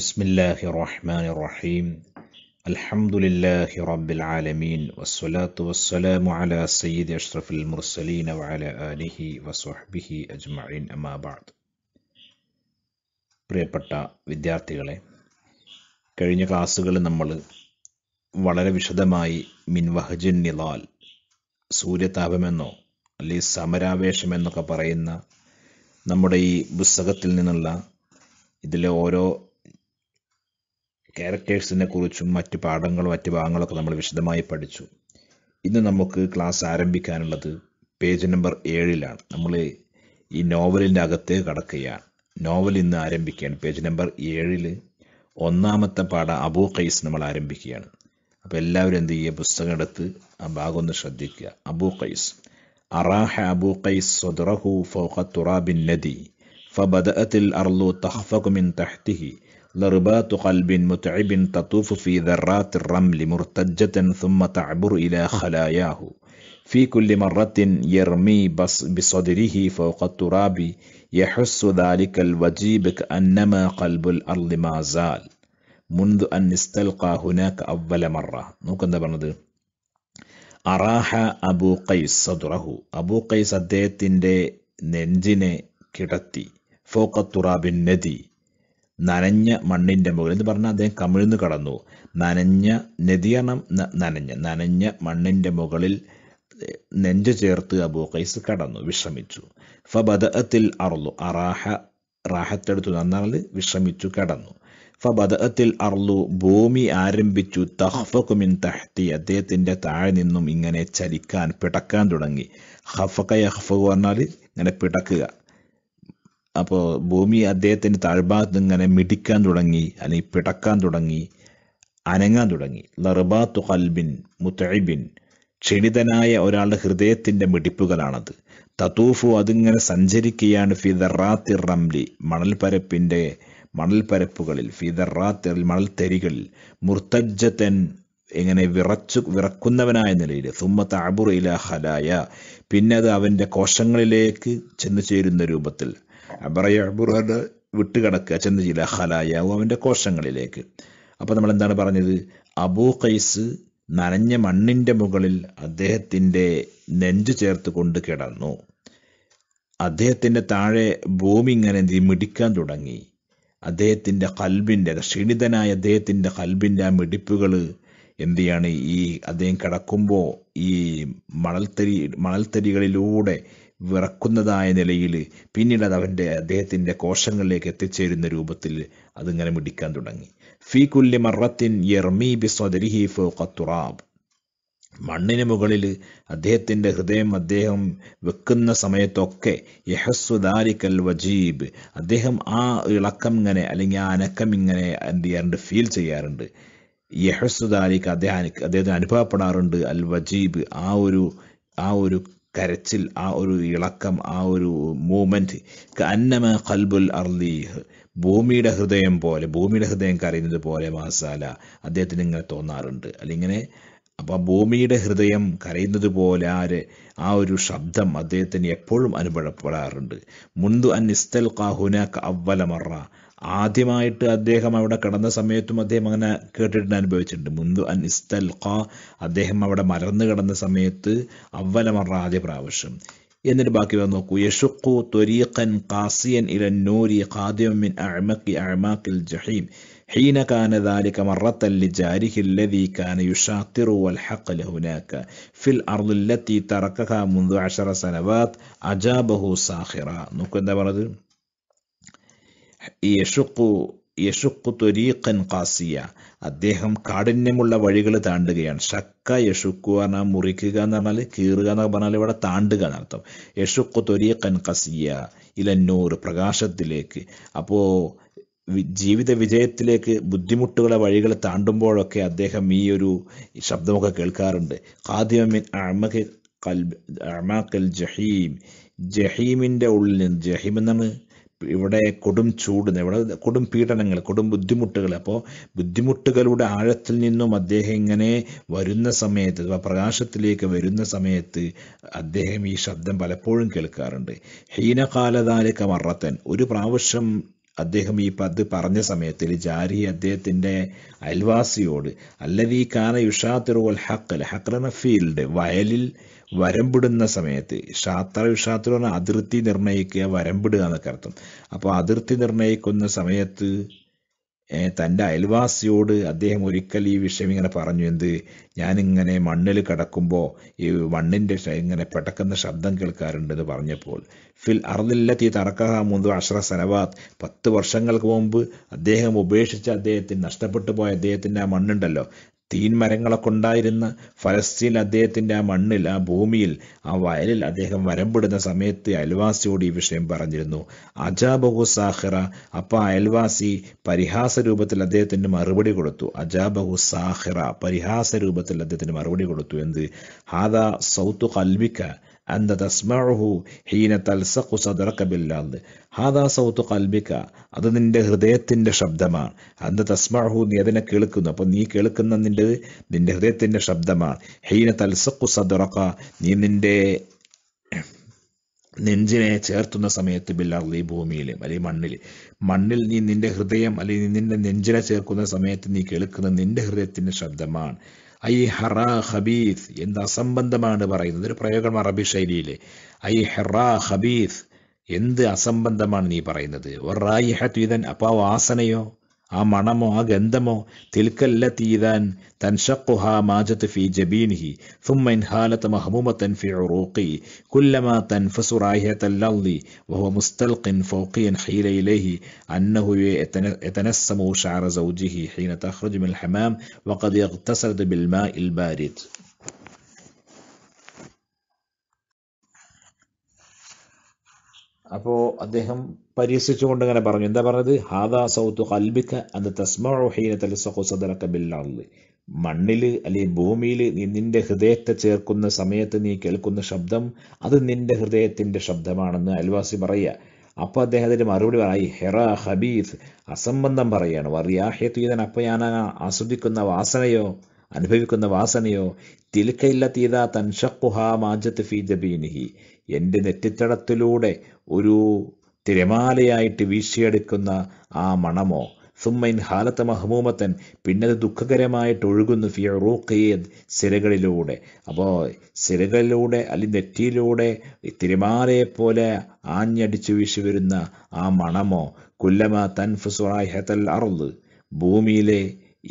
بسم الله الرحمن الرحيم الحمد لله رب العالمين والصلاة والسلام على سيد أشرف المرسلين وعلى آله وصحبه أجمعين أما بعد പ്രിയപ്പെട്ട വിദ്യാർത്ഥികളെ കഴിഞ്ഞ ക്ലാസ്സുകളിൽ നമ്മൾ വളരെ വിശദമായി മിൻവഹജുൻ നിലാൽ സൂര്യതാപമെന്നോ അല്ലെങ്കിൽ സമരാവേശമെന്നൊക്കെ പറയുന്ന നമ്മുടെ ഈ പുസ്തകത്തിൽ നിന്നുള്ള ഇതിലെ ഓരോ ക്യാരക്ടേഴ്സിനെ കുറിച്ചും മറ്റ് പാഠങ്ങളും മറ്റ് ഭാഗങ്ങളൊക്കെ നമ്മൾ വിശദമായി പഠിച്ചു ഇന്ന് നമുക്ക് ക്ലാസ് ആരംഭിക്കാനുള്ളത് പേജ് നമ്പർ ഏഴിലാണ് നമ്മൾ ഈ നോവലിൻ്റെ അകത്തേ കടക്കുകയാണ് നോവൽ ഇന്ന് ആരംഭിക്കുകയാണ് പേജ് നമ്പർ ഏഴിൽ ഒന്നാമത്തെ പാഠം അബൂ ഖൈസ് നമ്മൾ ആരംഭിക്കുകയാണ് അപ്പോൾ എല്ലാവരും എന്ത് ചെയ്യുക പുസ്തകം എടുത്ത് ആ ഭാഗം ഒന്ന് ശ്രദ്ധിക്കുക അബൂ ഖൈസ് അറാഹ അബൂ ഖൈസ് സദറഹു ഫൗഖ തുറാബിൻ നദി ഫബദഅത്തിൽ അർലു തഹ്ഫഖു മിൻ തഹ്തിഹി ضربات قلب متعب تطوف في ذرات الرمل مرتجة ثم تعبر إلى خلاياه في كل مرة يرمي بصدره فوق التراب يحس ذلك الوجيب كأنما قلب الأرض ما زال منذ أن استلقى هناك أول مرة അറാഹ അബൂ ഖൈസ് സദുറഹു അബൂ ഖൈസ് അദ്ദേഹത്തിൻ്റെ كرتي فوق التراب الندي നനഞ്ഞ മണ്ണിൻ്റെ മുകളിൽ എന്ന് പറഞ്ഞാൽ അദ്ദേഹം കമിഴ്ന്ന് കടന്നു നനഞ്ഞ നദിയണം നനഞ്ഞ നനഞ്ഞ മണ്ണിൻ്റെ മുകളിൽ നെഞ്ചു ചേർത്ത് അബൂ ഖൈസ് കടന്നു വിശ്രമിച്ചു ഫബദഅത്തിൽ അർലു അറാഹ റാഹത്തെടുത്ത് നന്നാൽ വിശ്രമിച്ചു കടന്നു ഫബദഅത്തിൽ അർലു ഭൂമി ആരംഭിച്ചു തഹ്ഫക്കുമിൻ തഹ്തി അദ്ദേഹത്തിൻ്റെ താഴെ നിന്നും ഇങ്ങനെ ചലിക്കാൻ പിടക്കാൻ തുടങ്ങി ഹഫക്ക യഹ്ഫു പറഞ്ഞാൽ ഇങ്ങനെ പിടക്കുക അപ്പോൾ ഭൂമി അദ്ദേഹത്തിൻ്റെ താഴ്ഭാഗത്ത് ഇങ്ങനെ മിടിക്കാൻ തുടങ്ങി അല്ലെങ്കിൽ പിടക്കാൻ തുടങ്ങി അനങ്ങാൻ തുടങ്ങി ലർബാത്തു ഹൽബിൻ മുത്തഴിബിൻ ക്ഷണിതനായ ഒരാളുടെ ഹൃദയത്തിൻ്റെ മിടിപ്പുകളാണത് തത്തൂഫു അതിങ്ങനെ സഞ്ചരിക്കുകയാണ് ഫിദറാത്തിർ റംലി മണൽപ്പരപ്പിൻ്റെ മണൽപ്പരപ്പുകളിൽ ഫിദറാത്തിർ മണൽത്തരികളിൽ മുർത്തജ്ജത്തൻ ഇങ്ങനെ വിറച്ചു വിറക്കുന്നവനായ നിലയിൽ സുമ്മ താബുർ ഹലായ പിന്നെ അത് അവൻ്റെ കോശങ്ങളിലേക്ക് ചെന്നു ചേരുന്ന രൂപത്തിൽ അബറയബുറുഹയുടെ വിട്ടുകിടക്കുക ചെന്ന് ചില ഹലായാവും അവൻ്റെ കോശങ്ങളിലേക്ക് അപ്പോൾ നമ്മൾ എന്താണ് പറഞ്ഞത് അബൂ ഖൈസ് നനഞ്ഞ മണ്ണിൻ്റെ മുകളിൽ അദ്ദേഹത്തിൻ്റെ നെഞ്ചു ചേർത്ത് കൊണ്ട് കിടന്നു അദ്ദേഹത്തിൻ്റെ താഴെ ഭൂമി ഇങ്ങനെ മിടിക്കാൻ തുടങ്ങി അദ്ദേഹത്തിൻ്റെ കൽബിൻ്റെ ക്ഷീണിതനായ അദ്ദേഹത്തിൻ്റെ കൽബിൻ്റെ ആ മിടിപ്പുകൾ എന്ത് ചെയ്യാണ് ഈ അദ്ദേഹം കിടക്കുമ്പോൾ ഈ മണൽത്തരി മണൽത്തരികളിലൂടെ വിറക്കുന്നതായ നിലയിൽ പിന്നീട് അത് അവൻ്റെ അദ്ദേഹത്തിൻ്റെ കോശങ്ങളിലേക്ക് എത്തിച്ചേരുന്ന രൂപത്തിൽ അതിങ്ങനെ മിടിക്കാൻ തുടങ്ങി ഫീ കുല്ലി മറത്തിൻ യർമീ ബി സ്വദരിഹി ഫുറാബ് മണ്ണിന് മുകളിൽ അദ്ദേഹത്തിൻ്റെ ഹൃദയം അദ്ദേഹം വെക്കുന്ന സമയത്തൊക്കെ യഹസ്വദാരിക്കൽ വജീബ് അദ്ദേഹം ആ ഇളക്കം ഇങ്ങനെ അല്ലെങ്കിൽ ആ അനക്കം ഇങ്ങനെ എന്ത് ചെയ്യാറുണ്ട് ഫീൽ ചെയ്യാറുണ്ട് യഹസ്വദാരിക്ക് അദ്ദേഹം അദ്ദേഹത്തിന് അനുഭവപ്പെടാറുണ്ട് അൽ വജീബ് ആ ഒരു ആ ഒരു കരച്ചിൽ ആ ഒരു ഇളക്കം ആ ഒരു മൂമെന്റ് അന്നമ കൽബുൽ അർലി ഭൂമിയുടെ ഹൃദയം പോലെ ഭൂമിയുടെ ഹൃദയം കരയുന്നത് പോലെ മാസാല അദ്ദേഹത്തിന് ഇങ്ങനെ തോന്നാറുണ്ട് അല്ലിങ്ങനെ അപ്പോൾ ഭൂമിയുടെ ഹൃദയം കരയുന്നത് പോലെ ആര് ആ ഒരു ശബ്ദം അദ്ദേഹത്തിന് എപ്പോഴും അനുഭവപ്പെടാറുണ്ട് മുന്തു അൻ ഇസ്തൽഖ ഹുനാക്ക് അവ്വലമറ ആദ്യമായിട്ട് അദ്ദേഹം അവിടെ കടന്ന സമയത്തും അദ്ദേഹം അങ്ങനെ കേട്ടിട്ടുണ്ട് അനുഭവിച്ചിട്ടുണ്ട് മുന്തു അൻ അദ്ദേഹം അവിടെ മലർന്നു കിടന്ന സമയത്ത് അവലമറ ആദ്യ പ്രാവശ്യം എന്നിട്ട് ബാക്കി വന്ന് നോക്കൂ യഷുഖു ത്വരീഖൻ കാസിയൻ ഇല നൂരി ഖാദിമിൻ അഴമക്കി അഴമാക്കിൽ ജഹീം حين كان ذلك مرة لجاره الذي كان يشاطر والحقل هناك في الأرض التي تركها منذ عشر അജാബഹു സാഹിറ നോക്കൂ എന്താ ده യഷുക്കു യഷുക്കു തൊരീഖൻ കാസിയ അദ്ദേഹം കാഠിന്യമുള്ള വഴികൾ താണ്ടുകയാണ് ഷക്ക യഷുക്കു പറഞ്ഞാൽ മുറിക്കുക എന്ന് പറഞ്ഞാൽ കീറുക എന്ന് പറഞ്ഞാൽ ഇവിടെ താണ്ടുക എന്നർത്ഥം യഷുക്കു തൊരീഖൻ കസിയ ഇലന്നൂർ പ്രകാശത്തിലേക്ക് അപ്പോ ജീവിത വിജയത്തിലേക്ക് ബുദ്ധിമുട്ടുകളെ വഴികൾ താണ്ടുമ്പോഴൊക്കെ അദ്ദേഹം ഈ ഒരു ശബ്ദമൊക്കെ കേൾക്കാറുണ്ട് ഖാദിമിൻ അഴമക്ക് കൽ ജഹീം ജഹീമിൻ്റെ ഉള്ളിൽ നിന്ന് ജഹീം എന്നാണ് ഇവിടെ കൊടും ചൂട് ഇവിടെ കൊടും പീഡനങ്ങൾ കൊടും ബുദ്ധിമുട്ടുകൾ അപ്പോൾ ബുദ്ധിമുട്ടുകളുടെ ആഴത്തിൽ നിന്നും അദ്ദേഹം ഇങ്ങനെ വരുന്ന സമയത്ത് പ്രകാശത്തിലേക്ക് വരുന്ന സമയത്ത് അദ്ദേഹം ഈ ശബ്ദം പലപ്പോഴും കേൾക്കാറുണ്ട് ഹീനകാലതാലിക മറത്തൻ ഒരു പ്രാവശ്യം അദ്ദേഹം ഈ പദ് പറഞ്ഞ സമയത്തിൽ ജാരി അദ്ദേഹത്തിൻ്റെ അയൽവാസിയോട് അല്ലവി കാന യുഷാത്തിറുവൽ ഹക്കൽ ഹക്രന ഫീൽഡ് വയലിൽ വരമ്പിടുന്ന സമയത്ത് ഷാത്ര യുഷാത്തിറു അതിർത്തി നിർണ്ണയിക്കുക വരമ്പിടുക എന്നൊക്കെ അർത്ഥം അപ്പോൾ അതിർത്തി നിർണ്ണയിക്കുന്ന സമയത്ത് തൻ്റെ അയൽവാസിയോട് അദ്ദേഹം ഒരിക്കൽ ഈ വിഷയം ഇങ്ങനെ പറഞ്ഞു എന്ത് ഞാനിങ്ങനെ മണ്ണിൽ കിടക്കുമ്പോൾ ഈ മണ്ണിൻ്റെ ഇങ്ങനെ പിടക്കുന്ന ശബ്ദം കേൾക്കാറുണ്ടെന്ന് പറഞ്ഞപ്പോൾ ഫിൽ അർദില്ലത്തി തറക്കഹ മുന്ത് അഷ്റ സനവാത്ത് പത്ത് വർഷങ്ങൾക്ക് മുമ്പ് അദ്ദേഹം ഉപേക്ഷിച്ച അദ്ദേഹത്തിന് നഷ്ടപ്പെട്ടു പോയ അദ്ദേഹത്തിൻ്റെ ആ മണ്ണുണ്ടല്ലോ തീൻമരങ്ങളൊക്കെ ഉണ്ടായിരുന്ന ഫലസ്തീൻ അദ്ദേഹത്തിൻ്റെ ആ മണ്ണിൽ ആ ഭൂമിയിൽ ആ വയലിൽ അദ്ദേഹം വരമ്പിടുന്ന സമയത്ത് അയൽവാസിയോട് ഈ വിഷയം പറഞ്ഞിരുന്നു അജാബഹു സാഹിറ അപ്പോൾ അയൽവാസി പരിഹാസ രൂപത്തിൽ അദ്ദേഹത്തിന് മറുപടി കൊടുത്തു അജാബഹു സാഹിറ പരിഹാസ രൂപത്തിൽ അദ്ദേഹത്തിന് മറുപടി കൊടുത്തു എന്ത് ഹാദാ സൗത്തു കൽവിക്ക أنت تسمعه حين تلصق صدرك بالأرض ഹാദാ സൗത്ത് കൽബിക്ക അത് നിന്റെ ഹൃദയത്തിൻ്റെ ശബ്ദമാണ് അന്ത തസ്മാഹു നീ അതിനെ കേൾക്കുന്നു അപ്പം നീ കേൾക്കുന്ന നിൻ്റെ നിന്റെ ഹൃദയത്തിൻ്റെ ശബ്ദമാണ് ഹീന തൽസഖു സദറക്ക നീ നിന്റെ നെഞ്ചിനെ ചേർത്തുന്ന സമയത്ത് ബില്ലർലി ഭൂമിയിൽ അല്ലെങ്കിൽ മണ്ണിൽ മണ്ണിൽ നീ നിന്റെ ഹൃദയം അല്ലെങ്കിൽ നിന്റെ നെഞ്ചിനെ ചേർക്കുന്ന സമയത്ത് നീ കേൾക്കുന്ന നിന്റെ ഹൃദയത്തിൻ്റെ ശബ്ദമാണ് ഐ ഹറാ ഹബീസ് എന്ത് അസംബന്ധമാണ് പറയുന്നത് ഒരു പ്രയോഗം അറബി ശൈലിയിലെ ഐ ഹെറാ ഹബീസ് എന്ത് അസംബന്ധമാണ് നീ പറയുന്നത് ഒറായിഹത്വീതൻ അപ്പോൾ ആ വാസനയോ ആ മണമോ ആ ഗന്ധമോ തിൽക്കല്ല തീരാൻ തൻഷക്കുഹ മാജത്ത് ഫി ജബീനിഹി ثم انهالت مهمومة في عروقي كلما تنفس رائحة اللظ وهو مستلق فوقيا حيل إليه أنه يتنسم شعر زوجه حين تخرج من الحمام وقد يغتسل بالماء البارد അപ്പോൾ അദ്ദേഹം പരീക്ഷിച്ചുകൊണ്ട് അങ്ങനെ പറഞ്ഞു എന്താ പറഞ്ഞത് ഹാദാ സൗത്തു കൽബിക്ക അത് തസ്മഹീന തലസഹു സദറക്ക ബില്ലാള് മണ്ണിൽ അല്ലെങ്കിൽ ഭൂമിയിൽ നീ നിന്റെ ഹൃദയത്തെ ചേർക്കുന്ന സമയത്ത് നീ കേൾക്കുന്ന ശബ്ദം അത് നിന്റെ ഹൃദയത്തിൻ്റെ ശബ്ദമാണെന്ന് അൽവാസി പറയുക അപ്പോൾ അദ്ദേഹത്തിൻ്റെ മറുപടി പറയി ഹെറ ഹബീസ് അസംബന്ധം പറയാണ് വറിയാഹ്യതീതൻ അപ്പോൾ ഞാൻ ആസ്വദിക്കുന്ന വാസനയോ അനുഭവിക്കുന്ന വാസനയോ തിലുക്കയില്ല തീത തൻഷക്കുഹാ മാജത്ത് ഫി ജബീനിഹി എൻ്റെ നെറ്റിത്തടത്തിലൂടെ ഒരു തിരമാലയായിട്ട് വീശിയെടുക്കുന്ന ആ മണമോ സുമ്മൈൻ ഹാലത്ത മഹമൂമത്തൻ പിന്നത് ദുഃഖകരമായിട്ട് ഒഴുകുന്നു ഫിയറൂഖയ്യദ് സിരകളിലൂടെ അപ്പോൾ സിരകളിലൂടെ അല്ലെങ്കിൽ നെറ്റിയിലൂടെ തിരുമാലയെപ്പോലെ ആഞ്ഞടിച്ചു വീശി വരുന്ന ആ മണമോ കുല്ലമ തൻഫുസുറായിഹത്തൽ അറുത് ഭൂമിയിലെ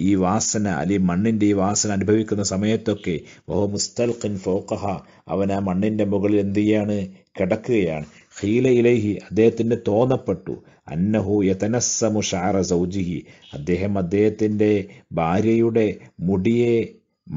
ഈ വാസന അല്ലെ മണ്ണിൻ്റെ ഈ വാസന അനുഭവിക്കുന്ന സമയത്തൊക്കെ ഓ മുസ്തൽഖിൻ ഫോക്കഹ അവൻ ആ മണ്ണിൻ്റെ മുകളിൽ എന്ത് ചെയ്യാണ് കിടക്കുകയാണ് ഹീല ഇലൈഹി അദ്ദേഹത്തിന് തോന്നപ്പെട്ടു അന്നഹു യതനസ്സമു ഷാറ സൗജിഹി അദ്ദേഹം അദ്ദേഹത്തിൻ്റെ ഭാര്യയുടെ മുടിയെ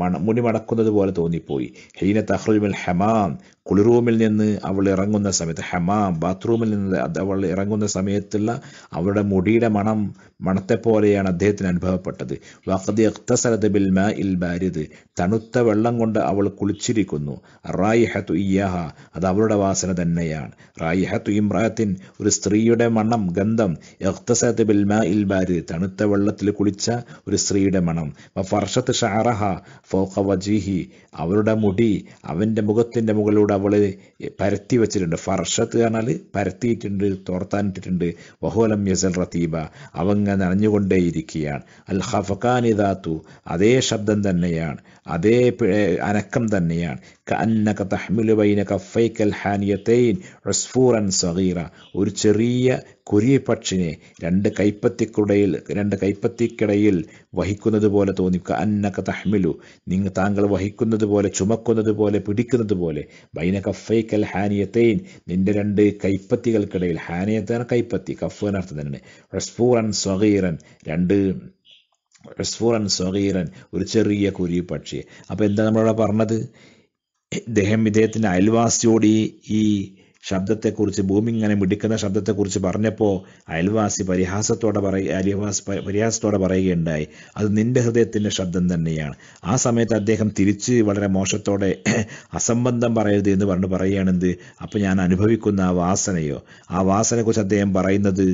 മണ മുടി മടക്കുന്നത് പോലെ തോന്നിപ്പോയി ഹീന തഹ്റുൽ ഹമാം കുളിറൂമിൽ നിന്ന് അവൾ ഇറങ്ങുന്ന സമയത്ത് ഹമാം ബാത്റൂമിൽ നിന്ന് അവൾ ഇറങ്ങുന്ന സമയത്തുള്ള അവളുടെ മുടിയുടെ മണം മണത്തെപ്പോലെയാണ് അദ്ദേഹത്തിന് അനുഭവപ്പെട്ടത് വഖദി അഖ്തസലത് ബിൽ മാ ഇൽ ബാരിദ് തണുത്ത വെള്ളം കൊണ്ട് അവൾ കുളിച്ചിരിക്കുന്നു റായിഹത്തു ഇയ്യാഹ അത് അവളുടെ വാസന തന്നെയാണ് റായിഹത്തു ഇമ്രാത്തിൻ ഒരു സ്ത്രീയുടെ മണം ഗന്ധം എഖ്തസലത്ത് ബിൽ മാ ഇൽ ബാരിദ് തണുത്ത വെള്ളത്തിൽ കുളിച്ച ഒരു സ്ത്രീയുടെ മണം ഫർഷത്ത് ഷാറഹ ഫോഖ വജീഹി അവരുടെ മുടി അവൻ്റെ മുഖത്തിൻ്റെ മുകളിലൂടെ അവള് പരത്തി വെച്ചിട്ടുണ്ട് ഫർഷത്ത് പറഞ്ഞാൽ പരത്തിയിട്ടുണ്ട് തോർത്താനിട്ടിട്ടുണ്ട് വഹോലം യസൽ റത്തീബ അവങ്ങ നനഞ്ഞുകൊണ്ടേയിരിക്കുകയാണ് അൽ ഹഫക്കാനിതാത്തു അതേ ശബ്ദം തന്നെയാണ് അതേ അനക്കം തന്നെയാണ് തഹ്മിലു ബൈന സഗീറ ഒരു ചെറിയ പക്ഷിനെ രണ്ട് കൈപ്പത്തിക്കുടയിൽ രണ്ട് കൈപ്പത്തിക്കിടയിൽ വഹിക്കുന്നത് പോലെ തോന്നിക്കുക അന്നക്ക തഹ്മിലു നിങ്ങൾ താങ്കൾ വഹിക്കുന്നത് പോലെ ചുമക്കുന്നത് പോലെ പിടിക്കുന്നത് പോലെ ബൈന കൽ ഹാനിയത്തെയിൻ നിന്റെ രണ്ട് കൈപ്പത്തികൾക്കിടയിൽ ഹാനിയത്താണ് കൈപ്പത്തി കഫ് എന്നർത്ഥം തന്നെ റസ്ഫൂറൻ സ്വഹീറൻ രണ്ട് റസ്ഫൂറൻ സ്വഹീറൻ ഒരു ചെറിയ കുരി പക്ഷിയെ അപ്പോൾ എന്താ നമ്മളവിടെ പറഞ്ഞത് ഇദ്ദേഹം ഇദ്ദേഹത്തിൻ്റെ അയൽവാസിയോട് ഈ ശബ്ദത്തെക്കുറിച്ച് ഭൂമി ഇങ്ങനെ മിടിക്കുന്ന ശബ്ദത്തെക്കുറിച്ച് പറഞ്ഞപ്പോൾ അയൽവാസി പരിഹാസത്തോടെ പറയ അയൽവാസി പരിഹാസത്തോടെ പറയുകയുണ്ടായി അത് നിന്റെ ഹൃദയത്തിൻ്റെ ശബ്ദം തന്നെയാണ് ആ സമയത്ത് അദ്ദേഹം തിരിച്ച് വളരെ മോശത്തോടെ അസംബന്ധം പറയരുത് എന്ന് പറഞ്ഞു പറയുകയാണെന്ത് അപ്പം ഞാൻ അനുഭവിക്കുന്ന ആ വാസനയോ ആ വാസനയെക്കുറിച്ച് അദ്ദേഹം പറയുന്നത്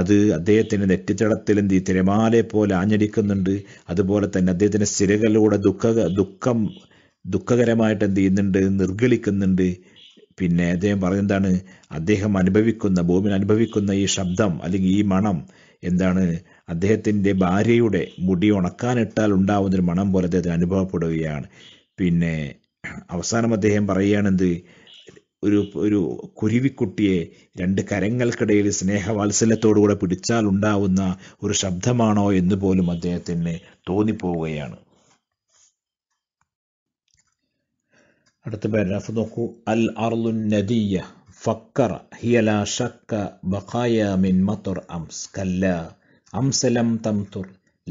അത് അദ്ദേഹത്തിൻ്റെ നെറ്റിത്തടത്തിലും ഈ തിരമാലയെ പോലെ ആഞ്ഞടിക്കുന്നുണ്ട് അതുപോലെ തന്നെ അദ്ദേഹത്തിൻ്റെ സ്ഥിരകളിലൂടെ ദുഃഖ ദുഃഖം ദുഃഖകരമായിട്ട് എന്ത് ചെയ്യുന്നുണ്ട് നിർഗളിക്കുന്നുണ്ട് പിന്നെ അദ്ദേഹം പറയുന്നതാണ് അദ്ദേഹം അനുഭവിക്കുന്ന ഭൂമിയിൽ അനുഭവിക്കുന്ന ഈ ശബ്ദം അല്ലെങ്കിൽ ഈ മണം എന്താണ് അദ്ദേഹത്തിൻ്റെ ഭാര്യയുടെ മുടി ഉണക്കാനിട്ടാൽ ഉണ്ടാവുന്നൊരു മണം പോലെ അദ്ദേഹത്തിന് അനുഭവപ്പെടുകയാണ് പിന്നെ അവസാനം അദ്ദേഹം പറയുകയാണെന്ത് ഒരു ഒരു കുരുവിക്കുട്ടിയെ രണ്ട് കരങ്ങൾക്കിടയിൽ സ്നേഹവാത്സല്യത്തോടുകൂടെ പിടിച്ചാൽ ഉണ്ടാവുന്ന ഒരു ശബ്ദമാണോ എന്ന് പോലും അദ്ദേഹത്തിന് തോന്നിപ്പോവുകയാണ് അടുത്ത പാരഗ്രാഫ് നോക്കൂ അൽ അർലു നദിയ ഫക്കർ ഹിയല ഷക്ക ബഖായ മിൻ മതർ അംസ് കല്ല അംസലം ലം തംതുർ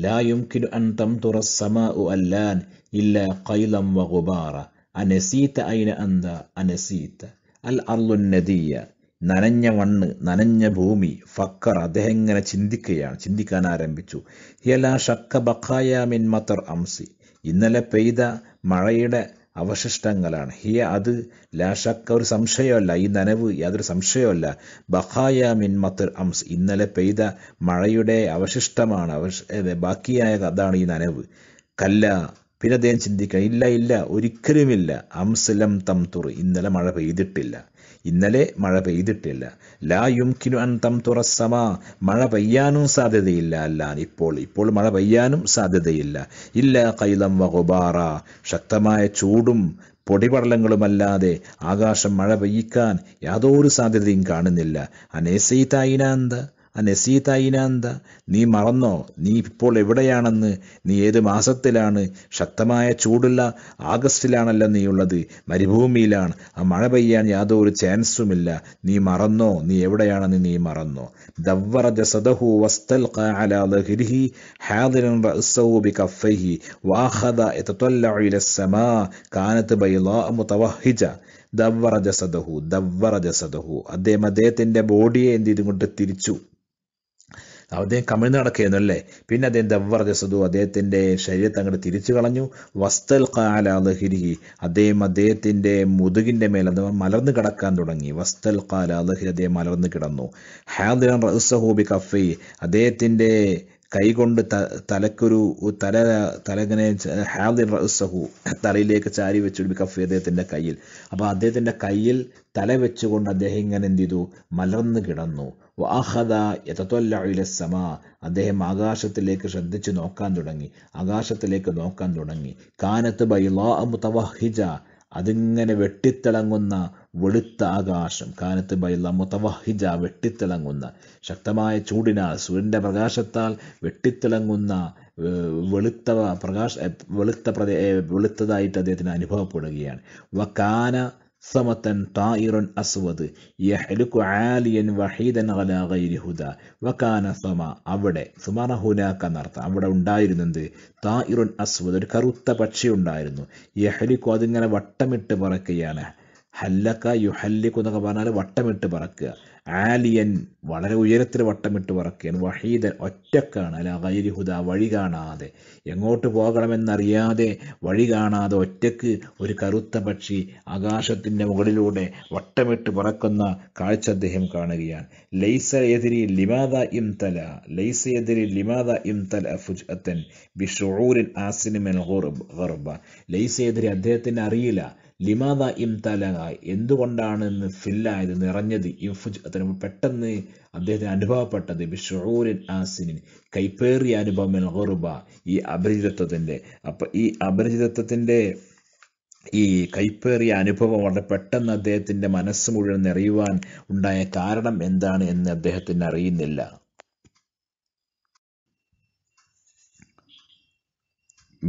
لا يمكن أن تمطر السماء الآن إلا قيلا وغبارا أنسيت أين أنت أنسيت الأرض الندية നനഞ്ഞ മണ്ണ് നനഞ്ഞ ഭൂമി ഫക്കർ അദ്ദേഹം ഇങ്ങനെ ചിന്തിക്കുകയാണ് ചിന്തിക്കാൻ ആരംഭിച്ചു ഹിയല ഷക്ക ബഖായ മിൻ മതർ അംസി ഇന്നലെ പെയ്ത മഴയുടെ അവശിഷ്ടങ്ങളാണ് ഹിയ അത് ലാഷക്ക ഒരു സംശയമല്ല ഈ നനവ് യാതൊരു സംശയമല്ല ബഹായ മിൻമത്തുർ അംസ് ഇന്നലെ പെയ്ത മഴയുടെ അവശിഷ്ടമാണ് അവശ ബാക്കിയായ അതാണ് ഈ നനവ് കല്ല പിന്നെ അദ്ദേഹം ചിന്തിക്കണം ഇല്ല ഇല്ല ഒരിക്കലുമില്ല അംസലം തംതുർ ഇന്നലെ മഴ പെയ്തിട്ടില്ല ഇന്നലെ മഴ പെയ്തിട്ടില്ല ലാ യുംകിനു അൻ തം തുറസമ മഴ പെയ്യാനും സാധ്യതയില്ല അല്ലാൻ ഇപ്പോൾ ഇപ്പോൾ മഴ പെയ്യാനും സാധ്യതയില്ല ഇല്ല കൈലം വകുബാറ ശക്തമായ ചൂടും പൊടിപടലങ്ങളുമല്ലാതെ ആകാശം മഴ പെയ്യിക്കാൻ യാതൊരു സാധ്യതയും കാണുന്നില്ല അനേസൈതായിനാന്ത അനസീതായിനാന്ത നീ മറന്നോ നീ ഇപ്പോൾ എവിടെയാണെന്ന് നീ ഏത് മാസത്തിലാണ് ശക്തമായ ചൂടുള്ള ആഗസ്റ്റിലാണല്ല നീയുള്ളത് മരുഭൂമിയിലാണ് ആ മഴ പെയ്യാൻ യാതൊരു ചാൻസുമില്ല നീ മറന്നോ നീ എവിടെയാണെന്ന് നീ മറന്നോ ദവ്വറജസദഹു ദവ്വറജസദഹു ദവ്വറ ജസദഹു ദവ്വറ ജസദഹു അദ്ദേഹം അദ്ദേഹത്തിൻ്റെ ബോഡിയെ എന്ത് ചെയ്തുകൊണ്ട് തിരിച്ചു അദ്ദേഹം കമിഴ്ന്ന് നടക്കുകയായിരുന്നു അല്ലേ പിന്നെ അദ്ദേഹം ദവ്വർജ സുധു അദ്ദേഹത്തിൻ്റെ ശരീരത്തെ അങ്ങോട്ട് തിരിച്ചു കളഞ്ഞു വസ്തൽ കാലാലഹിരി അദ്ദേഹം അദ്ദേഹത്തിൻ്റെ മുതുകിൻ്റെ മേൽ അഥവാ മലർന്നു കിടക്കാൻ തുടങ്ങി വസ്തൽ കാലാലഹിരി അദ്ദേഹം മലർന്നു കിടന്നു ഹാദിറൻ റസഹൂബി കഫി അദ്ദേഹത്തിൻ്റെ കൈകൊണ്ട് ത തലക്കൊരു തല തലങ്ങനെ ഹാദിൻ റസഹു തലയിലേക്ക് ചാരി വെച്ചു കഫി അദ്ദേഹത്തിൻ്റെ കയ്യിൽ അപ്പോൾ അദ്ദേഹത്തിൻ്റെ കയ്യിൽ തല വെച്ചുകൊണ്ട് അദ്ദേഹം ഇങ്ങനെ എന്ത് ചെയ്തു മലർന്നു കിടന്നു വാഹദ യതത്തൊല്ലസമാ അദ്ദേഹം ആകാശത്തിലേക്ക് ശ്രദ്ധിച്ചു നോക്കാൻ തുടങ്ങി ആകാശത്തിലേക്ക് നോക്കാൻ തുടങ്ങി കാനത്ത് ബൈലാ മുതവഹിജ അതിങ്ങനെ വെട്ടിത്തിളങ്ങുന്ന വെളുത്ത ആകാശം കാനത്ത് ബൈല മുതവഹിജ വെട്ടിത്തിളങ്ങുന്ന ശക്തമായ ചൂടിനാൽ സൂര്യൻ്റെ പ്രകാശത്താൽ വെട്ടിത്തിളങ്ങുന്ന വെളുത്ത പ്രകാശ വെളുത്ത പ്രദേ വെളുത്തതായിട്ട് അദ്ദേഹത്തിന് അനുഭവപ്പെടുകയാണ് വ കാന സമത്തൻ താഇറൻ അസ്വദ് يحلق ആലിയൻ വഹീദൻ അലാ غير هدى وكان അവിടെ സുമാന ഹുനാക്ക നർത്ഥം അവിടെ ഉണ്ടായിരുന്നത് താഇറൻ അസ്വദ് ഒരു കറുത്ത പക്ഷി ഉണ്ടായിരുന്നു യഹലിക്കു അതിങ്ങനെ വട്ടമിട്ട് പറക്കുകയാണ് ഹല്ലക്ക യുഹല്ലിക്കു എന്നൊക്കെ പറഞ്ഞാൽ വട്ടമിട്ട് പറക്കുക ആലിയൻ വളരെ ഉയരത്തിൽ വട്ടമിട്ട് പറക്കുകയാണ് വഹീദൻ ഒറ്റക്കാണ് അല്ല വൈരിഹുദ വഴി കാണാതെ എങ്ങോട്ട് പോകണമെന്നറിയാതെ വഴി കാണാതെ ഒറ്റക്ക് ഒരു കറുത്ത പക്ഷി ആകാശത്തിൻ്റെ മുകളിലൂടെ വട്ടമിട്ട് പറക്കുന്ന കാഴ്ച അദ്ദേഹം കാണുകയാണ് ലൈസ എതിരി ലിമാദ ഇം തല ലൈസ എതിരി ലിമാദ ഇം തല ഫുജ്അത്തൻ ബിഷൂരിൻ ആസിനിമൻ ഹർബ ലൈസ എതിരി അദ്ദേഹത്തിന് അറിയില്ല ലിമാദ ഇംതലക എന്തുകൊണ്ടാണ് ഇന്ന് ഫില്ലായത് നിറഞ്ഞത് ഇഫുജ് അത്തരം പെട്ടെന്ന് അദ്ദേഹത്തിന് അനുഭവപ്പെട്ടത് ബിഷൂരിൻ ആസിനിൻ കൈപ്പേറിയ അനുഭവം മെൽഹുറുബ ഈ അപരിചിതത്വത്തിന്റെ അപ്പൊ ഈ അപരിചിതത്വത്തിന്റെ ഈ കൈപ്പേറിയ അനുഭവം വളരെ പെട്ടെന്ന് അദ്ദേഹത്തിന്റെ മനസ്സ് മുഴുവൻ നിറയുവാൻ ഉണ്ടായ കാരണം എന്താണ് എന്ന് അദ്ദേഹത്തിന് അറിയുന്നില്ല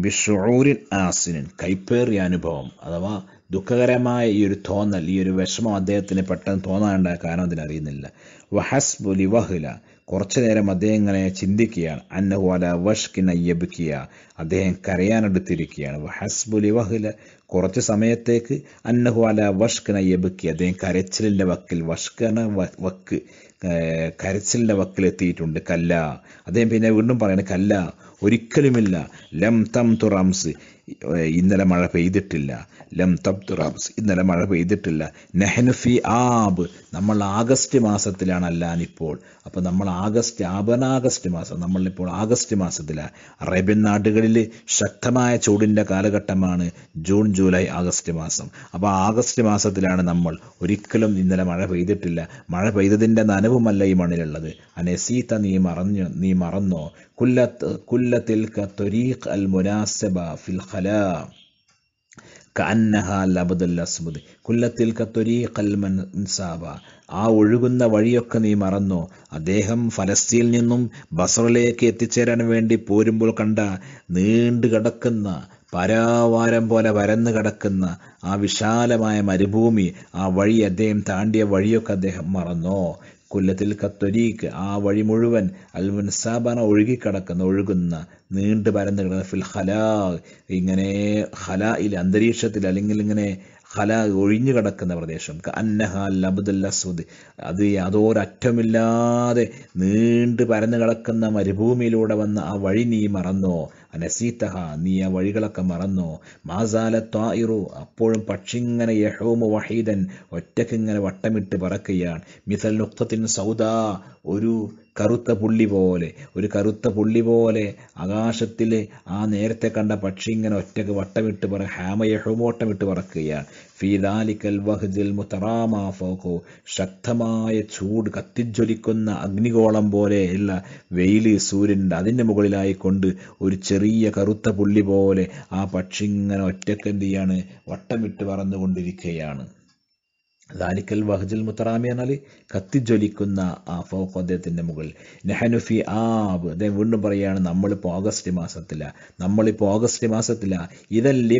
ബിഷൂരിൻ ആസിനിൻ കൈപ്പേറിയ അനുഭവം അഥവാ ദുഃഖകരമായ ഈ ഒരു തോന്നൽ ഈ ഒരു വിഷമം അദ്ദേഹത്തിന് പെട്ടെന്ന് തോന്നാനുണ്ടായ കാരണം അതിനറിയുന്നില്ല അറിയുന്നില്ല വഹസ്ബു ലിവഹുല കുറച്ചു നേരം അദ്ദേഹം ഇങ്ങനെ ചിന്തിക്കുകയാണ് അന്നഹുല വഷ്കിന യബിക്കുക അദ്ദേഹം കരയാനെടുത്തിരിക്കുകയാണ് വഹസ്ബുലി വഹുല കുറച്ച് സമയത്തേക്ക് അന്നഹുല വഷ്കിന യബിക്കുക അദ്ദേഹം കരച്ചിലിൻ്റെ വക്കിൽ വഷ്കന വക്ക് കരച്ചിലിൻ്റെ വക്കിൽ എത്തിയിട്ടുണ്ട് കല്ല അദ്ദേഹം പിന്നെ വീണ്ടും പറയുന്നത് കല്ല ഒരിക്കലുമില്ല ലം തം തുറംസ് ഇന്നലെ മഴ പെയ്തിട്ടില്ല ലം തബ്ദ് ഇന്നലെ മഴ പെയ്തിട്ടില്ല നെഹ്നുഫി ആബ് നമ്മൾ ആഗസ്റ്റ് മാസത്തിലാണ് അല്ലാൻ ഇപ്പോൾ അപ്പോൾ നമ്മൾ ആഗസ്റ്റ് ആബനാഗസ്റ്റ് മാസം നമ്മളിപ്പോൾ ആഗസ്റ്റ് മാസത്തിലാണ് അറേബ്യൻ നാടുകളിൽ ശക്തമായ ചൂടിൻ്റെ കാലഘട്ടമാണ് ജൂൺ ജൂലൈ ആഗസ്റ്റ് മാസം അപ്പോൾ ആഗസ്റ്റ് മാസത്തിലാണ് നമ്മൾ ഒരിക്കലും ഇന്നലെ മഴ പെയ്തിട്ടില്ല മഴ പെയ്തതിൻ്റെ നനവുമല്ല ഈ മണ്ണിലുള്ളത് സീത്ത നീ മറഞ്ഞു നീ മറന്നോ കുല്ലത്ത് കുല്ലത്തിൽ തൊരീഖ് അൽ മുനാസബ ഫിൽ അസ്ബുദ് കുല്ലത്തിൽ മൻസാബ ആ ഒഴുകുന്ന വഴിയൊക്കെ നീ മറന്നു അദ്ദേഹം ഫലസ്തീനിൽ നിന്നും ബസറിലേക്ക് എത്തിച്ചേരാൻ വേണ്ടി പോരുമ്പോൾ കണ്ട നീണ്ടു കിടക്കുന്ന പരാവാരം പോലെ വരന്നു കിടക്കുന്ന ആ വിശാലമായ മരുഭൂമി ആ വഴി അദ്ദേഹം താണ്ടിയ വഴിയൊക്കെ അദ്ദേഹം മറന്നോ കൊല്ലത്തിൽ കത്തൊരീക്ക് ആ വഴി മുഴുവൻ അൽമുൻസാബന മുൻസാബന ഒഴുകിക്കിടക്കുന്ന ഒഴുകുന്ന നീണ്ടു പരന്നു കിടന്ന ഫിൽ ഹലാ ഇങ്ങനെ ഹലാ ഇല്ല അന്തരീക്ഷത്തിൽ അല്ലെങ്കിൽ ഇങ്ങനെ ഹലാ ഒഴിഞ്ഞു കിടക്കുന്ന പ്രദേശം അന്നഹ ലബുദല്ലസുദ് അത് യാതൊരറ്റമില്ലാതെ നീണ്ടു പരന്നു കിടക്കുന്ന മരുഭൂമിയിലൂടെ വന്ന ആ വഴി നീ മറന്നോ അനസീത്തഹ നീ ആ വഴികളൊക്കെ മറന്നു മാസാല ത്വായിറു അപ്പോഴും പക്ഷിങ്ങനെ യഹോമു വഹീദൻ ഒറ്റക്കിങ്ങനെ വട്ടമിട്ട് പറക്കുകയാണ് മിസൽ നുക്തത്തിൻ സൗദ ഒരു കറുത്ത പുള്ളി പോലെ ഒരു കറുത്ത പുള്ളി പോലെ ആകാശത്തിൽ ആ നേരത്തെ കണ്ട പക്ഷി ഇങ്ങനെ ഒറ്റക്ക് വട്ടമിട്ട് പറ ഹാമയഹുമോട്ടമിട്ട് പറക്കുകയാണ് ഫീദാലിക്കൽ വഹ്ദിൽ മുത്തറാമാഫോക്കോ ശക്തമായ ചൂട് കത്തിജ്വലിക്കുന്ന അഗ്നികോളം പോലെയുള്ള വെയിൽ സൂര്യൻ്റെ അതിൻ്റെ മുകളിലായിക്കൊണ്ട് ഒരു ചെറിയ കറുത്ത പുള്ളി പോലെ ആ പക്ഷി ഇങ്ങനെ ഒറ്റക്ക് എന്ത് ചെയ്യാണ് വട്ടമിട്ട് പറന്നുകൊണ്ടിരിക്കുകയാണ് ദാലിക്കൽ വഹജുൽ മുത്തറാമി എന്നാൽ കത്തിജ്വലിക്കുന്ന ആ ഫോക്ക് അദ്ദേഹത്തിൻ്റെ മുകളിൽ നെഹനുഫി ആബ് അദ്ദേഹം വീണ്ടും പറയുകയാണ് നമ്മളിപ്പോൾ ഓഗസ്റ്റ് മാസത്തില നമ്മളിപ്പോൾ ഓഗസ്റ്റ് മാസത്തില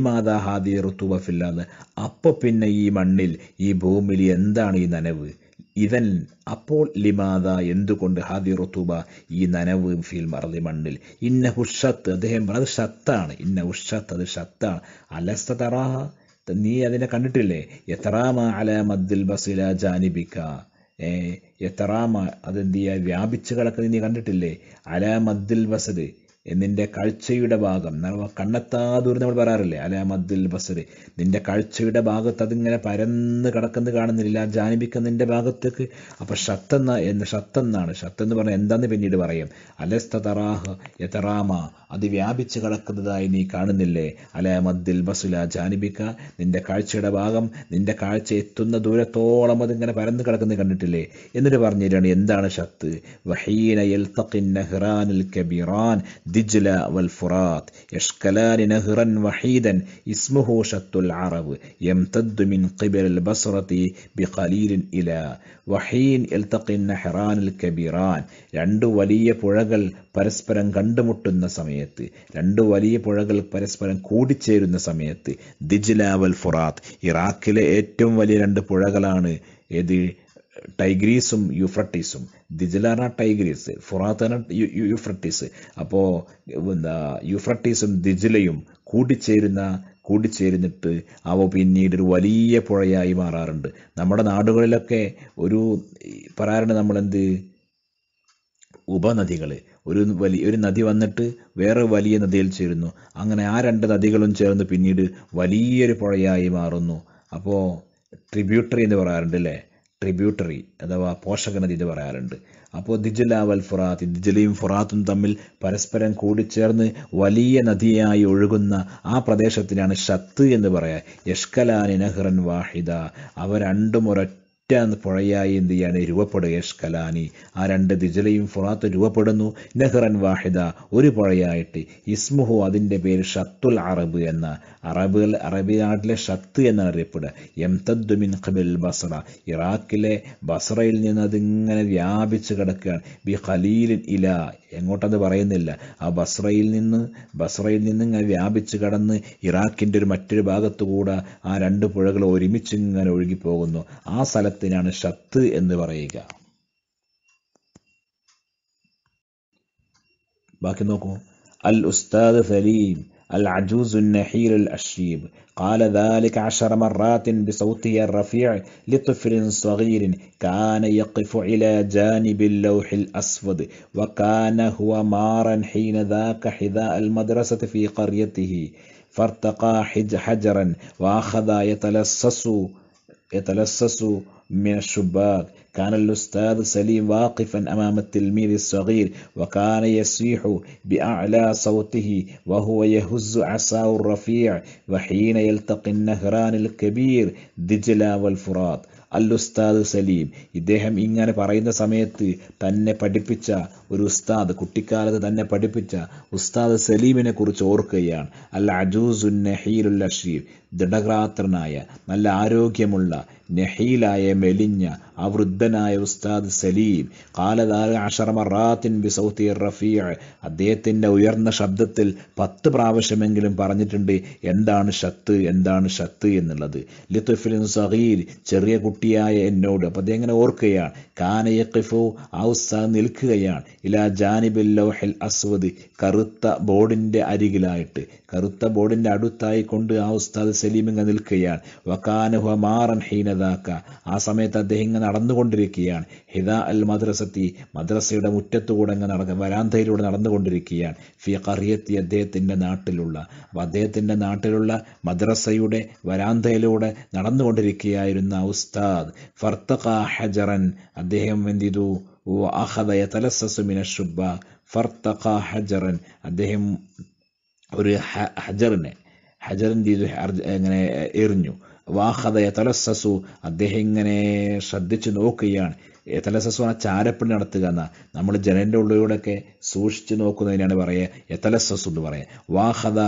മാതാ ഹാദി ഋതുവ ഫില്ലാന്ന് അപ്പോൾ പിന്നെ ഈ മണ്ണിൽ ഈ ഭൂമിയിൽ എന്താണ് ഈ നനവ് ഇതൻ അപ്പോൾ ലിമാത എന്തുകൊണ്ട് ഹാദി റുത്തുബ ഈ നനവ് ഫീൽ മറതി മണ്ണിൽ ഇന്ന ഉഷത്ത് അദ്ദേഹം പറഞ്ഞത് ഷത്താണ് ഇന്ന ഉഷത്ത് അത് ഷത്താണ് അലസ്ത തറാഹ നീ അതിനെ കണ്ടിട്ടില്ലേ എത്രാമ അല മദ്ദിൽ ബസില ജാനിബിക്ക ഏ എത്രാമ അതെന്തിയ വ്യാപിച്ചു കിടക്കുന്നത് നീ കണ്ടിട്ടില്ലേ അല മദ്ദിൽ ബസല് നിന്റെ കാഴ്ചയുടെ ഭാഗം കണ്ണെത്താതൂരം നമ്മൾ പറയാറില്ലേ അല്ലെ മദ്ദിൽ ബസറി നിന്റെ കാഴ്ചയുടെ ഭാഗത്ത് അതിങ്ങനെ പരന്ന് കിടക്കുന്നത് കാണുന്നില്ല ജാനിബിക്ക നിന്റെ ഭാഗത്തേക്ക് അപ്പോൾ ഷത്തെന്ന എന്ന് ഷത്തെന്നാണ് എന്ന് പറഞ്ഞാൽ എന്താന്ന് പിന്നീട് പറയും അലസ്ത തറാഹ് യതറാമ അത് വ്യാപിച്ച് കിടക്കുന്നതായി നീ കാണുന്നില്ലേ അലെ മദ്ദിൽ ബസുല ജാനിബിക്ക നിന്റെ കാഴ്ചയുടെ ഭാഗം നിന്റെ കാഴ്ച എത്തുന്ന ദൂരത്തോളം അതിങ്ങനെ പരന്ന് കിടക്കുന്നത് കണ്ടിട്ടില്ലേ എന്നിട്ട് പറഞ്ഞിട്ടാണ് എന്താണ് ഷത്ത് വഹീന എൽ തക്കിൻ കബീറാൻ ദിജ്ല വൽ ഫുറാത്ത് യഷ്കലാനി നഹ്റൻ വഹീദൻ ഇസ്മുഹു ഷത്തുൽ അറബ് يمتد അൽ ബസ്റതി ബിഖലീലിൻ ഇലാ വഹീൻ ഇൽതഖി നഹ്റാൻ അൽ കബീറാൻ രണ്ട് വലിയ പുഴകൾ പരസ്പരം കണ്ടുമുട്ടുന്ന സമയത്ത് രണ്ട് വലിയ പുഴകൾ പരസ്പരം കൂടിച്ചേരുന്ന സമയത്ത് ദിജ്ല വൽ ഫുറാത്ത് ഇറാഖിലെ ഏറ്റവും വലിയ രണ്ട് പുഴകളാണ് ഏത് ടൈഗ്രീസും യുഫ്രട്ടീസും ദിജലാന ടൈഗ്രീസ് ഫുറാത്തന യുഫ്രട്ടീസ് അപ്പോൾ എന്താ യുഫ്രട്ടീസും ദിജിലയും കൂടിച്ചേരുന്ന കൂടിച്ചേരുന്നിട്ട് അവ പിന്നീട് ഒരു വലിയ പുഴയായി മാറാറുണ്ട് നമ്മുടെ നാടുകളിലൊക്കെ ഒരു പറയാറുണ്ട് നമ്മളെന്ത് ഉപനദികൾ ഒരു വലിയ ഒരു നദി വന്നിട്ട് വേറെ വലിയ നദിയിൽ ചേരുന്നു അങ്ങനെ ആ രണ്ട് നദികളും ചേർന്ന് പിന്നീട് വലിയൊരു പുഴയായി മാറുന്നു അപ്പോൾ ട്രിബ്യൂട്ടറി എന്ന് പറയാറുണ്ട് അല്ലേ ട്രിബ്യൂട്ടറി അഥവാ പോഷകനദി ഇത് പറയാറുണ്ട് അപ്പോൾ ദിജല വൽ ഫുറാത്ത് ദിജലയും ഫുറാത്തും തമ്മിൽ പരസ്പരം കൂടിച്ചേർന്ന് വലിയ നദിയായി ഒഴുകുന്ന ആ പ്രദേശത്തിനാണ് ഷത്ത് എന്ന് പറയാം യഷ്കലാനി നഹ്റൻ വാഹിദ അവ രണ്ടും ഒരൊറ്റ ഒറ്റ പുഴയായി എന്ത് ചെയ്യാണ് രൂപപ്പെടുകേഷ് കലാനി ആ രണ്ട് ദിജലയും ഫുറാത്ത് രൂപപ്പെടുന്നു നെഹ്റൻ വാഹിദ ഒരു പുഴയായിട്ട് ഇസ്മുഹു അതിൻ്റെ പേര് ഷത്തുൽ അറബ് എന്ന അറബുകൾ അറബി നാട്ടിലെ ഷത്ത് എന്നാണ് അറിയപ്പെടുക എംതദ്മിൻ ഖബിൽ ബസറ ഇറാഖിലെ ബസറയിൽ നിന്ന് അതിങ്ങനെ വ്യാപിച്ച് കിടക്കുകയാണ് ബി ഖലീൽ ഇല എങ്ങോട്ടത് പറയുന്നില്ല ആ ബസ്രയിൽ നിന്ന് ബസ്രയിൽ നിന്ന് ഇങ്ങനെ വ്യാപിച്ച് കടന്ന് ഇറാഖിൻ്റെ ഒരു മറ്റൊരു ഭാഗത്തുകൂടെ ആ രണ്ട് പുഴകൾ ഒരുമിച്ച് ഇങ്ങനെ ഒഴുകിപ്പോകുന്നു ആ സ്ഥലത്ത് ശബ്ദത്തിനാണ് ഷത്ത് എന്ന് പറയുക باقي الأستاذ ثليم العجوز النحيل الأشيب قال ذلك عشر مرات بصوته الرفيع لطفل صغير كان يقف إلى جانب اللوح الأسود وكان هو مارا حين ذاك حذاء المدرسة في قريته فارتقى حجرا وأخذ يتلصص يتلصص من الشباك كان الأستاذ سليم واقفا أمام التلميذ الصغير وكان يصيح بأعلى صوته وهو يهز عصاه الرفيع وحين يلتقي النهران الكبير دجلة والفرات الأستاذ سليم ഇദ്ദേഹം ഇങ്ങനെ പറയുന്ന سميت തന്നെ പഠിപ്പിച്ച ഒരു ഉസ്താദ് കുട്ടിക്കാലത്ത് തന്നെ പഠിപ്പിച്ച ഉസ്താദ് സലീമിനെ കുറിച്ച് ഓർക്കുകയാണ് അൽ അജൂസുൻ നഹീലുൽ അഷീർ ദൃഢഗ്രാത്രനായ നല്ല ആരോഗ്യമുള്ള നഹീലായ മെലിഞ്ഞ ആ വൃദ്ധനായ ഉസ്താദ് സലീം കാലദാര അഷർമറാത്തിൻ ബി സൗത്തി റഫീ അദ്ദേഹത്തിൻ്റെ ഉയർന്ന ശബ്ദത്തിൽ പത്ത് പ്രാവശ്യമെങ്കിലും പറഞ്ഞിട്ടുണ്ട് എന്താണ് ഷത്ത് എന്താണ് ഷത്ത് എന്നുള്ളത് ലിത്തുഫിലിൻ സഹീൽ ചെറിയ കുട്ടിയായ എന്നോട് അപ്പോൾ അദ്ദേഹം ഇങ്ങനെ ഓർക്കുകയാണ് കാനയക്കിഫു ആ ഉസ്താദ് നിൽക്കുകയാണ് ഇലാ ജാനിബിൽ ലൗഹിൽ അസ്വദി കറുത്ത ബോർഡിൻ്റെ അരികിലായിട്ട് കറുത്ത ബോർഡിൻ്റെ അടുത്തായി കൊണ്ട് ആ ഉസ്താദ് ഇങ്ങനെ നിൽക്കുകയാണ് വക്കാനുഹ മാറൻ ഹീനതാക്ക ആ സമയത്ത് അദ്ദേഹം ഇങ്ങനെ നടന്നുകൊണ്ടിരിക്കുകയാണ് ഹിദ അൽ മദ്രസത്തി മദ്രസയുടെ മുറ്റത്തുകൂടെ ഇങ്ങനെ നടക്കുക വരാന്തയിലൂടെ നടന്നുകൊണ്ടിരിക്കുകയാണ് ഫി കറിയത്തി അദ്ദേഹത്തിൻ്റെ നാട്ടിലുള്ള അപ്പം അദ്ദേഹത്തിൻ്റെ നാട്ടിലുള്ള മദ്രസയുടെ വരാന്തയിലൂടെ നടന്നുകൊണ്ടിരിക്കുകയായിരുന്ന ഉസ്താദ് ഫർത്തഖ ഹജറൻ അദ്ദേഹം എന്ത് ചെയ്തു അഹദയ തലസ്സസുമിന ഷുബ ഫർത്തഖ ഹജറൻ അദ്ദേഹം ഒരു ഹജറിനെ ഹജറിൻ്റെ ഇത് ഇങ്ങനെ എറിഞ്ഞു വാഹതയ തലസ്സസു അദ്ദേഹം ഇങ്ങനെ ശ്രദ്ധിച്ചു നോക്കുകയാണ് എത്തലസസു ആ ചാരപ്പണി നടത്തുക എന്ന നമ്മൾ ജനലിൻ്റെ ഉള്ളിലൂടെയൊക്കെ സൂക്ഷിച്ചു നോക്കുന്നതിനാണ് പറയുക എത്തലസസു എന്ന് പറയുക വാഹദ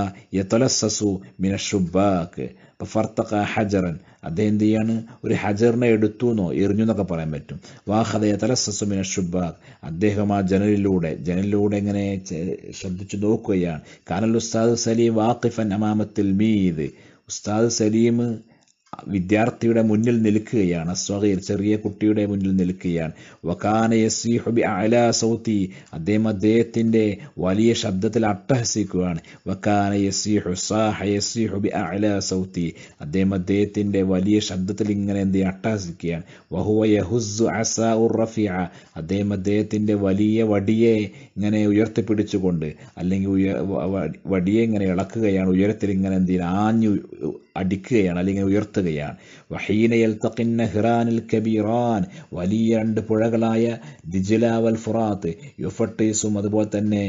എത്തലസസു മിനഷുബാക്ക് ഫർത്തക ഹജറൻ അദ്ദേഹം എന്ത് ചെയ്യാണ് ഒരു ഹജറിനെ എടുത്തു എന്നോ എറിഞ്ഞു എന്നൊക്കെ പറയാൻ പറ്റും വാഹതയ തലസസുമിന ഷുബാഖ് അദ്ദേഹം ആ ജനലിലൂടെ ജനലിലൂടെ ഇങ്ങനെ ശ്രദ്ധിച്ചു നോക്കുകയാണ് കാനൽ ഉസ്താദ് സലീം വാഖിഫൻ അമാമത്തിൽ മീദ് ഉസ്താദ് സലീം വിദ്യാർത്ഥിയുടെ മുന്നിൽ നിൽക്കുകയാണ് സ്വഹീർ ചെറിയ കുട്ടിയുടെ മുന്നിൽ നിൽക്കുകയാണ് സൗത്തി അദ്ദേഹം അദ്ദേഹത്തിന്റെ വലിയ ശബ്ദത്തിൽ അട്ടഹസിക്കുകയാണ് സൗത്തി അദ്ദേഹം അദ്ദേഹത്തിന്റെ വലിയ ശബ്ദത്തിൽ ഇങ്ങനെ എന്ത് അട്ടഹസിക്കുകയാണ് വഹുവ അദ്ദേഹം അദ്ദേഹത്തിന്റെ വലിയ വടിയെ ഇങ്ങനെ ഉയർത്തിപ്പിടിച്ചുകൊണ്ട് അല്ലെങ്കിൽ വടിയെ ഇങ്ങനെ ഇളക്കുകയാണ് ഉയരത്തിൽ ഇങ്ങനെ എന്ത് ആഞ്ഞു അടിക്കുകയാണ് അല്ലെങ്കിൽ ഉയർത്തുകയാണ് വഹീനയൽ തക്കിന്ന ഹിറാനിൽ കബീറാൻ വലിയ രണ്ട് പുഴകളായ ദിജലാവൽ ഫുറാത്ത് യുഫട്ടീസും അതുപോലെ തന്നെ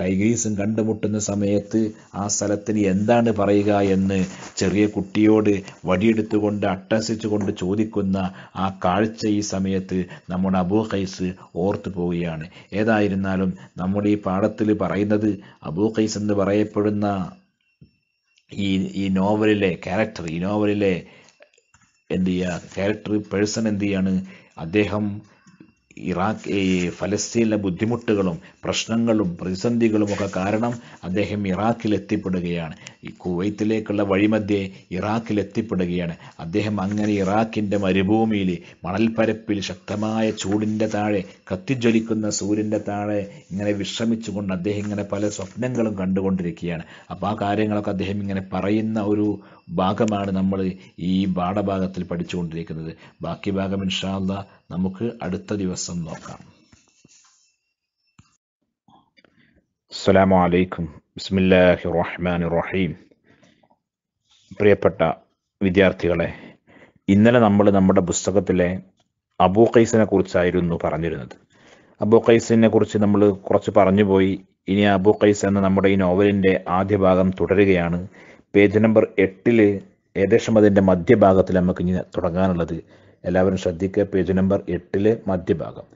ടൈഗ്രീസും കണ്ടുമുട്ടുന്ന സമയത്ത് ആ സ്ഥലത്തിന് എന്താണ് പറയുക എന്ന് ചെറിയ കുട്ടിയോട് വടിയെടുത്തുകൊണ്ട് അട്ടസിച്ചുകൊണ്ട് ചോദിക്കുന്ന ആ കാഴ്ച ഈ സമയത്ത് നമ്മുടെ അബൂ ഖൈസ് ഓർത്തു പോവുകയാണ് ഏതായിരുന്നാലും നമ്മുടെ ഈ പാഠത്തിൽ പറയുന്നത് അബൂ ഖൈസ് എന്ന് പറയപ്പെടുന്ന ഈ ഈ നോവലിലെ ക്യാരക്ടർ ഈ നോവലിലെ എന്ത് ചെയ്യുക ക്യാരക്ടർ പേഴ്സൺ എന്ത് ചെയ്യുകയാണ് അദ്ദേഹം ഇറാഖ് ഈ ഫലസ്തീനിലെ ബുദ്ധിമുട്ടുകളും പ്രശ്നങ്ങളും പ്രതിസന്ധികളും ഒക്കെ കാരണം അദ്ദേഹം ഇറാഖിൽ എത്തിപ്പെടുകയാണ് ഈ കുവൈത്തിലേക്കുള്ള വഴിമധ്യേ ഇറാഖിൽ എത്തിപ്പെടുകയാണ് അദ്ദേഹം അങ്ങനെ ഇറാഖിൻ്റെ മരുഭൂമിയിൽ മണൽപ്പരപ്പിൽ ശക്തമായ ചൂടിൻ്റെ താഴെ കത്തിജ്വലിക്കുന്ന സൂര്യൻ്റെ താഴെ ഇങ്ങനെ വിശ്രമിച്ചുകൊണ്ട് അദ്ദേഹം ഇങ്ങനെ പല സ്വപ്നങ്ങളും കണ്ടുകൊണ്ടിരിക്കുകയാണ് അപ്പോൾ ആ കാര്യങ്ങളൊക്കെ അദ്ദേഹം ഇങ്ങനെ പറയുന്ന ഒരു ഭാഗമാണ് നമ്മൾ ഈ പാഠഭാഗത്തിൽ പഠിച്ചുകൊണ്ടിരിക്കുന്നത് ബാക്കി ഭാഗം ഇൻഷാല്ല നമുക്ക് അടുത്ത ദിവസം നോക്കാം അസ്സലാമു അലൈക്കും ബിസ്മില്ലാഹി റഹ്മാൻ റഹീം പ്രിയപ്പെട്ട വിദ്യാർത്ഥികളെ ഇന്നലെ നമ്മൾ നമ്മുടെ പുസ്തകത്തിലെ അബൂ ഖൈസിനെ കുറിച്ചായിരുന്നു പറഞ്ഞിരുന്നത് അബൂ ഖൈസിനെ കുറിച്ച് നമ്മൾ കുറച്ച് പറഞ്ഞു പോയി ഇനി അബൂ ഖൈസ് എന്ന നമ്മുടെ ഈ നോവലിൻ്റെ ആദ്യ ഭാഗം തുടരുകയാണ് പേജ് നമ്പർ എട്ടിൽ ഏകദേശം അതിൻ്റെ മധ്യഭാഗത്തിൽ നമുക്ക് ഇനി തുടങ്ങാനുള്ളത് എല്ലാവരും ശ്രദ്ധിക്കുക പേജ് നമ്പർ എട്ടിലെ മധ്യഭാഗം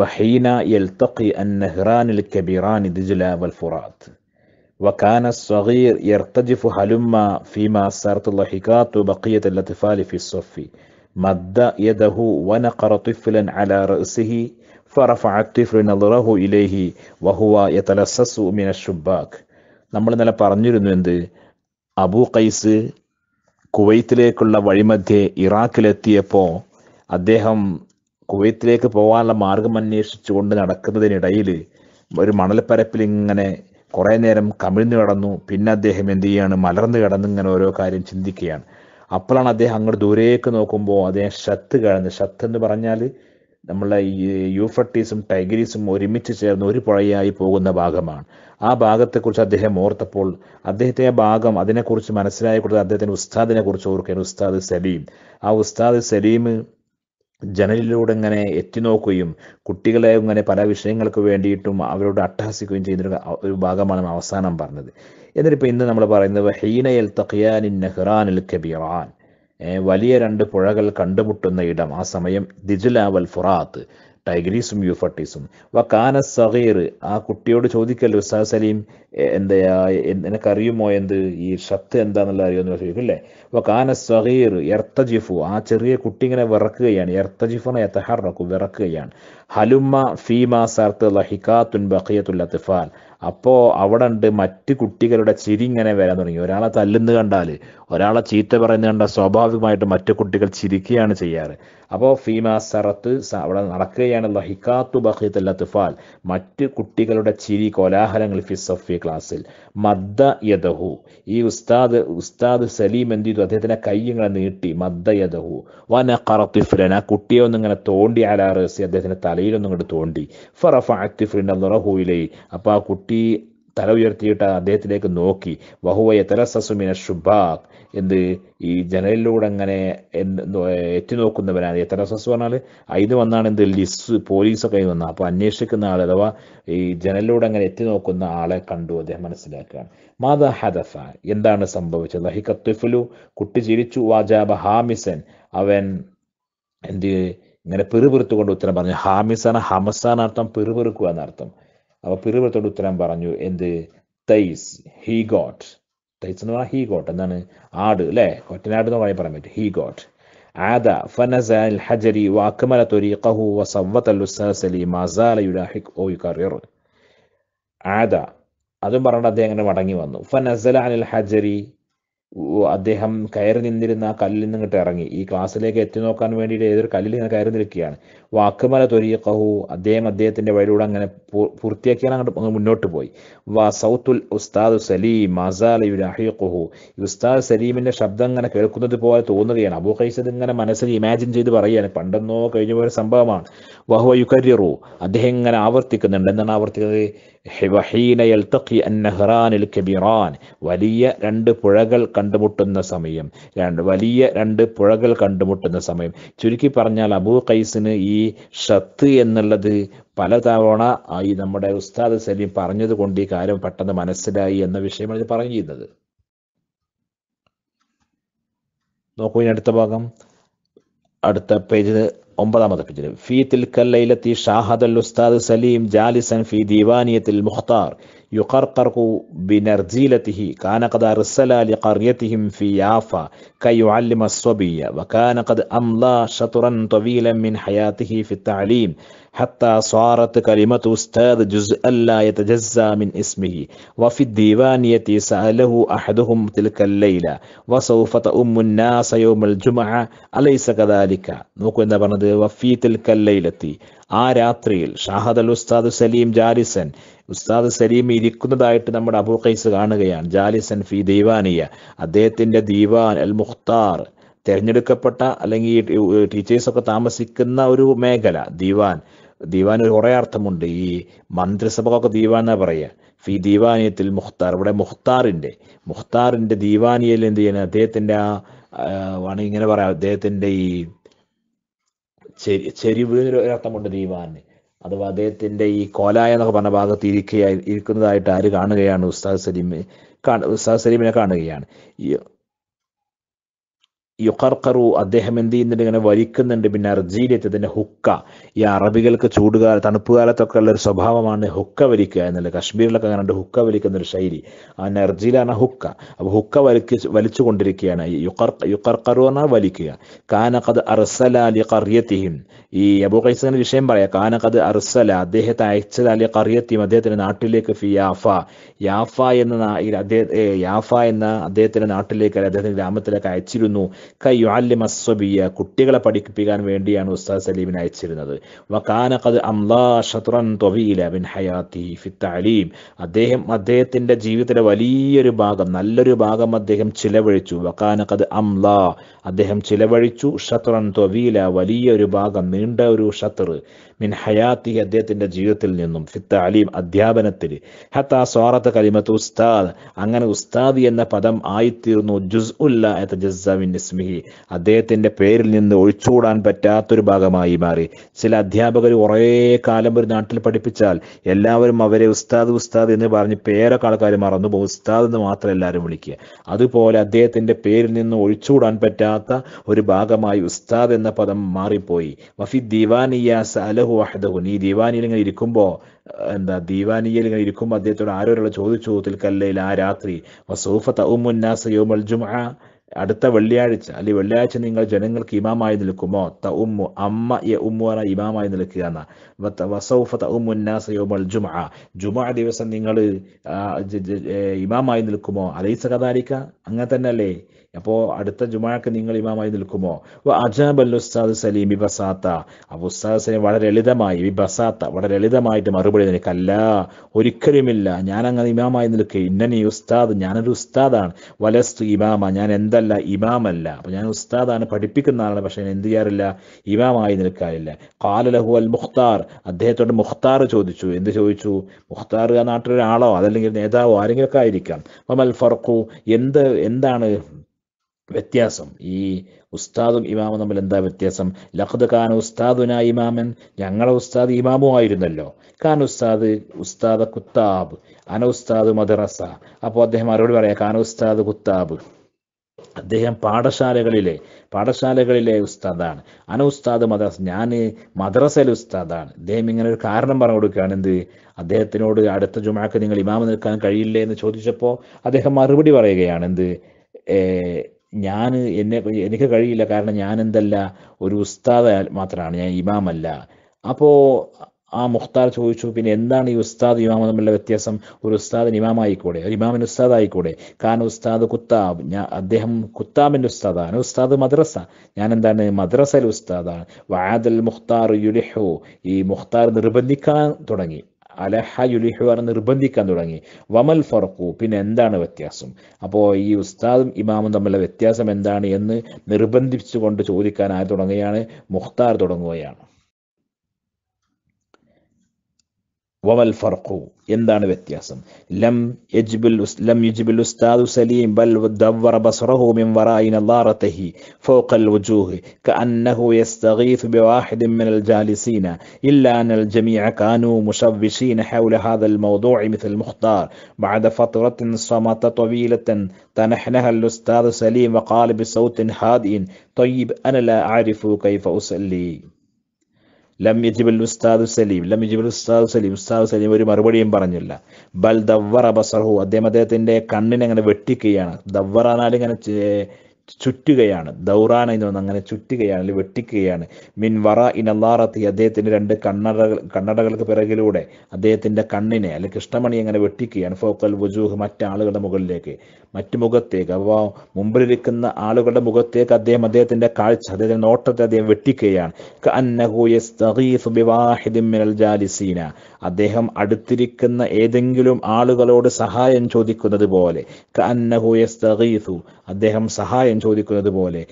وحين يلتقي النهران الكبيران دجلة والفرات وكان الصغير يرتجف هلما فيما سارت الضحكات بقية الأطفال في الصف مد يده ونقر طفلا على رأسه فرفع الطفل نظره إليه وهو يتلسس من الشباك നമ്മൾ ഇന്നലെ പറഞ്ഞിരുന്നു എന്ത് അബൂ കൈസ് കുവൈത്തിലേക്കുള്ള വഴിമധ്യേ ഇറാഖിലെത്തിയപ്പോൾ അദ്ദേഹം കുവൈത്തിലേക്ക് പോകാനുള്ള മാർഗം അന്വേഷിച്ചുകൊണ്ട് നടക്കുന്നതിനിടയിൽ ഒരു മണൽപ്പരപ്പിൽ ഇങ്ങനെ കുറേ നേരം കമിഴ്ന്നു കിടന്നു പിന്നെ അദ്ദേഹം എന്ത് ചെയ്യാണ് മലർന്നു കിടന്ന് ഇങ്ങനെ ഓരോ കാര്യം ചിന്തിക്കുകയാണ് അപ്പോഴാണ് അദ്ദേഹം അങ്ങോട്ട് ദൂരേക്ക് നോക്കുമ്പോൾ അദ്ദേഹം ശത്ത് കിടന്ന് ശത്ത് എന്ന് പറഞ്ഞാൽ നമ്മളെ യൂഫട്ടീസും ടൈഗ്രീസും ഒരുമിച്ച് ചേർന്ന് ഒരു പുഴയായി പോകുന്ന ഭാഗമാണ് ആ ഭാഗത്തെക്കുറിച്ച് അദ്ദേഹം ഓർത്തപ്പോൾ അദ്ദേഹത്തെ ആ ഭാഗം അതിനെക്കുറിച്ച് മനസ്സിലായി കൊടുത്ത് അദ്ദേഹത്തിൻ്റെ ഉസ്താദിനെ കുറിച്ച് ഓർക്കുകയാണ് ഉസ്താദ് സലീം ആ ഉസ്താദ് സലീം ജനലിലൂടെ ഇങ്ങനെ എത്തിനോക്കുകയും കുട്ടികളെ ഇങ്ങനെ പല വിഷയങ്ങൾക്ക് വേണ്ടിയിട്ടും അവരോട് അട്ടഹസിക്കുകയും ചെയ്യുന്ന ഒരു ഭാഗമാണ് അവസാനം പറഞ്ഞത് ഇപ്പം ഇന്ന് നമ്മൾ പറയുന്നത് ഹീനയൽ തഖിയാനിൻ നെഹ്റാനിൽ കബീറാൻ വലിയ രണ്ട് പുഴകൾ കണ്ടുമുട്ടുന്ന ഇടം ആ സമയം ദിജുലാവൽ ഫുറാത്ത് ടൈഗ്രീസും യൂഫട്ടീസും വക്കാന സഹീർ ആ കുട്ടിയോട് ചോദിക്കല്ലോ ഉസ്താദ് സലീം എന്താ എനക്കറിയുമോ എന്ത് ഈ ഷത്ത് എന്താണെന്നുള്ള അറിയുമെന്ന് ചോദിക്കും അല്ലേ വക്കാന സഹീർ എർത്തജിഫു ആ ചെറിയ കുട്ടി ഇങ്ങനെ വിറക്കുകയാണ് എർത്തജിഫുനെ എത്തഹറക്കും വിറക്കുകയാണ് ഹലുമ്മ ഫീമ സർത്ത് ലഹിക്കാത്തുൻ ബഖിയത്തുൽ അത്തിഫാൽ അപ്പോൾ അവിടെ ഉണ്ട് മറ്റ് കുട്ടികളുടെ ചിരി ഇങ്ങനെ വരാൻ തുടങ്ങി ഒരാളെ തല്ലുന്ന കണ്ടാൽ ഒരാളെ ചീത്ത പറയുന്ന കണ്ടാൽ സ്വാഭാവികമായിട്ട് മറ്റു കുട്ടികൾ ചിരിക്കുകയാണ് ചെയ്യാറ് അപ്പോൾ ഫീമാ സറത്ത് അവിടെ നടക്കുകയാണ് ഹിക്കാത്തു ബഹീത്ത് തുഫാൽ മറ്റ് കുട്ടികളുടെ ചിരി കോലാഹലങ്ങൾ ഫിസഫി ക്ലാസ്സിൽ മദ്ദ യദഹു ഈ ഉസ്താദ് ഉസ്താദ് സലീം എന്ത് ചെയ്തു അദ്ദേഹത്തിൻ്റെ കൈ ഇങ്ങനെ നീട്ടി മദ്ദ യദഹു വന കറത്തിഫുരൻ ആ കുട്ടിയെ ഒന്നിങ്ങനെ തോണ്ടി അലാറേസി അദ്ദേഹത്തിൻ്റെ തലയിലൊന്നും ഇങ്ങോട്ട് തോണ്ടി ഫറഫ അത്തിഫുരൻ അള്ളറഹുയിലേ അപ്പോൾ ആ കുട്ടി കുട്ടി തല ഉയർത്തിയിട്ട് അദ്ദേഹത്തിലേക്ക് നോക്കി വഹുവയ സസുമിന ഷുബാഖ് എന്ത് ഈ ജനലിലൂടെ അങ്ങനെ എത്ര സസ് പറഞ്ഞാൽ ഇത് വന്നാണ് എന്ത് ലിസ് പോലീസൊക്കെ വന്ന അപ്പോൾ അന്വേഷിക്കുന്ന ആൾ അഥവാ ഈ ജനലിലൂടെ അങ്ങനെ എത്തി നോക്കുന്ന ആളെ കണ്ടു അദ്ദേഹം മനസ്സിലാക്കുകയാണ് മാത ഹദഫ എന്താണ് സംഭവിച്ചത് ലഹിക്കത്തുഫുലു കുട്ടി ചിരിച്ചു വാജാബ ഹാമിസൻ അവൻ എന്ത് ഇങ്ങനെ പെറുപെറുത്തുകൊണ്ട് ഉത്തരം പറഞ്ഞു ഹാമിസാണ് ഹമസാൻ അർത്ഥം പെറുപെറുക്കുക എന്നർത്ഥം അവ പിറുപുറത്തോട് ഉത്തരം പറഞ്ഞു എന്ത് തൈസ് ഹീ ഗോട്ട് തൈസ് എന്ന് പറഞ്ഞാൽ ഹീ ഗോട്ട് എന്താണ് ആട് അല്ലേ കൊറ്റനാട് എന്ന് പറയാൻ പറയാൻ പറ്റും ഹീ ഗോട്ട് ആദ അതും പറഞ്ഞിട്ട് അദ്ദേഹം അങ്ങനെ മടങ്ങി വന്നു ഫനസല ഹജരി അദ്ദേഹം കയറി നിന്നിരുന്ന ആ കല്ലിൽ നിന്നിട്ട് ഇറങ്ങി ഈ ക്ലാസ്സിലേക്ക് എത്തി നോക്കാൻ വേണ്ടിയിട്ട് ഏതൊരു കല്ലിൽ ഇങ്ങനെ കയറി നിൽക്കുകയാണ് വാക്കുമല തൊരീഖഹു അദ്ദേഹം അദ്ദേഹത്തിൻ്റെ വഴിയിലൂടെ അങ്ങനെ പൂർത്തിയാക്കിയാണ് അങ്ങോട്ട് മുന്നോട്ട് പോയി വാ സൗത്തുൽ ഉസ്താദ് സലീം മസാലിഹു ഉസ്താദ് സലീമിൻ്റെ ശബ്ദം അങ്ങനെ കേൾക്കുന്നത് പോലെ തോന്നുകയാണ് അബു ഖൈസദ് ഇങ്ങനെ മനസ്സിൽ ഇമാജിൻ ചെയ്ത് പറയുകയാണ് പണ്ടെന്നോ കഴിഞ്ഞ പോലെ സംഭവമാണ് വഹുവ യുക്കരിറു അദ്ദേഹം ഇങ്ങനെ ആവർത്തിക്കുന്നുണ്ട് എന്താണ് ആവർത്തിക്കുന്നത് വലിയ രണ്ട് പുഴകൾ കണ്ടുമുട്ടുന്ന സമയം രണ്ട് വലിയ രണ്ട് പുഴകൾ കണ്ടുമുട്ടുന്ന സമയം ചുരുക്കി പറഞ്ഞാൽ അബൂ കൈസിന് ഈ ഷത്ത് എന്നുള്ളത് പലതവണ ഈ നമ്മുടെ ഉസ്താദ് സലീം പറഞ്ഞതുകൊണ്ട് ഈ കാര്യം പെട്ടെന്ന് മനസ്സിലായി എന്ന വിഷയമാണ് ഇത് പറഞ്ഞു ചെയ്യുന്നത് നോക്കൂ ഇനി അടുത്ത ഭാഗം അടുത്ത പേജ് ഒമ്പതാമത്തെ പേജിൽ ഫീ തിൽക്കല്ലയിലെത്തി ഷാഹദൽ ഉസ്താദ് സലീം ജാലിസൻ ഫി ദീവാനിയത്തിൽ മുഖ്താർ يقرقر بنرجيلته كان قد أرسل لقريتهم في يافا كي يعلم الصبي وكان قد أملى شطرا طويلا من حياته في التعليم حتى صارت كلمة أستاذ جزءا لا يتجزى من اسمه وفي الديوانية سأله أحدهم تلك الليلة وسوف تؤم الناس يوم الجمعة أليس كذلك وفي تلك الليلة തിൽക്കല്ലയിലെത്തി آه، ആ شاهد الأستاذ سليم ഉസ്താദ് ഉസ്താദ് സലീം ഇരിക്കുന്നതായിട്ട് നമ്മുടെ അബു ഖൈസ് കാണുകയാണ് ജാലിസൻ ഫി ദീവാനിയ അദ്ദേഹത്തിന്റെ ദീവാൻ അൽ മുഖ്താർ തിരഞ്ഞെടുക്കപ്പെട്ട അല്ലെങ്കിൽ ടീച്ചേഴ്സൊക്കെ താമസിക്കുന്ന ഒരു മേഖല ദീവാൻ ദീവാൻ ഒരു കുറേ അർത്ഥമുണ്ട് ഈ മന്ത്രിസഭകൊക്കെ ദീവാൻ എന്നാ പറയുക ഫി ദീവാനിയത്തിൽ മുഖ്താർ ഇവിടെ മുഖ്താറിൻ്റെ മുഖ്താറിൻ്റെ ദീവാനിയയിൽ എന്ത് ചെയ്യുന്നത് അദ്ദേഹത്തിൻ്റെ ആ വേണമെങ്കിൽ ഇങ്ങനെ പറയാം അദ്ദേഹത്തിൻ്റെ ഈ ചെരിവ് ഒരു അർത്ഥമുണ്ട് ദീവാന് അഥവാ അദ്ദേഹത്തിന്റെ ഈ കോലായ എന്നൊക്കെ പറഞ്ഞ ഭാഗത്ത് ഇരിക്കുക ഇരിക്കുന്നതായിട്ട് ആര് കാണുകയാണ് ഉസ്താദ് സലീം ഉസ്താദ് സലീമിനെ കാണുകയാണ് യുക്കർക്കറു അദ്ദേഹം എന്ത് ചെയ്യുന്നുണ്ട് ഇങ്ങനെ വലിക്കുന്നുണ്ട് പിന്നെ അർജീലിയത്ത് ഹുക്ക ഈ അറബികൾക്ക് ചൂടുകാല തണുപ്പുകാലത്തൊക്കെ ഉള്ള ഒരു സ്വഭാവമാണ് ഹുക്ക വലിക്കുക എന്നുള്ളത് കശ്മീരിലൊക്കെ അങ്ങനെ ഹുക്ക വലിക്കുന്ന ഒരു ശൈലി അതിന് അർജീലാണ് ഹുക്ക അപ്പൊ ഹുക്ക വലിക്ക് വലിച്ചു കൊണ്ടിരിക്കുകയാണ് യുക്കർ യുക്കർക്കറു എന്നാൽ വലിക്കുക കാനഖദ് അർസല അലി കറിയത്തിഹിം ഈ അബു കൈസന്റെ വിഷയം പറയാം കാനഖദ് അർസല അദ്ദേഹത്തെ അയച്ചത് അലി കറിയത്തിയും അദ്ദേഹത്തിന്റെ നാട്ടിലേക്ക് ഫി യാഫ യാഫ എന്ന അദ്ദേഹം യാഫ എന്ന അദ്ദേഹത്തിന്റെ നാട്ടിലേക്ക് അദ്ദേഹത്തിന്റെ ഗ്രാമത്തിലേക്ക് അയച്ചിരുന്നു കയ്യു അല്ലിമ കുട്ടികളെ പഠിപ്പിക്കാൻ വേണ്ടിയാണ് ഉസ്താദ് സലീമിന് അയച്ചിരുന്നത് അദ്ദേഹം അദ്ദേഹത്തിന്റെ ജീവിതത്തിലെ വലിയൊരു ഭാഗം നല്ലൊരു ഭാഗം അദ്ദേഹം ചിലവഴിച്ചു വക്കാനക്കത് ഖദ് അംലാ അദ്ദേഹം ചിലവഴിച്ചു ഷത്രൻ തൊവീല വലിയൊരു ഭാഗം നീണ്ട ഒരു ഷത്ര് മിൻ ഹയാത്തി അദ്ദേഹത്തിൻ്റെ ജീവിതത്തിൽ നിന്നും ഫിത്ത അലീം അധ്യാപനത്തിൽ ഹത്ത സ്വാറത്ത് കലിമത്ത് ഉസ്താദ് അങ്ങനെ ഉസ്താദ് എന്ന പദം ആയിത്തീർന്നു ജുസ് ഉല്ല ജസ്സാമിൻ ഇസ്മിഹി അദ്ദേഹത്തിൻ്റെ പേരിൽ നിന്ന് ഒഴിച്ചുകൂടാൻ പറ്റാത്തൊരു ഭാഗമായി മാറി ചില അധ്യാപകർ കുറേ കാലം ഒരു നാട്ടിൽ പഠിപ്പിച്ചാൽ എല്ലാവരും അവരെ ഉസ്താദ് ഉസ്താദ് എന്ന് പറഞ്ഞ് പേരൊക്കെ ആൾക്കാർ മറന്നു പോകും ഉസ്താദ് എന്ന് മാത്രം എല്ലാവരും വിളിക്കുക അതുപോലെ അദ്ദേഹത്തിൻ്റെ പേരിൽ നിന്ന് ഒഴിച്ചുകൂടാൻ പറ്റാത്ത ഒരു ഭാഗമായി ഉസ്താദ് എന്ന പദം മാറിപ്പോയി വഫി ദിവാനിയ സലഹു അള്ളാഹു വാഹിദഹുൻ നീ ദീവാനിയിൽ ഇങ്ങനെ ഇരിക്കുമ്പോൾ എന്താ ദീവാനിയിൽ ഇങ്ങനെ ഇരിക്കുമ്പോൾ അദ്ദേഹത്തോട് ആരോരുള്ള ഒരാൾ ചോദിച്ചു തിൽക്കല്ലയിൽ ആ രാത്രി വസൂഫത്ത ഉമ്മുന്നാസ് യോമൽ അടുത്ത വെള്ളിയാഴ്ച അല്ലെങ്കിൽ വെള്ളിയാഴ്ച നിങ്ങൾ ജനങ്ങൾക്ക് ഇമാമായി നിൽക്കുമോ ത ഉമ്മു അമ്മ യ എന്ന ഇമാമായി നിൽക്കുക എന്ന വസൗഫ ത ഉമ്മുന്നാസ ദിവസം നിങ്ങൾ ഇമാമായി നിൽക്കുമോ അലൈസ കഥാരിക്ക അങ്ങനെ തന്നെ അല്ലേ അപ്പോൾ അടുത്ത ജുമാക്ക് നിങ്ങൾ ഇമാമായി നിൽക്കുമോ അജാബൽ ഉസ്താദ് സലീം ബിബസാത്ത ആ ഉസ്താദ് സലീം വളരെ ലളിതമായി ബിബസാത്ത വളരെ ലളിതമായിട്ട് മറുപടി നിനക്കല്ല ഒരിക്കലുമില്ല ഞാൻ അങ്ങനെ ഇമാമായി നിൽക്കേ ഇന്നനി ഉസ്താദ് ഞാനൊരു ഉസ്താദാണ് വലസ്തു ഇമാമ ഞാൻ എന്തല്ല ഇമാമല്ല അപ്പോൾ ഞാൻ ഉസ്താദാണ് പഠിപ്പിക്കുന്ന ആളാണ് പക്ഷേ ഞാൻ എന്ത് ചെയ്യാറില്ല ഇമാമായി നിൽക്കാറില്ല കാലലഹു അൽ മുഖ്താർ അദ്ദേഹത്തോട് മുഖ്താർ ചോദിച്ചു എന്ത് ചോദിച്ചു മുഖ്താർ ആ നാട്ടിലൊരാളോ അതല്ലെങ്കിൽ നേതാവോ ആരെങ്കിലൊക്കെ ആയിരിക്കാം അപ്പം അൽ ഫർഖു എന്ത് എന്താണ് വ്യത്യാസം ഈ ഉസ്താദും ഇമാമും തമ്മിൽ എന്താ വ്യത്യാസം ലഹദ് ഖാൻ ഉസ്താദുന ഇമാമൻ ഞങ്ങളെ ഉസ്താദ് ആയിരുന്നല്ലോ ഖാൻ ഉസ്താദ് ഉസ്താദ കുത്താബ് അന ഉസ്താദ് മദ്രസ അപ്പോൾ അദ്ദേഹം മറുപടി പറയാം ഖാൻ ഉസ്താദ് കുത്താബ് അദ്ദേഹം പാഠശാലകളിലെ പാഠശാലകളിലെ ഉസ്താദാണ് അന ഉസ്താദ് മദ്രസ ഞാൻ മദ്രസയിലെ ഉസ്താദാണ് അദ്ദേഹം ഇങ്ങനെ ഒരു കാരണം പറഞ്ഞു കൊടുക്കുകയാണ് എന്ത് അദ്ദേഹത്തിനോട് അടുത്ത ജുമാക്ക് നിങ്ങൾ ഇമാമ് നിൽക്കാൻ കഴിയില്ലേ എന്ന് ചോദിച്ചപ്പോൾ അദ്ദേഹം മറുപടി പറയുകയാണ് എന്ത് ഞാൻ എന്നെ എനിക്ക് കഴിയില്ല കാരണം ഞാൻ എന്തല്ല ഒരു ഉസ്താദ് മാത്രമാണ് ഞാൻ ഇമാമല്ല അപ്പോ ആ മുഖ്താർ ചോദിച്ചു പിന്നെ എന്താണ് ഈ ഉസ്താദ് ഇമാമ തമ്മിലുള്ള വ്യത്യാസം ഒരു ഉസ്താദ് ഇമാമായിക്കൂടെ ഒരു ഇമാമിന് ഉസ്താദ് ആയിക്കൂടെ കാരണം ഉസ്താദ് കുത്താബ് ഞാൻ അദ്ദേഹം കുത്താബിൻ്റെ ഉസ്താദാണ് ഉസ്താദ് മദ്രസ ഞാൻ എന്താണ് മദ്രസയിൽ ഉസ്താദാണ് വാദൽ മുഖ്താർ യുലിഹു ഈ മുഖ്താർ നിർബന്ധിക്കാൻ തുടങ്ങി അലഹ നിർബന്ധിക്കാൻ തുടങ്ങി വമൽ ഫർഖു പിന്നെ എന്താണ് വ്യത്യാസം അപ്പോൾ ഈ ഉസ്താദും ഇമാമും തമ്മിലുള്ള വ്യത്യാസം എന്താണ് എന്ന് നിർബന്ധിച്ചുകൊണ്ട് ചോദിക്കാൻ ആര് തുടങ്ങുകയാണ് മുഖ്താർ തുടങ്ങുകയാണ് وما الفرق يندان വ്യത്യാസം لم يجب لم يجب الاستاذ سليم بل دور بصره من وراء نظارته فوق الوجوه كأنه يستغيث بواحد من الجالسين إلا أن الجميع كانوا مشوشين حول هذا الموضوع مثل المختار بعد فترة صمت طويلة تنحنها الأستاذ سليم وقال بصوت هادئ طيب أنا لا أعرف كيف أصلي ലം യജിബുൽ ഉസ്താദു സലീം ലം യജിബുൽ ഉസ്താദു സലീം ഉസ്താദു സലീം ഒരു മറുപടിയും പറഞ്ഞില്ല ബൽ ദവ്വറ ബസർഹു അദ്ദേഹം അദ്ദേഹത്തിൻ്റെ കണ്ണിനെ അങ്ങനെ വെട്ടിക്കുകയാണ് ദവ്വറ എന്നാൽ ഇങ്ങനെ ചുറ്റുകയാണ് ദൗറാന എന്ന് പറഞ്ഞാൽ അങ്ങനെ ചുറ്റുകയാണ് അല്ലെങ്കിൽ വെട്ടിക്കുകയാണ് മിൻ വറ ഇനല്ലാറത്തി അദ്ദേഹത്തിൻ്റെ രണ്ട് കണ്ണടകൾ കണ്ണടകൾക്ക് പിറകിലൂടെ അദ്ദേഹത്തിൻ്റെ കണ്ണിനെ അല്ലെങ്കിൽ കൃഷ്ണമണി അങ്ങനെ വെട്ടിക്കുകയാണ് ഫോക്കൽ വുജൂഹ് മറ്റാളുകളുടെ മുകളിലേക്ക് മറ്റു മുഖത്തേക്ക് അപ്പോൾ മുമ്പിലിരിക്കുന്ന ആളുകളുടെ മുഖത്തേക്ക് അദ്ദേഹം അദ്ദേഹത്തിൻ്റെ കാഴ്ച അദ്ദേഹത്തിൻ്റെ നോട്ടത്തെ അദ്ദേഹം വെട്ടിക്കുകയാണ് അദ്ദേഹം അടുത്തിരിക്കുന്ന ഏതെങ്കിലും ആളുകളോട് സഹായം ചോദിക്കുന്നത് പോലെ അദ്ദേഹം സഹായം ചോദിക്കുന്നത് പോലെ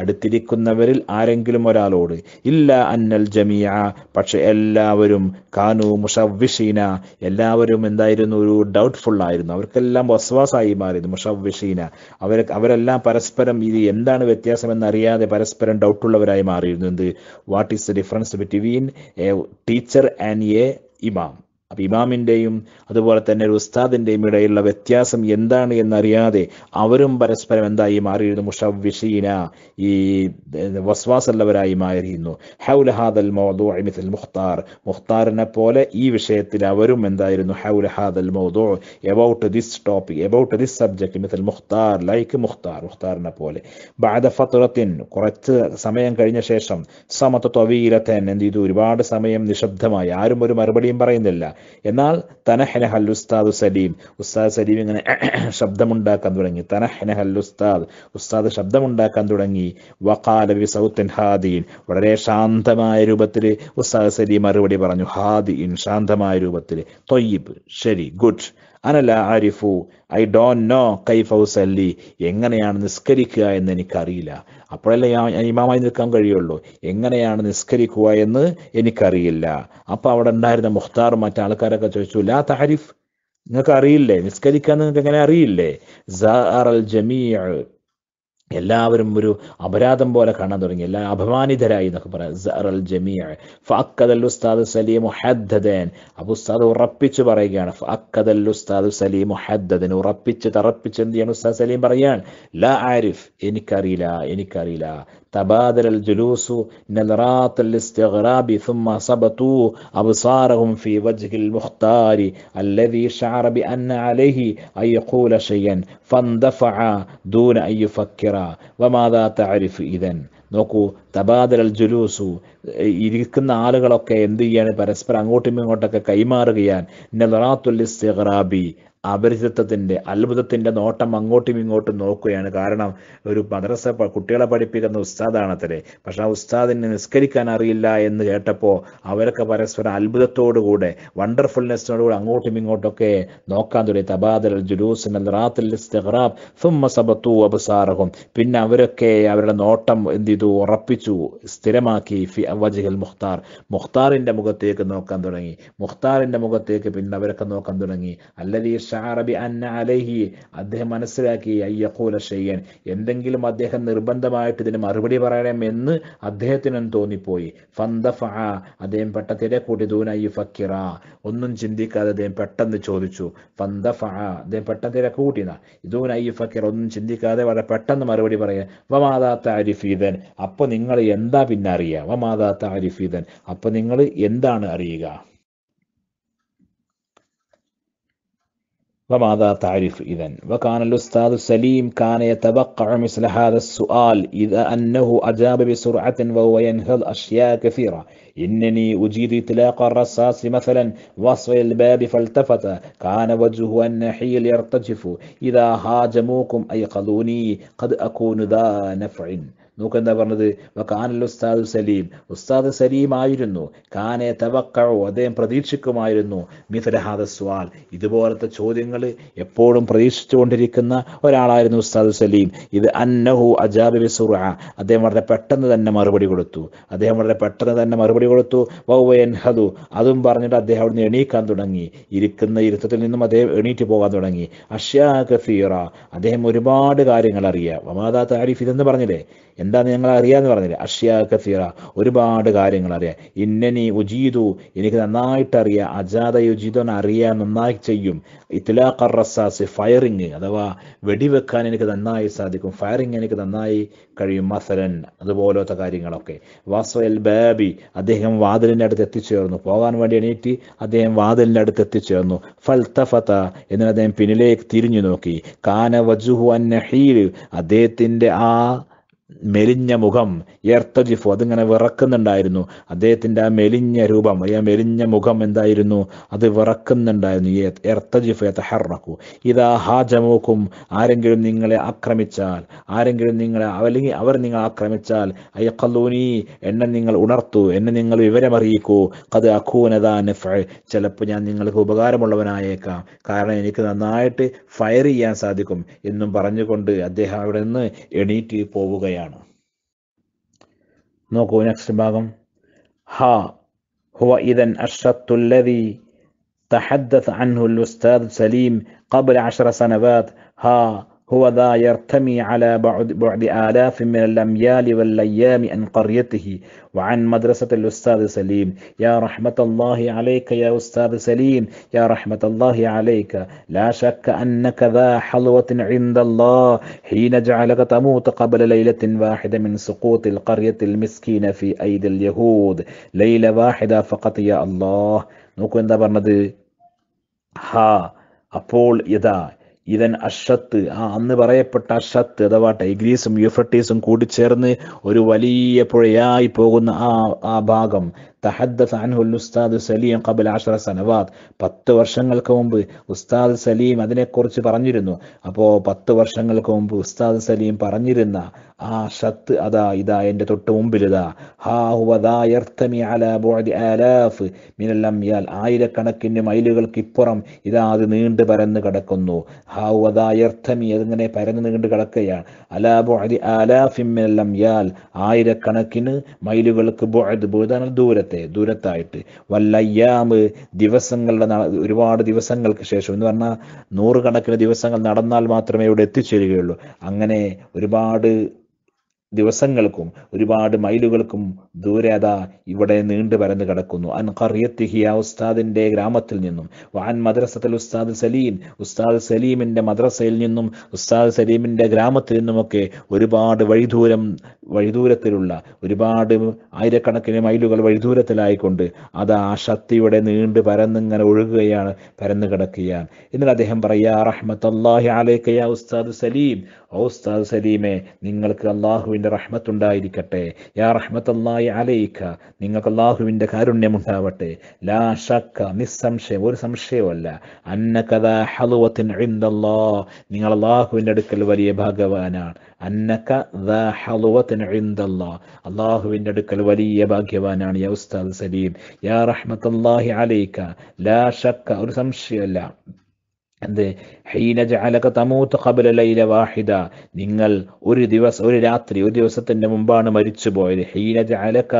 അടുത്തിരിക്കുന്നവരിൽ ആരെങ്കിലും ഒരാളോട് ഇല്ല അന്നൽ ജമിയ പക്ഷെ എല്ലാവരും കാനു മുഷവിഷീന എല്ലാവരും എന്തായിരുന്നു ഒരു ഡൗട്ട്ഫുൾ ആയിരുന്നു അവർക്കെല്ലാം വസ്വാസായി മാറിയിരുന്നു മുഷവിഷീന അവർ അവരെല്ലാം പരസ്പരം ഇത് എന്താണ് വ്യത്യാസം എന്നറിയാതെ പരസ്പരം ഡൗട്ടുള്ളവരായി മാറിയിരുന്നു എന്ത് what is the difference between a teacher and a ഇമാം അപ്പം ഇമാമിൻ്റെയും അതുപോലെ തന്നെ ഒരു ഉസ്താദിൻ്റെയും ഇടയിലുള്ള വ്യത്യാസം എന്താണ് എന്നറിയാതെ അവരും പരസ്പരം എന്തായി മാറിയിരുന്നു മുഷവിഷീന ഈ വസ്വാസുള്ളവരായി മാറിയിരുന്നു ഹൗലഹാദൽ മോദോ അമിത്തൽ മുഖ്താർ മുഖ്താറിനെ പോലെ ഈ വിഷയത്തിൽ അവരും എന്തായിരുന്നു ഹൗലഹാദൽ മോദോ about this topic about this subject മിഥൽ മുഖ്താർ ലൈക്ക് മുഖ്താർ മുഖ്താറിനെ പോലെ ബാദ കുറച്ച് സമയം കഴിഞ്ഞ ശേഷം സമത്വ തൊവീലത്തൻ എന്ത് ചെയ്തു ഒരുപാട് സമയം നിശബ്ദമായി ആരും ഒരു മറുപടിയും പറയുന്നില്ല എന്നാൽ തനഹന ഹൽ ഉസ്താദ് സലീം ഉസ്താദ് സലീം ഇങ്ങനെ ശബ്ദമുണ്ടാക്കാൻ തുടങ്ങി തനഹന ഹൽ ഉസ്താദ് ഉസ്താദ് ശബ്ദമുണ്ടാക്കാൻ തുടങ്ങി വഖാല ബി സൗത്തിൻ ഹാദീൻ വളരെ ശാന്തമായ രൂപത്തിൽ ഉസ്താദ് സലീം മറുപടി പറഞ്ഞു ഹാദീൻ ശാന്തമായ രൂപത്തിൽ തൊയ്യിബ് ശരി ഗുഡ് അനലാരിഫു ഐ ഡോണ്ട് നോ കൈഫ് ഔസല്ലി എങ്ങനെയാണ് നിസ്കരിക്കുക എന്ന് എനിക്കറിയില്ല അപ്പോഴല്ലേ ഇമാമായി നിൽക്കാൻ കഴിയുള്ളൂ എങ്ങനെയാണ് നിസ്കരിക്കുക എന്ന് എനിക്കറിയില്ല അപ്പൊ അവിടെ ഉണ്ടായിരുന്ന മുഖ്താർ മറ്റു ആൾക്കാരൊക്കെ ചോദിച്ചു ലാ താരിഫ് നിങ്ങൾക്ക് അറിയില്ലേ നിസ്കരിക്കാൻ നിങ്ങൾക്ക് എങ്ങനെ അറിയില്ലേ എല്ലാവരും ഒരു അപരാധം പോലെ കാണാൻ തുടങ്ങി എല്ലാ അപമാനിതരായി എന്നൊക്കെ പറയാം ജമീഅ് ഫഅക്കദൽ ഉസ്താദ് സലീം ഹദ്ദദൻ അപ്പോൾ ഉസ്താദ് ഉറപ്പിച്ച് പറയുകയാണ് ഫഅക്കദൽ ഉസ്താദ് സലീം ഹദ്ദദൻ ഉറപ്പിച്ച് തറപ്പിച്ച് എന്ത് ചെയ്യാണ് ഉസ്താദ് സലീം പറയാൻ ലാ ആരിഫ് എനിക്കറിയില്ല എനിക്കറിയില്ല تبادل الجلوس نظرات الاستغراب ثم صبتوا أبصارهم في وجه المختار الذي شعر بأن عليه أن يقول شيئا فاندفع دون أن يفكر وماذا تعرف إذن നോക്കൂ തബാദൽ ജുലൂസു ഇരിക്കുന്ന ആളുകളൊക്കെ എന്ത് ചെയ്യാണ് പരസ്പരം അങ്ങോട്ടും ഇങ്ങോട്ടൊക്കെ കൈമാറുകയാണ് നെലറാത്തുൽ ഇസ്തിഗ്റാബി അപരിചിതത്വത്തിന്റെ അത്ഭുതത്തിന്റെ നോട്ടം അങ്ങോട്ടും ഇങ്ങോട്ടും നോക്കുകയാണ് കാരണം ഒരു മദ്രസ കുട്ടികളെ പഠിപ്പിക്കുന്ന ഉസ്താദാണത്രേ പക്ഷെ ആ ഉസ്താദിനെ നിസ്കരിക്കാൻ അറിയില്ല എന്ന് കേട്ടപ്പോൾ അവരൊക്കെ പരസ്പരം അത്ഭുതത്തോടുകൂടെ വണ്ടർഫുൾനെസ്സിനോടുകൂടെ അങ്ങോട്ടും ഇങ്ങോട്ടൊക്കെ നോക്കാൻ തുടങ്ങി തബാദൽ ജുലൂസ് സബത്തു അബസാറഹും പിന്നെ അവരൊക്കെ അവരുടെ നോട്ടം എന്ത് ചെയ്തു ഉറപ്പിച്ചു സ്ഥിരമാക്കി ഫി മുഖ്താർ മുഖ്താറിന്റെ മുഖത്തേക്ക് നോക്കാൻ തുടങ്ങി മുഖ്താറിന്റെ മുഖത്തേക്ക് പിന്നെ അവരൊക്കെ നോക്കാൻ തുടങ്ങി അല്ലതീ അൻ അലൈഹി അദ്ദേഹം മനസ്സിലാക്കി അയ്യക്കൂല ഷയ്യൻ എന്തെങ്കിലും അദ്ദേഹം നിർബന്ധമായിട്ട് ഇതിന് മറുപടി പറയണമെന്ന് അദ്ദേഹത്തിനും തോന്നിപ്പോയി ഫന്തഫ അദ്ദേഹം പെട്ട ദൂന അയ്യു ഫക്കിറ ഒന്നും ചിന്തിക്കാതെ അദ്ദേഹം പെട്ടെന്ന് ചോദിച്ചു ഫന്തഫ അദ്ദേഹം കൂട്ടിന ഇതൂന അയ്യു ഫക്കിറ ഒന്നും ചിന്തിക്കാതെ വളരെ പെട്ടെന്ന് മറുപടി പറയാൻ വമാതാ താരിഫീദൻ അപ്പൊ നിങ്ങൾ എന്താ പിന്നെ അറിയുക വമാതാ താരിഫീദൻ അപ്പൊ നിങ്ങൾ എന്താണ് അറിയുക فماذا تعرف إذا؟ وكان الأستاذ سليم كان يتبقع مثل هذا السؤال إذا أنه أجاب بسرعة وهو ينهض أشياء كثيرة إنني أجيد إطلاق الرصاص مثلا وصل الباب فالتفت كان وجهه النحيل يرتجف إذا هاجموكم أيقظوني قد أكون ذا نفع നോക്കെന്താ പറഞ്ഞത് കാനൽ ഉസ്താദ് സലീം ഉസ്താദ് സലീം ആയിരുന്നു കാനെ തവക്കഴോ അദ്ദേഹം പ്രതീക്ഷിക്കുമായിരുന്നു മിഥലഹാദ സ്വാൽ ഇതുപോലത്തെ ചോദ്യങ്ങൾ എപ്പോഴും പ്രതീക്ഷിച്ചുകൊണ്ടിരിക്കുന്ന ഒരാളായിരുന്നു ഉസ്താദ് സലീം ഇത് അന്നഹു അജാബ് ബിസുറ അദ്ദേഹം വളരെ പെട്ടെന്ന് തന്നെ മറുപടി കൊടുത്തു അദ്ദേഹം വളരെ പെട്ടെന്ന് തന്നെ മറുപടി കൊടുത്തു വൗവയൻ ഹദു അതും പറഞ്ഞിട്ട് അദ്ദേഹം അവിടുന്ന് എണീക്കാൻ തുടങ്ങി ഇരിക്കുന്ന ഇരുത്തത്തിൽ നിന്നും അദ്ദേഹം എണീറ്റ് പോകാൻ തുടങ്ങി അഷ്യാ കസീറ അദ്ദേഹം ഒരുപാട് കാര്യങ്ങൾ അറിയാം വമാദാ താരിഫ് ഇതെന്ന് പറഞ്ഞില്ലേ എന്താണ് ഞങ്ങൾ അറിയാന്ന് പറഞ്ഞില്ല അഷ്യ കസീറ ഒരുപാട് കാര്യങ്ങൾ അറിയാം ഇന്നനി ഉജീതു എനിക്ക് നന്നായിട്ട് അറിയാം അജാത യുജീതൻ അറിയാൻ നന്നായി ചെയ്യും ഇത്തിലാഖർ റസാസ് ഫയറിങ് അഥവാ വെടിവെക്കാൻ എനിക്ക് നന്നായി സാധിക്കും ഫയറിങ് എനിക്ക് നന്നായി കഴിയും മസലൻ അതുപോലത്തെ കാര്യങ്ങളൊക്കെ വാസോ എൽ ബാബി അദ്ദേഹം വാതിലിൻ്റെ അടുത്ത് എത്തിച്ചേർന്നു പോകാൻ വേണ്ടി എണീറ്റി അദ്ദേഹം വാതിലിൻ്റെ അടുത്ത് എത്തിച്ചേർന്നു ഫൽത്തഫത്ത എന്നിട്ട് അദ്ദേഹം പിന്നിലേക്ക് തിരിഞ്ഞു നോക്കി കാന വജുഹു അന്നഹീൽ അദ്ദേഹത്തിൻ്റെ ആ മെലിഞ്ഞ മുഖം ജിഫു അതിങ്ങനെ വിറക്കുന്നുണ്ടായിരുന്നു അദ്ദേഹത്തിൻ്റെ ആ മെലിഞ്ഞ രൂപം ആ മെലിഞ്ഞ മുഖം എന്തായിരുന്നു അത് വിറക്കുന്നുണ്ടായിരുന്നു എർത്തജിഫു എത്തഹറക്കു ഇതാ ഹാജമോക്കും ആരെങ്കിലും നിങ്ങളെ ആക്രമിച്ചാൽ ആരെങ്കിലും നിങ്ങളെ അല്ലെങ്കിൽ അവർ നിങ്ങളെ ആക്രമിച്ചാൽ അയ്യ കല്ലൂനി എന്നെ നിങ്ങൾ ഉണർത്തു എന്നെ നിങ്ങൾ വിവരമറിയിക്കൂ അത് അഖൂനതാ നെഫ് ചിലപ്പോൾ ഞാൻ നിങ്ങൾക്ക് ഉപകാരമുള്ളവനായേക്കാം കാരണം എനിക്ക് നന്നായിട്ട് ഫയർ ചെയ്യാൻ സാധിക്കും എന്നും പറഞ്ഞുകൊണ്ട് അദ്ദേഹം അവിടെ നിന്ന് എണീറ്റ് പോവുകയാണ് ها നോക്കൂ നെക്സ്റ്റ് ഭാഗം ഹ تحدث عنه الأستاذ سليم قبل عشر سنوات ها هو ذا يرتمي على بعد, بعد آلاف من الأميال والأيام عن قريته وعن مدرسة الأستاذ سليم يا رحمة الله عليك يا أستاذ سليم يا رحمة الله عليك لا شك أنك ذا حلوة عند الله حين جعلك تموت قبل ليلة واحدة من سقوط القرية المسكينة في أيدي اليهود ليلة واحدة فقط يا الله نكون എന്താ പറഞ്ഞത് ها അപ്പോൾ يداي ഇവൻ അഷത്ത് ആ അന്ന് പറയപ്പെട്ട അഷത്ത് അഥവാ ടൈഗ്രീസും യൂഫ്രട്ടീസും കൂടിച്ചേർന്ന് ഒരു വലിയ പുഴയായി പോകുന്ന ആ ആ ഭാഗം തഹദ്ദസ് അൻഹുൽ ഉസ്താദ് സലീം കബിൽ ആഷറ സനവാദ് പത്ത് വർഷങ്ങൾക്ക് മുമ്പ് ഉസ്താദ് സലീം അതിനെക്കുറിച്ച് പറഞ്ഞിരുന്നു അപ്പോൾ പത്ത് വർഷങ്ങൾക്ക് മുമ്പ് ഉസ്താദ് സലീം പറഞ്ഞിരുന്ന ആ ഷത്ത് അതാ ഇതാ എൻ്റെ തൊട്ട് മുമ്പിലിതാ ഹാ ഹുവദായർത്തമി അല ബോഡി അലാഫ് മിനല്ലംയാൽ ആയിരക്കണക്കിന് മൈലുകൾക്ക് ഇപ്പുറം ഇതാ അത് നീണ്ട് പരന്ന് കിടക്കുന്നു ഹാ ഹുവദായർത്തമി അതിങ്ങനെ പരന്ന് നീണ്ട് കിടക്കുകയാണ് അലാ ബോഡി അലാഫിം മിനല്ലംയാൽ ആയിരക്കണക്കിന് മൈലുകൾക്ക് ബോഡ് ബോധാണ് ദൂരത്തെ ദൂരത്തെ ദൂരത്തായിട്ട് വല്ലയ്യാമ് ദിവസങ്ങളുടെ ഒരുപാട് ദിവസങ്ങൾക്ക് ശേഷം എന്ന് പറഞ്ഞാൽ നൂറുകണക്കിന് ദിവസങ്ങൾ നടന്നാൽ മാത്രമേ ഇവിടെ എത്തിച്ചേരുകയുള്ളൂ അങ്ങനെ ഒരുപാട് ദിവസങ്ങൾക്കും ഒരുപാട് മൈലുകൾക്കും ദൂരത ഇവിടെ നീണ്ടു പരന്ന് കിടക്കുന്നു അൻ ഹിയ ഉസ്താദിന്റെ ഗ്രാമത്തിൽ നിന്നും വാൻ മദ്രസത്തിൽ ഉസ്താദ് സലീം ഉസ്താദ് സലീമിന്റെ മദ്രസയിൽ നിന്നും ഉസ്താദ് സലീമിന്റെ ഗ്രാമത്തിൽ നിന്നുമൊക്കെ ഒരുപാട് വഴിദൂരം വഴിദൂരത്തിലുള്ള ഒരുപാട് ആയിരക്കണക്കിന് മൈലുകൾ വഴിദൂരത്തിലായിക്കൊണ്ട് അത് ആ ശക്തിയുടെ നീണ്ടു പരന്നിങ്ങനെ ഒഴുകുകയാണ് പരന്നു കിടക്കുകയാണ് എന്നിട്ട് അദ്ദേഹം പറയാ അള്ളാഹി അലൈക്കയ ഉസ്താദ് സലീം ഓ ഉസ്താദ് സലീമെ നിങ്ങൾക്ക് അള്ളാഹുവിൻ്റെ അള്ളാഹുവിൻ്റെ റഹ്മത്തുണ്ടായിരിക്കട്ടെ യാ അള്ളാഹി അലയിക്ക നിങ്ങൾക്ക് അള്ളാഹുവിൻ്റെ കാരുണ്യമുണ്ടാവട്ടെ ലാ ഷക്ക നിസ്സംശയം ഒരു സംശയമല്ല അന്ന കഥ ഹലുവത്തിൻ അഴിന്തല്ലോ നിങ്ങൾ അള്ളാഹുവിൻ്റെ അടുക്കൽ വലിയ ഭാഗവാനാണ് അന്നക്ക ദ ഹലുവത്തിൻ ഇന്തല്ലോ അള്ളാഹുവിൻ്റെ അടുക്കൽ വലിയ ഭാഗ്യവാനാണ് യാ ഉസ്താദ് സലീം യാ റഹ്മത്തല്ലാഹി അലയിക്ക ലാ ഷക്ക ഒരു സംശയമല്ല എന്ത് ഹീന ജാലക തമൂത്ത് കബല ലൈല വാഹിദ നിങ്ങൾ ഒരു ദിവസം ഒരു രാത്രി ഒരു ദിവസത്തിന്റെ മുമ്പാണ് മരിച്ചു പോയത് ഹൈനജ അലക്ക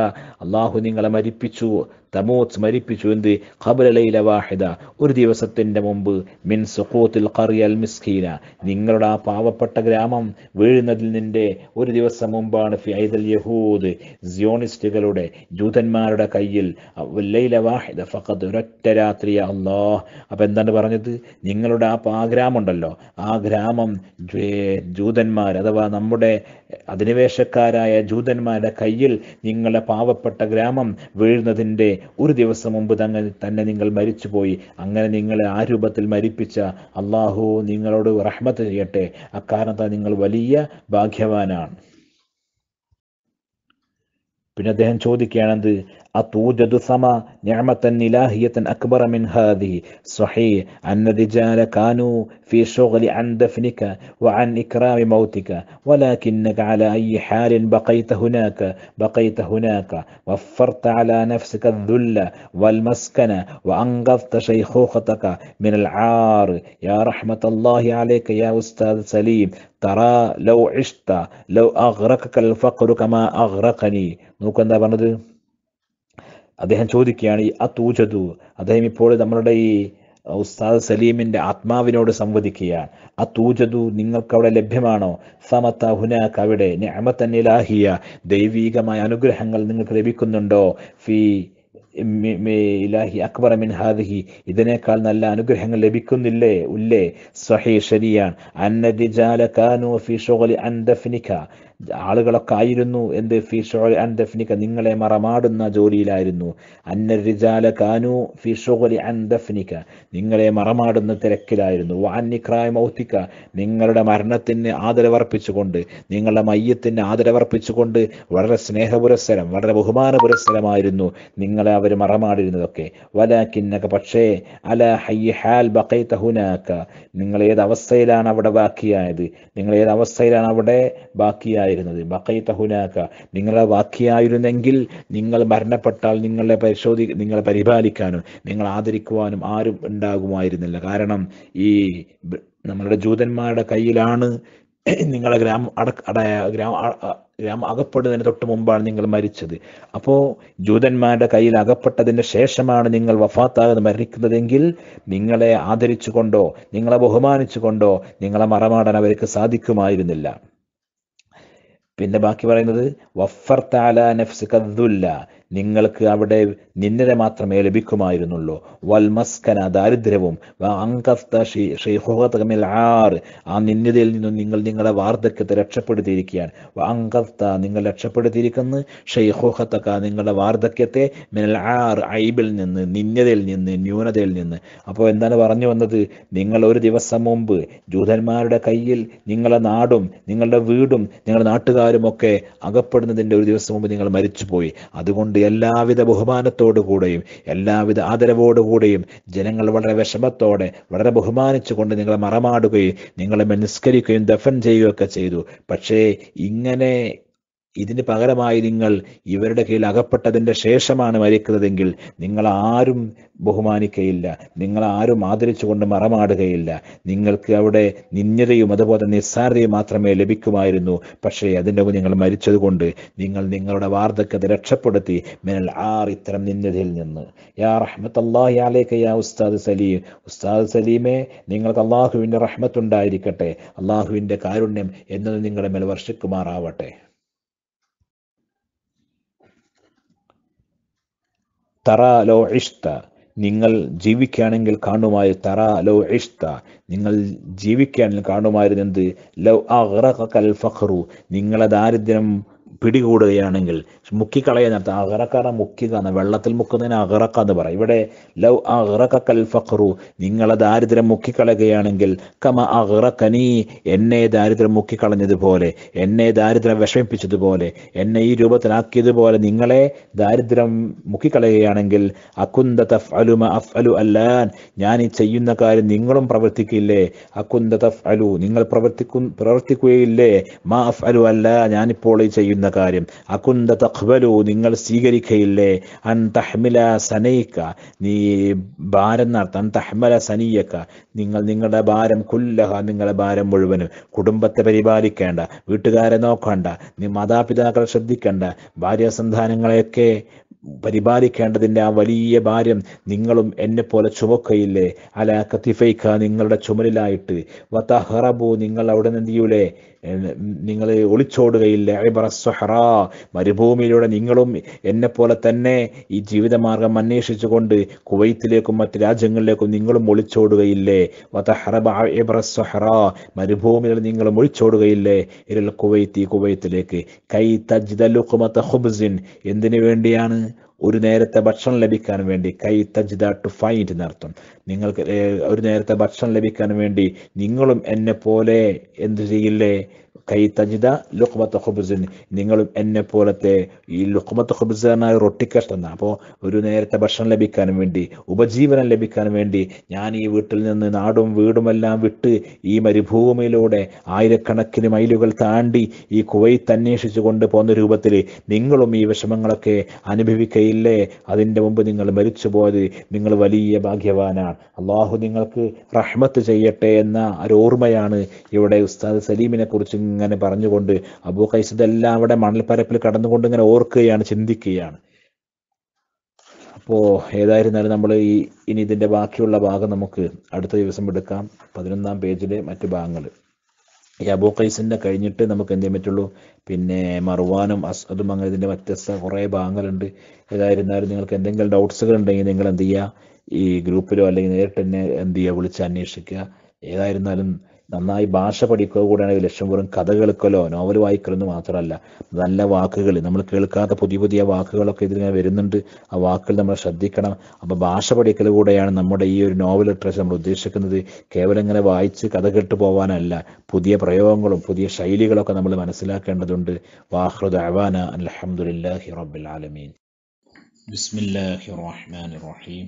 അള്ളാഹു നിങ്ങളെ മരിപ്പിച്ചു തമൂത്ത് മരിപ്പിച്ചു എന്ത് കബല ലൈല വാഹിദ ഒരു ദിവസത്തിന്റെ മുമ്പ് മിൻ സുഖൂത്തിൽ കറിയൽ മിസ്കീന നിങ്ങളുടെ ആ പാവപ്പെട്ട ഗ്രാമം വീഴുന്നതിൽ നിന്റെ ഒരു ദിവസം മുമ്പാണ് ഫൈദൽ യഹൂദ് സിയോണിസ്റ്റുകളുടെ ജൂതന്മാരുടെ കയ്യിൽ ലൈല വാഹിദ ഫഖദ് ഒരൊറ്റ രാത്രിയ അള്ളാഹ് അപ്പം എന്താണ് പറഞ്ഞത് നിങ്ങളുടെ അവരുടെ ആ ആ ഉണ്ടല്ലോ ആ ഗ്രാമം ജൂതന്മാർ അഥവാ നമ്മുടെ അധിനിവേശക്കാരായ ജൂതന്മാരുടെ കയ്യിൽ നിങ്ങളെ പാവപ്പെട്ട ഗ്രാമം വീഴുന്നതിൻ്റെ ഒരു ദിവസം മുമ്പ് തന്നെ തന്നെ നിങ്ങൾ മരിച്ചുപോയി അങ്ങനെ നിങ്ങളെ ആ രൂപത്തിൽ മരിപ്പിച്ച അള്ളാഹു നിങ്ങളോട് റഹ്മത്ത് ചെയ്യട്ടെ അക്കാരണത്താൽ നിങ്ങൾ വലിയ ഭാഗ്യവാനാണ് പിന്നെ അദ്ദേഹം ചോദിക്കുകയാണെന്ത് أتوجد ثم نعمة إلهية أكبر من هذه صحيح أن الرجال كانوا في شغل عن دفنك وعن إكرام موتك ولكنك على أي حال بقيت هناك بقيت هناك وفرت على نفسك الذل والمسكنة وأنقذت شيخوختك من العار يا رحمة الله عليك يا أستاذ سليم ترى لو عشت لو أغرقك الفقر كما أغرقني نوكن അദ്ദേഹം ചോദിക്കുകയാണ് ഈ അതൂജതു അദ്ദേഹം ഇപ്പോൾ നമ്മളുടെ ഈ ഉസ്താദ് സലീമിന്റെ ആത്മാവിനോട് സംവദിക്കുക അതൂജതു നിങ്ങൾക്ക് നിങ്ങൾക്കവിടെ ലഭ്യമാണോ സമത്ത ഹുനാക്ക് അവിടെ നിയമത്തന്നിലാഹിയ ദൈവീകമായ അനുഗ്രഹങ്ങൾ നിങ്ങൾക്ക് ലഭിക്കുന്നുണ്ടോ ഫീ ഇലാഹി അക്ബർ മിൻ ഹാദിഹി ഇതിനേക്കാൾ നല്ല അനുഗ്രഹങ്ങൾ ലഭിക്കുന്നില്ലേ ഉല്ലേ സഹി ശരിയാണ് അന്ന ദിജാല കാനു ഫി അൻ ദഫ്നിക ആളുകളൊക്കെ ആയിരുന്നു എന്ത് ഫി അൻ ദഫ്നിക്ക നിങ്ങളെ മറമാടുന്ന ജോലിയിലായിരുന്നു അന്ന റിജാല കാനു ഫിഷോലി അൻ ദഫ്നിക്ക നിങ്ങളെ മറമാടുന്ന തിരക്കിലായിരുന്നു വാന്യക്രായ മൗത്തിക്ക നിങ്ങളുടെ മരണത്തിന് ആദരവർപ്പിച്ചുകൊണ്ട് നിങ്ങളുടെ മയ്യത്തിന് ആദരവർപ്പിച്ചുകൊണ്ട് വളരെ സ്നേഹ പുരസ്സരം വളരെ ബഹുമാന പുരസ്സരമായിരുന്നു നിങ്ങളെ അവർ മറമാടിരുന്നതൊക്കെ വലാക്കിന്നക പക്ഷേ അല ഹയ്യ ഹാൽ ബക്കൈത്തഹുനാക്ക നിങ്ങൾ ഏത് അവസ്ഥയിലാണ് അവിടെ ബാക്കിയായത് നിങ്ങൾ ഏത് അവസ്ഥയിലാണ് അവിടെ ബാക്കിയായത് ഉണ്ടായിരുന്നത് ബക്കൈത്ത ഹുനാക്ക നിങ്ങളെ വാക്കിയായിരുന്നെങ്കിൽ നിങ്ങൾ മരണപ്പെട്ടാൽ നിങ്ങളെ പരിശോധി നിങ്ങളെ പരിപാലിക്കാനും നിങ്ങൾ ആദരിക്കുവാനും ആരും ഉണ്ടാകുമായിരുന്നില്ല കാരണം ഈ നമ്മളുടെ ജൂതന്മാരുടെ കയ്യിലാണ് നിങ്ങളെ ഗ്രാമ അടക്ക അടയ ഗ്രാമ ഗ്രാമം അകപ്പെടുന്നതിന് തൊട്ട് മുമ്പാണ് നിങ്ങൾ മരിച്ചത് അപ്പോൾ ജൂതന്മാരുടെ കയ്യിൽ അകപ്പെട്ടതിന് ശേഷമാണ് നിങ്ങൾ വഫാത്താകുന്ന മരിക്കുന്നതെങ്കിൽ നിങ്ങളെ ആദരിച്ചുകൊണ്ടോ നിങ്ങളെ ബഹുമാനിച്ചുകൊണ്ടോ നിങ്ങളെ മറമാടാൻ അവർക്ക് സാധിക്കുമായിരുന്നില്ല പിന്നെ ബാക്കി പറയുന്നത് വഫർ താല നഫ്സ് കദ്ദുല്ല നിങ്ങൾക്ക് അവിടെ നിന്നര മാത്രമേ ലഭിക്കുമായിരുന്നുള്ളൂ വൽമസ്കന ദാരിദ്ര്യവും ആറ് ആ നിന്നതയിൽ നിന്നും നിങ്ങൾ നിങ്ങളുടെ വാർദ്ധക്യത്തെ രക്ഷപ്പെടുത്തിയിരിക്കുകയാണ് അങ്കഫ്ത നിങ്ങൾ രക്ഷപ്പെടുത്തിയിരിക്കുന്നു ഷെയ്ഹോഹത്തക്ക നിങ്ങളുടെ വാർദ്ധക്യത്തെ മിനൽ ആർ ഐബിൽ നിന്ന് നിന്നതയിൽ നിന്ന് ന്യൂനതയിൽ നിന്ന് അപ്പോൾ എന്താണ് പറഞ്ഞു വന്നത് നിങ്ങൾ ഒരു ദിവസം മുമ്പ് ജൂതന്മാരുടെ കയ്യിൽ നിങ്ങളുടെ നാടും നിങ്ങളുടെ വീടും നിങ്ങളുടെ നാട്ടുകാരും ഒക്കെ അകപ്പെടുന്നതിൻ്റെ ഒരു ദിവസം മുമ്പ് നിങ്ങൾ മരിച്ചുപോയി അതുകൊണ്ട് കൊണ്ട് എല്ലാവിധ ബഹുമാനത്തോടുകൂടെയും എല്ലാവിധ ആദരവോടുകൂടെയും ജനങ്ങൾ വളരെ വിഷമത്തോടെ വളരെ ബഹുമാനിച്ചുകൊണ്ട് നിങ്ങളെ മറമാടുകയും നിങ്ങളെ നിസ്കരിക്കുകയും ദഫൻ ചെയ്യുകയൊക്കെ ചെയ്തു പക്ഷേ ഇങ്ങനെ ഇതിന് പകരമായി നിങ്ങൾ ഇവരുടെ കീഴിൽ അകപ്പെട്ടതിൻ്റെ ശേഷമാണ് മരിക്കുന്നതെങ്കിൽ നിങ്ങൾ ആരും ബഹുമാനിക്കയില്ല നിങ്ങൾ ആരും ആദരിച്ചുകൊണ്ട് മറമാടുകയില്ല നിങ്ങൾക്ക് അവിടെ നിന്യതയും അതുപോലെ തന്നെ നിസ്സാരതയും മാത്രമേ ലഭിക്കുമായിരുന്നു പക്ഷേ അതിൻ്റെ മുമ്പ് നിങ്ങൾ മരിച്ചതുകൊണ്ട് നിങ്ങൾ നിങ്ങളുടെ വാർദ്ധക്യത രക്ഷപ്പെടുത്തി മിനൽ ആർ ഇത്തരം നിന്യതയിൽ നിന്ന് യാ റഹ്മത്തല്ലാഹി അലേക്ക് യാ ഉസ്താദ് സലീം ഉസ്താദ് സലീമേ നിങ്ങൾക്ക് അള്ളാഹുവിൻ്റെ റഹ്മത്തുണ്ടായിരിക്കട്ടെ അള്ളാഹുവിൻ്റെ കാരുണ്യം എന്നത് നിങ്ങളുടെ മേൽ വർഷിക്കുമാറാവട്ടെ തറ ലോ ഇഷ്ത നിങ്ങൾ ജീവിക്കുകയാണെങ്കിൽ കാണുമായി തറ ലോ ഇഷ്ത നിങ്ങൾ ജീവിക്കുകയാണെങ്കിൽ കാണുമായിരുന്നത് ലൗ അൽ ഫഖറു നിങ്ങളെ ദാരിദ്ര്യം പിടികൂടുകയാണെങ്കിൽ മുക്കിക്കളയാൻ നടത്തുക അഹറക്കാണ് മുക്കുക വെള്ളത്തിൽ മുക്കുന്നതിന് അഹറക്ക എന്ന് പറയും ഇവിടെ ലൗ അഹറക്ക കൽ ഫഖറു നിങ്ങളെ ദാരിദ്ര്യം മുക്കിക്കളയുകയാണെങ്കിൽ കമ അഹറക്കനീ എന്നെ ദാരിദ്ര്യം മുക്കിക്കളഞ്ഞതുപോലെ എന്നെ ദാരിദ്ര്യം വിഷമിപ്പിച്ചതുപോലെ എന്നെ ഈ രൂപത്തിലാക്കിയതുപോലെ നിങ്ങളെ ദാരിദ്ര്യം മുക്കിക്കളയുകയാണെങ്കിൽ അക്കുന്ത തഫ് അലുമ അഫ് അലു അല്ലാൻ ഞാൻ ഈ ചെയ്യുന്ന കാര്യം നിങ്ങളും പ്രവർത്തിക്കില്ലേ അക്കുന്ത തഫ് അലു നിങ്ങൾ പ്രവർത്തിക്കും പ്രവർത്തിക്കുകയില്ലേ മാ അഫ് അലു അല്ല ഞാനിപ്പോൾ ഈ ചെയ്യുന്ന കാര്യം അകുന്ത തഖ്ബലു നിങ്ങൾ സ്വീകരിക്കയില്ലേ അൻ തഹ്മില സനയിക്ക നീ ഭാരം നടത്ത അൻ തഹ്മല സനീയക്ക നിങ്ങൾ നിങ്ങളുടെ ഭാരം കുല്ലഹ നിങ്ങളുടെ ഭാരം മുഴുവനും കുടുംബത്തെ പരിപാലിക്കേണ്ട വീട്ടുകാരെ നോക്കണ്ട നീ മാതാപിതാക്കളെ ശ്രദ്ധിക്കേണ്ട ഭാര്യ സന്താനങ്ങളെയൊക്കെ പരിപാലിക്കേണ്ടതിൻ്റെ ആ വലിയ ഭാരം നിങ്ങളും എന്നെ പോലെ ചുമക്കയില്ലേ അല കത്തിഫൈക്ക നിങ്ങളുടെ ചുമലിലായിട്ട് ഹറബു നിങ്ങൾ അവിടെ നിന്ന് ചെയ്യൂലേ നിങ്ങൾ ഒളിച്ചോടുകയില്ല മരുഭൂമിയിലൂടെ നിങ്ങളും എന്നെ പോലെ തന്നെ ഈ ജീവിതമാർഗം അന്വേഷിച്ചുകൊണ്ട് കുവൈത്തിലേക്കും മറ്റ് രാജ്യങ്ങളിലേക്കും നിങ്ങളും ഒളിച്ചോടുകയില്ലേ വതഹറബ മരുഭൂമിയിൽ നിങ്ങളും ഒളിച്ചോടുകയില്ലേ ഇരൽ കുവൈത്തി കുവൈത്തിലേക്ക് കൈ തജ്ദലുഖുമത ഹുബ്സിൻ എന്തിനു വേണ്ടിയാണ് ഒരു നേരത്തെ ഭക്ഷണം ലഭിക്കാൻ വേണ്ടി കൈ തജ്ദ ടു ഫൈൻഡ് എന്നർത്ഥം നിങ്ങൾക്ക് ഒരു നേരത്തെ ഭക്ഷണം ലഭിക്കാൻ വേണ്ടി നിങ്ങളും എന്നെ പോലെ എന്തു ചെയ്യില്ലേ കൈ തജിത ലുക്മത്ത ഖുബുസിൻ നിങ്ങളും എന്നെ പോലത്തെ ഈ ലുക്മത്ത ഖുബുസാനായ റൊട്ടിക്കഷ്ടെന്ന അപ്പോൾ ഒരു നേരത്തെ ഭക്ഷണം ലഭിക്കാൻ വേണ്ടി ഉപജീവനം ലഭിക്കാൻ വേണ്ടി ഞാൻ ഈ വീട്ടിൽ നിന്ന് നാടും വീടുമെല്ലാം വിട്ട് ഈ മരുഭൂമിയിലൂടെ ആയിരക്കണക്കിന് മൈലുകൾ താണ്ടി ഈ കുവൈത്ത് അന്വേഷിച്ചു കൊണ്ട് പോകുന്ന രൂപത്തിൽ നിങ്ങളും ഈ വിഷമങ്ങളൊക്കെ അനുഭവിക്കയില്ലേ അതിൻ്റെ മുമ്പ് നിങ്ങൾ മരിച്ചു പോയത് നിങ്ങൾ വലിയ ഭാഗ്യവാനാണ് അള്ളാഹു നിങ്ങൾക്ക് റഹ്മത്ത് ചെയ്യട്ടെ എന്ന ഒരു ഓർമ്മയാണ് ഇവിടെ ഉസ്താദ് സലീമിനെ കുറിച്ച് ഇങ്ങനെ പറഞ്ഞുകൊണ്ട് അബൂ കൈസ് ഇതെല്ലാം അവിടെ മണൽപ്പരപ്പിൽ കടന്നുകൊണ്ട് ഇങ്ങനെ ഓർക്കുകയാണ് ചിന്തിക്കുകയാണ് അപ്പോൾ ഏതായിരുന്നാലും നമ്മൾ ഈ ഇനി ഇതിൻ്റെ ബാക്കിയുള്ള ഭാഗം നമുക്ക് അടുത്ത ദിവസം എടുക്കാം പതിനൊന്നാം പേജിലെ മറ്റു ഭാഗങ്ങൾ ഈ അബൂ കൈസിൻ്റെ കഴിഞ്ഞിട്ട് നമുക്ക് എന്ത് ചെയ്യാൻ പറ്റുള്ളൂ പിന്നെ മറുവാനും അസ്അദും അങ്ങനെ ഇതിൻ്റെ വ്യത്യസ്ത കുറേ ഭാഗങ്ങളുണ്ട് ഏതായിരുന്നാലും നിങ്ങൾക്ക് എന്തെങ്കിലും ഡൗട്ട്സുകൾ ഉണ്ടെങ്കിൽ നിങ്ങൾ എന്ത് ചെയ്യുക ഈ ഗ്രൂപ്പിലോ അല്ലെങ്കിൽ നേരിട്ട് തന്നെ എന്ത് ചെയ്യുക വിളിച്ച് അന്വേഷിക്കുക ഏതായിരുന്നാലും നന്നായി ഭാഷ പഠിക്കുക കൂടെയാണെങ്കിൽ ലക്ഷ്യം വെറും കഥ കേൾക്കലോ നോവൽ വായിക്കലൊന്നും മാത്രമല്ല നല്ല വാക്കുകൾ നമ്മൾ കേൾക്കാത്ത പുതിയ പുതിയ വാക്കുകളൊക്കെ ഇതിങ്ങനെ വരുന്നുണ്ട് ആ വാക്കുകൾ നമ്മൾ ശ്രദ്ധിക്കണം അപ്പോൾ ഭാഷ പഠിക്കൽ കൂടെയാണ് നമ്മുടെ ഈ ഒരു നോവൽ ലിറ്ററേച്ചർ നമ്മൾ ഉദ്ദേശിക്കുന്നത് കേവലം ഇങ്ങനെ വായിച്ച് കഥ കേട്ട് പോവാനല്ല പുതിയ പ്രയോഗങ്ങളും പുതിയ ശൈലികളൊക്കെ നമ്മൾ മനസ്സിലാക്കേണ്ടതുണ്ട് വാഹൃദ് അവാന അലഹമുല്ലാഹി റബ്ബിൽ ആലമീൻ ബിസ്മില്ലാഹി റഹ്മാൻ റഹീം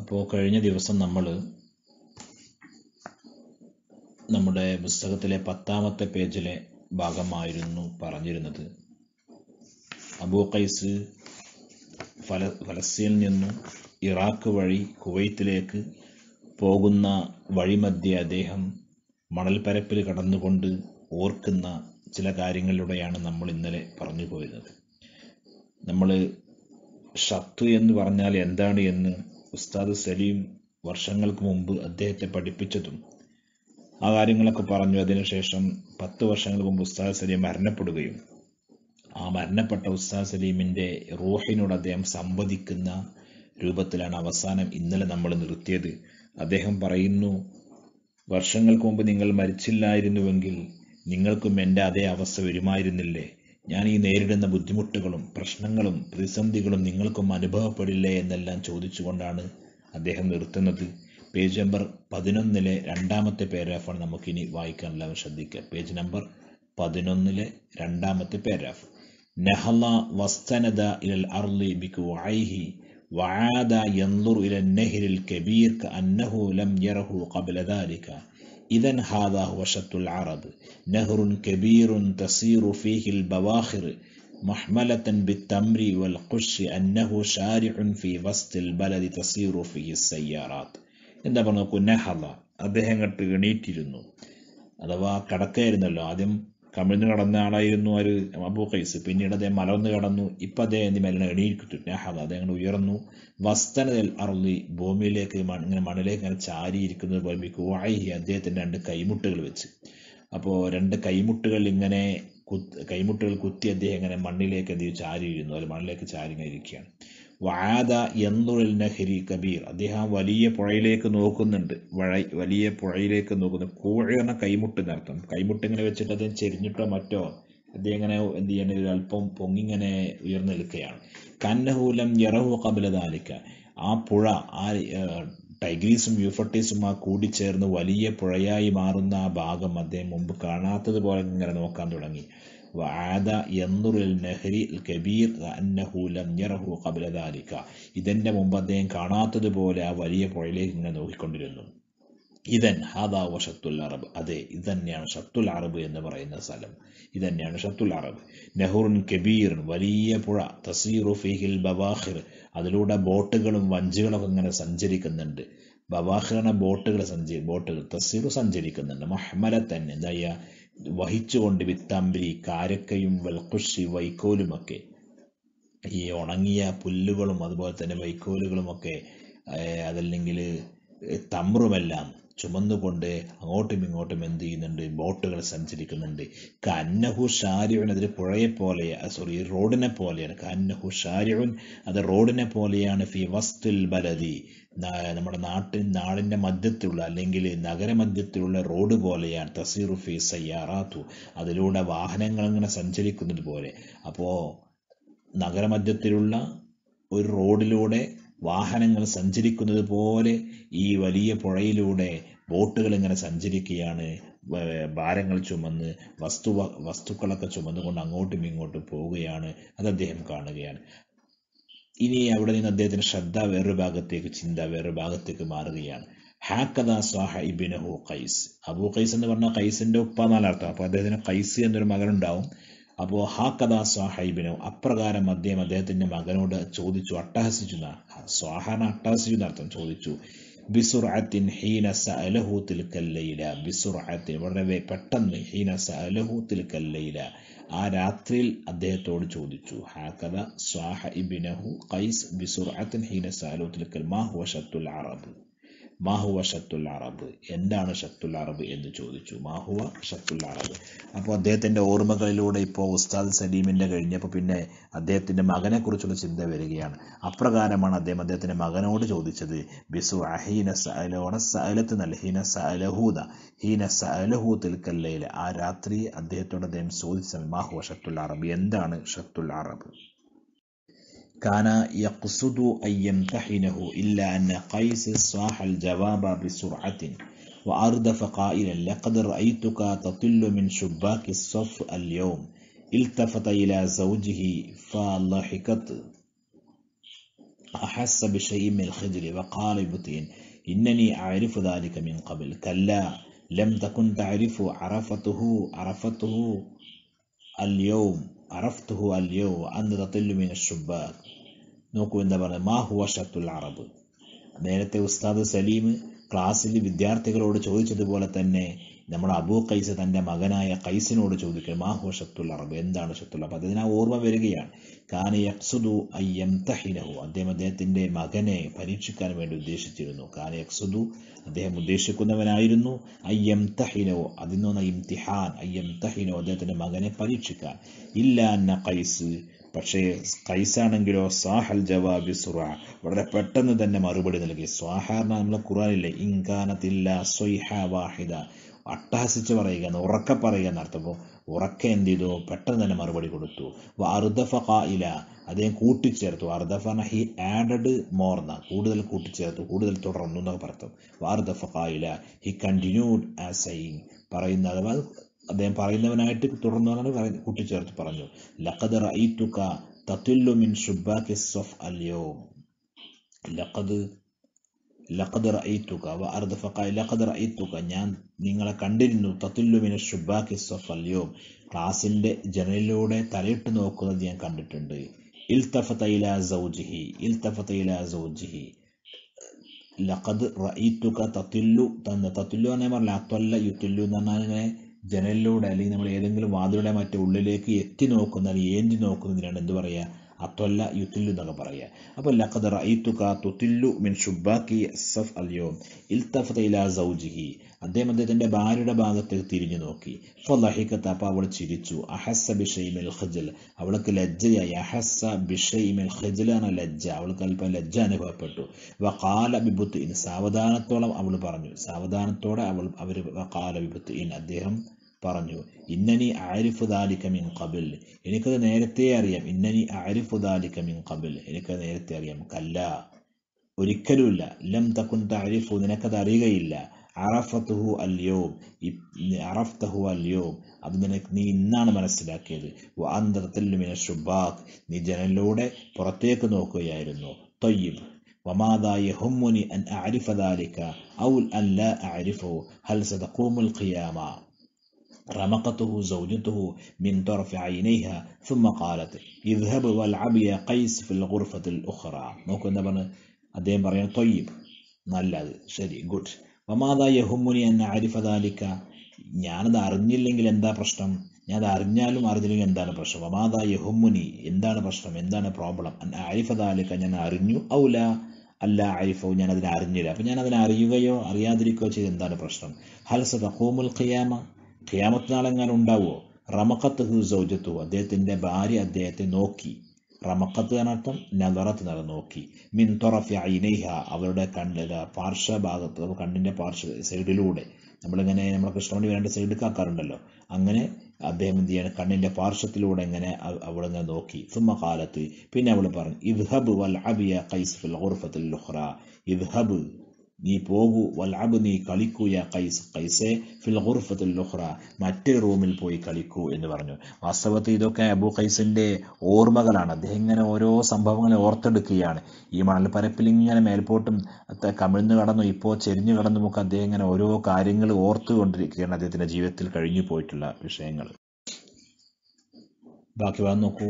അപ്പോൾ കഴിഞ്ഞ ദിവസം നമ്മൾ നമ്മുടെ പുസ്തകത്തിലെ പത്താമത്തെ പേജിലെ ഭാഗമായിരുന്നു പറഞ്ഞിരുന്നത് അബൂ ഖൈസ് ഫല ഫലസ്തീനിൽ നിന്നും ഇറാഖ് വഴി കുവൈത്തിലേക്ക് പോകുന്ന വഴിമധ്യേ അദ്ദേഹം മണൽപ്പരപ്പിൽ കടന്നുകൊണ്ട് ഓർക്കുന്ന ചില കാര്യങ്ങളിലൂടെയാണ് നമ്മൾ ഇന്നലെ പറഞ്ഞു പോയിരുന്നത് നമ്മൾ ഷത്തു എന്ന് പറഞ്ഞാൽ എന്താണ് എന്ന് ഉസ്താദ് സലീം വർഷങ്ങൾക്ക് മുമ്പ് അദ്ദേഹത്തെ പഠിപ്പിച്ചതും ആ കാര്യങ്ങളൊക്കെ പറഞ്ഞു അതിനുശേഷം പത്ത് വർഷങ്ങൾക്ക് മുമ്പ് ഉസ്താദ് സലീം മരണപ്പെടുകയും ആ മരണപ്പെട്ട ഉസ്താദ് സലീമിൻ്റെ റൂഹിനോട് അദ്ദേഹം സംവദിക്കുന്ന രൂപത്തിലാണ് അവസാനം ഇന്നലെ നമ്മൾ നിർത്തിയത് അദ്ദേഹം പറയുന്നു വർഷങ്ങൾക്ക് മുമ്പ് നിങ്ങൾ മരിച്ചില്ലായിരുന്നുവെങ്കിൽ നിങ്ങൾക്കും എൻ്റെ അതേ അവസ്ഥ വരുമായിരുന്നില്ലേ ഞാൻ ഈ നേരിടുന്ന ബുദ്ധിമുട്ടുകളും പ്രശ്നങ്ങളും പ്രതിസന്ധികളും നിങ്ങൾക്കും അനുഭവപ്പെടില്ലേ എന്നെല്ലാം ചോദിച്ചുകൊണ്ടാണ് അദ്ദേഹം നിർത്തുന്നത് പേജ് നമ്പർ പതിനൊന്നിലെ രണ്ടാമത്തെ പാരഗ്രാഫാണ് നമുക്കിനി വായിക്കാനുള്ളവർ ശ്രദ്ധിക്കുക പേജ് നമ്പർ പതിനൊന്നിലെ രണ്ടാമത്തെ പാരഗ്രാഫ് നഹല വസ്തനദ ഇലൽ അർലി ബിക്കുഐഹി وعاد ينظر إلى النهر الكبير كأنه لم يره قبل ذلك إذا هذا هو شط العرب نهر كبير تسير فيه البواخر محملة بالتمر والقش أنه شارع في وسط البلد تسير فيه السيارات എന്താ പറഞ്ഞു കുന്നഹത അദ്ദേഹം കട്ട് എണീറ്റിരുന്നു അഥവാ കടക്കായിരുന്നല്ലോ ആദ്യം കമിഴ്ന്നു കടന്ന ആളായിരുന്നു ഒരു അബൂ ഖൈസ് പിന്നീട് അദ്ദേഹം മലർന്നു കടന്നു ഇപ്പം അദ്ദേഹം എന്ത് മെല്ലെ എണീറ്റു നഹത അദ്ദേഹം ഉയർന്നു വസ്തനതൽ അറുതി ഭൂമിയിലേക്ക് ഇങ്ങനെ മണ്ണിലേക്ക് ഇങ്ങനെ ചാരിയിരിക്കുന്നത് ഭൂമിക്ക് വായി അദ്ദേഹത്തിൻ്റെ രണ്ട് കൈമുട്ടുകൾ വെച്ച് അപ്പോൾ രണ്ട് കൈമുട്ടുകൾ ഇങ്ങനെ കുത്ത് കൈമുട്ടുകൾ കുത്തി അദ്ദേഹം ഇങ്ങനെ മണ്ണിലേക്ക് എന്ത് ചാരി ഇരുന്നു അതിൽ മണ്ണിലേക്ക് ചാരി ഇങ്ങനെ ഇരിക്കുകയാണ് വാദ എന്തുഴൽ നഹരി കബീർ അദ്ദേഹം വലിയ പുഴയിലേക്ക് നോക്കുന്നുണ്ട് വഴ വലിയ പുഴയിലേക്ക് നോക്കുന്നു കൂഴ എന്ന കൈമുട്ട് ഇങ്ങനെ വെച്ചിട്ട് അദ്ദേഹം ചെരിഞ്ഞിട്ടോ മറ്റോ അദ്ദേഹം ഇങ്ങനെ എന്ത് ചെയ്യണ ഒരു അല്പം പൊങ്ങിങ്ങനെ ഉയർന്നു നിൽക്കുകയാണ് കന്നഹൂലം യറഹു കബിലതാലിക്ക ആ പുഴ ആ ടൈഗ്രീസും യൂഫട്ടീസും ആ കൂടിച്ചേർന്ന് വലിയ പുഴയായി മാറുന്ന ആ ഭാഗം അദ്ദേഹം മുമ്പ് കാണാത്തതുപോലെ ഇങ്ങനെ നോക്കാൻ തുടങ്ങി وعاد എന്നുറിൽ النഹ്രി കബീർ അന്നഹു ലം യറഹു കബല ദാലിക ഇതിൻ്റെ മുമ്പ് അദ്ദേഹം കാണാത്തതുപോലെ ആ വലിയ പുഴയിലേക്ക് ഇങ്ങനെ നോക്കിക്കൊണ്ടിരുന്നു ഇതൻ ഹാദാ വ ഷത്തുൽ അറബ് അതെ ഇത് തന്നെയാണ് ഷത്തുൽ അറബ് എന്ന് പറയുന്ന സ്ഥലം ഇത് തന്നെയാണ് ഷത്തുൽ അറബ് നെഹ്റുൻ കബീർ വലിയ പുഴ തസീറു ഫിഹിൽ ബവാഹിർ അതിലൂടെ ബോട്ടുകളും വഞ്ചികളും ഇങ്ങനെ സഞ്ചരിക്കുന്നുണ്ട് ബവാഹിറാണ് ബോട്ടുകൾ സഞ്ചരി ബോട്ടുകൾ തസീറു സഞ്ചരിക്കുന്നുണ്ട് മഹ്മല തന്നെ എന്താ വഹിച്ചുകൊണ്ട് വിത്താമ്പരി കാരക്കയും വെൽക്കുഷി വൈക്കോലുമൊക്കെ ഈ ഉണങ്ങിയ പുല്ലുകളും അതുപോലെ തന്നെ വൈക്കോലുകളുമൊക്കെ അതല്ലെങ്കിൽ തമ്രുമെല്ലാം ചുമന്നുകൊണ്ട് അങ്ങോട്ടും ഇങ്ങോട്ടും എന്ത് ചെയ്യുന്നുണ്ട് ബോട്ടുകൾ സഞ്ചരിക്കുന്നുണ്ട് കന്നഹു ഷാരിയുൻ അതൊരു പുഴയെ പോലെ സോറി റോഡിനെ പോലെയാണ് കന്നഹു ഷാരിയുൻ അത് റോഡിനെ പോലെയാണ് ഫി വസ്തുൽ ബലതി നമ്മുടെ നാട്ടിൻ നാടിൻ്റെ മധ്യത്തിലുള്ള അല്ലെങ്കിൽ നഗരമധ്യത്തിലുള്ള റോഡ് പോലെയാണ് തസീറു ഫി സയ്യാറാത്തു അതിലൂടെ വാഹനങ്ങൾ ഇങ്ങനെ സഞ്ചരിക്കുന്നത് പോലെ അപ്പോൾ നഗരമധ്യത്തിലുള്ള ഒരു റോഡിലൂടെ വാഹനങ്ങൾ സഞ്ചരിക്കുന്നത് പോലെ ഈ വലിയ പുഴയിലൂടെ ബോട്ടുകൾ ഇങ്ങനെ സഞ്ചരിക്കുകയാണ് ഭാരങ്ങൾ ചുമന്ന് വസ്തു വസ്തുക്കളൊക്കെ ചുമന്നുകൊണ്ട് അങ്ങോട്ടും ഇങ്ങോട്ടും പോവുകയാണ് അത് അദ്ദേഹം കാണുകയാണ് ഇനി അവിടെ നിന്ന് അദ്ദേഹത്തിന്റെ ശ്രദ്ധ വേറൊരു ഭാഗത്തേക്ക് ചിന്ത വേറൊരു ഭാഗത്തേക്ക് മാറുകയാണ് ഹാക്കദ സാഹ ഖൈസ് അബു ഖൈസ് എന്ന് പറഞ്ഞാൽ കൈസിന്റെ ഉപ്പ അപ്പോൾ അദ്ദേഹത്തിന് ഖൈസ് എന്നൊരു മകനുണ്ടാവും അപ്പോൾ ഹാക്കദ സ്വാഹ ഇബിനഹു അപ്രകാരം അദ്ദേഹം അദ്ദേഹത്തിന്റെ മകനോട് ചോദിച്ചു അട്ടഹസിച്ചു സ്വാഹന അട്ടഹസിച്ചു എന്നർത്ഥം ചോദിച്ചു ബിസുറാത്തിൻ ഹീന സഅലഹു തിൽക്കല്ലയില ബിസുറാത്തിൻ വളരെ പെട്ടെന്ന് ഹീന സഅലഹു തിൽക്കല്ലയില ആ രാത്രിയിൽ അദ്ദേഹത്തോട് ചോദിച്ചു ഹാക്കഥ സ്വാഹ ഇബിനഹു ഖൈസ് ബിസുറാത്തിൻ ഹീന സഅലഹു തിൽക്കൽ മാ ഹുവ ഷത്തുൽ അറബ് മാഹുവ ഷത്തുൽ അറബ് എന്താണ് ഷത്തുൽ അറബ് എന്ന് ചോദിച്ചു മാഹുവ ഷത്തുൽ അറബ് അപ്പോൾ അദ്ദേഹത്തിൻ്റെ ഓർമ്മകളിലൂടെ ഇപ്പോൾ ഉസ്താദ് സലീമിൻ്റെ കഴിഞ്ഞപ്പോൾ പിന്നെ അദ്ദേഹത്തിൻ്റെ മകനെക്കുറിച്ചുള്ള ചിന്ത വരികയാണ് അപ്രകാരമാണ് അദ്ദേഹം അദ്ദേഹത്തിൻ്റെ മകനോട് ചോദിച്ചത് ബിസു അഹീന സഅലോണ സഅലത്ത് നൽഹീന സഅലഹൂദ ഹീന സഅലഹൂ തിൽക്കല്ലയിൽ ആ രാത്രി അദ്ദേഹത്തോട് അദ്ദേഹം ചോദിച്ച മാഹുവ ഷത്തുൽ അറബ് എന്താണ് ഷത്തുൽ അറബ് كان يقصد أن يمتحنه إلا أن قيس صاح الجواب بسرعة وأردف قائلا لقد رأيتك تطل من شباك الصف اليوم التفت إلى زوجه فلحكت أحس بشيء من الخجل وقال بطين إنني أعرف ذلك من قبل كلا لم تكن تعرف عرفته عرفته اليوم അറഫ്തുഹു അല്ലയോ അന്ന് തത്തുല്ലുമീന ഷുബാർ നോക്കൂ എന്താ പറയുന്നത് മാ ഹുവ ഷത്തുൽ അറബ് നേരത്തെ ഉസ്താദ് സലീം ക്ലാസ്സിൽ വിദ്യാർത്ഥികളോട് ചോദിച്ചതുപോലെ തന്നെ നമ്മുടെ അബൂ കൈസ് തൻ്റെ മകനായ കൈസിനോട് ചോദിക്കുക മാഹോ ഷത്തുൽ അറബ് എന്താണ് ഷത്തുൽ അറബ് അതിനാ ഓർമ്മ വരികയാണ് കാന അയ്യം ഐ അദ്ദേഹം അദ്ദേഹത്തിൻ്റെ മകനെ പരീക്ഷിക്കാൻ വേണ്ടി ഉദ്ദേശിച്ചിരുന്നു കാന അദ്ദേഹം ഉദ്ദേശിക്കുന്നവനായിരുന്നു അയ്യം തഹിനോ തഹിനഹു അതിൽ നിന്ന് ഇംതിഹാൻ ഐ തഹിനോ അദ്ദേഹത്തിൻ്റെ മകനെ പരീക്ഷിക്കാൻ ഇല്ല എന്ന കൈസ് പക്ഷേ കൈസാണെങ്കിലോ സാഹൽ ജവാബി സുറ വളരെ പെട്ടെന്ന് തന്നെ മറുപടി നൽകി സ്വാഹാറിന് നമ്മളെ ഖുറാനില്ലേ ഇൻകാനത്തില്ല സ്വൈഹ വാഹിദ അട്ടഹസിച്ച് എന്ന് ഉറക്കെ പറയുക എന്നർത്ഥപ്പോൾ ഉറക്കെ എന്ത് ചെയ്തു പെട്ടെന്ന് തന്നെ മറുപടി കൊടുത്തു അർദഫ ഇല അദ്ദേഹം കൂട്ടിച്ചേർത്തു അർദഫന ഹി ആഡഡ് മോർന്ന കൂടുതൽ കൂട്ടിച്ചേർത്തു കൂടുതൽ തുടർന്നു എന്നൊക്കെ പറഞ്ഞു അർദഫ ഇല ഹി കണ്ടിന്യൂഡ് ആസ് സൈങ് പറയുന്ന അഥവാ അദ്ദേഹം പറയുന്നവനായിട്ട് തുടർന്നു പറഞ്ഞു കൂട്ടിച്ചേർത്ത് പറഞ്ഞു ലഖദ് റൈത്തുക തത്തുല്ലു മിൻ കിസ് സഫ് അല്യോ ലഖദ് ലഖദ് റഅയ്തുക വ അർദ ഫക്കായി ലഖദ് റഅയ്തുക ഞാൻ നിങ്ങളെ കണ്ടിരുന്നു തത്തുല്ലുമിന ഷുബാക്കി സഫല്യോ ക്ലാസിന്റെ ജനലിലൂടെ തലയിട്ട് നോക്കുന്നത് ഞാൻ കണ്ടിട്ടുണ്ട് ഇൽത്തഫതയില സൗജിഹി ഇൽത്തഫതയില സൗജിഹി ലഖദ് റഈത്തുക തത്തുല്ലു തന്ന തത്തുല്ലു എന്ന് പറഞ്ഞാൽ അത്തൊല്ല യുത്തുല്ലു എന്ന് പറഞ്ഞാൽ ഇങ്ങനെ ജനലിലൂടെ അല്ലെങ്കിൽ നമ്മൾ ഏതെങ്കിലും വാതിലൂടെ മറ്റേ ഉള്ളിലേക്ക് എത്തി നോക്കുന്ന അല്ലെങ്കിൽ ഏന്തി നോക്കുന്നതിനാണ് എന്ത് പറയുക അത്വല്ല യുത്തില്ലു എന്നൊക്കെ പറയുക അപ്പോൾ ലഖദ് റൈത്തുക തുത്തില്ലു മിൻ ഷുബാക്കി സഫ് അലിയോ ഇൽത്തഫത സൗജിഹി അദ്ദേഹം അദ്ദേഹത്തിൻ്റെ ഭാര്യയുടെ ഭാഗത്തേക്ക് തിരിഞ്ഞു നോക്കി ലഹിക്കത്ത് അപ്പോൾ അവൾ ചിരിച്ചു അഹസ ബിഷൈമിൽ ഖജൽ അവൾക്ക് ലജ്ജയായി അഹസ ബിഷൈമിൽ ഖജലാണ് ലജ്ജ അവൾക്ക് അല്പം ലജ്ജ അനുഭവപ്പെട്ടു വകാല വിഭുത്ത് ഇൻ സാവധാനത്തോളം അവൾ പറഞ്ഞു സാവധാനത്തോടെ അവൾ അവർ വകാല വിഭുത്ത് ഇൻ അദ്ദേഹം പറഞ്ഞു ഇന്നനി ആരിഫ് ദാലിക്ക മിൻ കബിൽ എനിക്കത് നേരത്തെ അറിയാം ഇന്നനി ആരിഫ് ദാലിക്ക മിൻ കബിൽ എനിക്കത് നേരത്തെ അറിയാം കല്ല ഒരിക്കലുമില്ല ലം തക്കുൻ താരിഫു നിനക്കത് അറിയുകയില്ല അറഫത്തുഹു അല്യോം അറഫ്തഹു അല്യോം അത് നിനക്ക് നീ ഇന്നാണ് മനസ്സിലാക്കിയത് അന്തർത്തല്ലുമിന ഷുബാഖ് നീ ജനലിലൂടെ പുറത്തേക്ക് നോക്കുകയായിരുന്നു തൊയ്യബ് وماذا يهمني അൻ أعرف ذلك أو أن لا أعرفه هل ستقوم القيامة رمقته زوجته من طرف عينيها ثم قالت اذهب والعب يا قيس في الغرفة الأخرى നോക്കൂ എന്താ പറഞ്ഞത് അദ്ദേഹം പറയാൻ തൊയ്യബ് നല്ലത് ശരി ഗുഡ് വമാതാ യഹുമുനി എന്ന അരിഫതാലിക്ക ഞാനത് അറിഞ്ഞില്ലെങ്കിൽ എന്താ പ്രശ്നം ഞാൻ അറിഞ്ഞാലും അറിഞ്ഞില്ലെങ്കിൽ എന്താണ് പ്രശ്നം വമാതാ യഹുമുനി എന്താണ് പ്രശ്നം എന്താണ് പ്രോബ്ലം അരിഫതാലിക്ക ഞാൻ അറിഞ്ഞു ഔല അല്ല അരിഫവും ഞാൻ അതിനെ അറിഞ്ഞില്ല അപ്പം ഞാൻ അതിനെ അറിയുകയോ അറിയാതിരിക്കുകയോ ചെയ്ത് എന്താണ് പ്രശ്നം ഹൽസ തഖൂമുൽ ഖിയാമ ഖിയാമത്ത് നാളെങ്ങാനും ഉണ്ടാവുമോ റമക്കത്ത് ഹു സൗജത്തു അദ്ദേഹത്തിൻ്റെ ഭാര്യ അദ്ദേഹത്തെ നോക്കി റമക്കത്ത് എന്നർത്ഥം നഗറത്ത് നിറ നോക്കി മിൻ തൊറഫി ഐനൈഹ അവരുടെ കണ്ണിലെ പാർശ്വഭാഗത്ത് കണ്ണിൻ്റെ പാർശ്വ സൈഡിലൂടെ നമ്മളിങ്ങനെ നമ്മൾ കൃഷ്ണമണി വേണ്ട സൈഡിൽ കാക്കാറുണ്ടല്ലോ അങ്ങനെ അദ്ദേഹം എന്ത് ചെയ്യാണ് കണ്ണിൻ്റെ പാർശ്വത്തിലൂടെ ഇങ്ങനെ അവൾ ഇങ്ങനെ നോക്കി സുമ കാലത്ത് പിന്നെ അവൾ പറഞ്ഞു ഇദ്ഹബ് വൽ അബിയ കൈസ് ഫിൽ ഖുർഫത്തിൽ ലുഹ്റ ഇദ്ഹബ് നീ പോകൂ വലാബ് നീ കളിക്കൂ യാ കൈസ് കൈസെ ഫിൽ ഗുർഫത്തിൽ ലുഹ്റ മറ്റേ റൂമിൽ പോയി കളിക്കൂ എന്ന് പറഞ്ഞു വാസ്തവത്തിൽ ഇതൊക്കെ അബു ഖൈസിൻ്റെ ഓർമ്മകളാണ് അദ്ദേഹം ഇങ്ങനെ ഓരോ സംഭവങ്ങളെ ഓർത്തെടുക്കുകയാണ് ഈ മണൽപ്പരപ്പിൽ ഇങ്ങനെ മേൽപോട്ടും കമിഴ്ന്നു കടന്നു ഇപ്പോൾ ചെരിഞ്ഞു കടന്നുമൊക്കെ അദ്ദേഹം ഇങ്ങനെ ഓരോ കാര്യങ്ങൾ ഓർത്തുകൊണ്ടിരിക്കുകയാണ് അദ്ദേഹത്തിൻ്റെ ജീവിതത്തിൽ കഴിഞ്ഞു പോയിട്ടുള്ള വിഷയങ്ങൾ ബാക്കി വന്ന് നോക്കൂ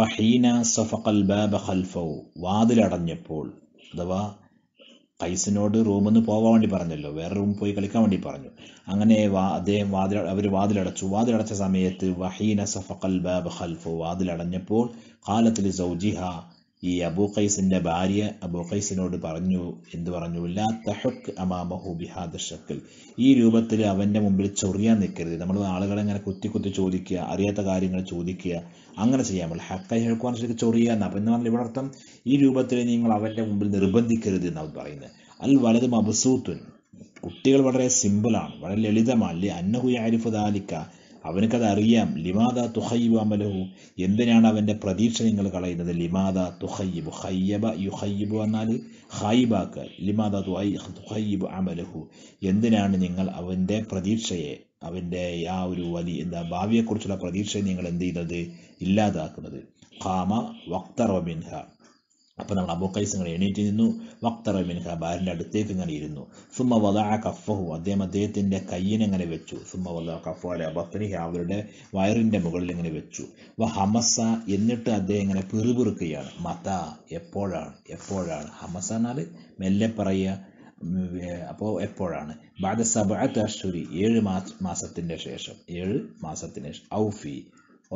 വഹീന സഫഖൽ ബാബ ഖൽഫൗ വാതിലടഞ്ഞപ്പോൾ അഥവാ പൈസനോട് റൂമിൽ പോകാൻ വേണ്ടി പറഞ്ഞല്ലോ വേറെ റൂം പോയി കളിക്കാൻ വേണ്ടി പറഞ്ഞു അങ്ങനെ വാ അദ്ദേഹം വാതിൽ അവർ വാതിലടച്ചു വാതിലടച്ച സമയത്ത് വഹീന സഫൽ ബാബ് ഖൽഫു വാതിലടഞ്ഞപ്പോൾ കാലത്തിൽ സൗജിഹ ഈ അബൂ ഖൈസിന്റെ ഭാര്യ അബൂ ഖൈസിനോട് പറഞ്ഞു എന്ത് പറഞ്ഞു ലാ അമാമഹു ബിഹാദ് ഷക്കൽ ഈ രൂപത്തിൽ അവന്റെ മുമ്പിൽ ചൊറിയാൻ നിൽക്കരുത് നമ്മൾ ആളുകളെ ഇങ്ങനെ കുത്തി കുത്തി ചോദിക്കുക അറിയാത്ത കാര്യങ്ങൾ ചോദിക്കുക അങ്ങനെ ചെയ്യാൻ പറ്റില്ല ഹക്കായി ഹെൽക്കുവാൻ ശരിക്കും ചൊറിയാന്ന് അപ്പം എന്ന് പറഞ്ഞാൽ ഇവിടെ അർത്ഥം ഈ രൂപത്തിൽ നിങ്ങൾ അവന്റെ മുമ്പിൽ നിർബന്ധിക്കരുത് എന്നാണ് പറയുന്നത് അൽ വലതും മബസൂത്തുൻ കുട്ടികൾ വളരെ സിമ്പിളാണ് വളരെ ലളിതമാണ് അന്നഹു അന്നഹുയാരിഫ് ദാലിക്ക അവനക്കത് അറിയാം ലിമാദ തുഹയ്യബ് അമലഹു എന്തിനാണ് അവൻ്റെ പ്രതീക്ഷ നിങ്ങൾ കളയുന്നത് ലിമാദ തുഹയ്യബ് ഹയ്യബ യുഹയ്യബ് എന്നാൽ ഹൈബാക്ക് ലിമാദ തുഹയ്യബ് അമലഹു എന്തിനാണ് നിങ്ങൾ അവൻ്റെ പ്രതീക്ഷയെ അവൻ്റെ ആ ഒരു വലിയ എന്താ ഭാവിയെക്കുറിച്ചുള്ള പ്രതീക്ഷയെ നിങ്ങൾ എന്ത് ചെയ്യുന്നത് ഇല്ലാതാക്കുന്നത് ഖാമ വക്തറ മിൻഹ അപ്പോൾ നമ്മൾ അബൂക്കൈസ് ഇങ്ങനെ എണീറ്റ് നിന്നു വക്തറ മിൻഹ അടുത്തേക്ക് ഇങ്ങനെ ഇരുന്നു സുമ വദാ കഫഹു അദ്ദേഹം അദ്ദേഹത്തിന്റെ കയ്യിനെങ്ങനെ വെച്ചു സുമ വദാ കഫു അല്ലെ ബത്തനിഹ അവരുടെ വയറിൻ്റെ മുകളിൽ ഇങ്ങനെ വെച്ചു വ ഹമസ എന്നിട്ട് അദ്ദേഹം ഇങ്ങനെ പിറുപിറുക്കുകയാണ് മത എപ്പോഴാണ് എപ്പോഴാണ് ഹമസ എന്നാൽ മെല്ലെ പറയുക അപ്പോൾ എപ്പോഴാണ് ബാദ സബഅത്ത് അഷ്ഹുരി ഏഴ് മാസത്തിൻ്റെ ശേഷം ഏഴ് മാസത്തിന് ഔഫി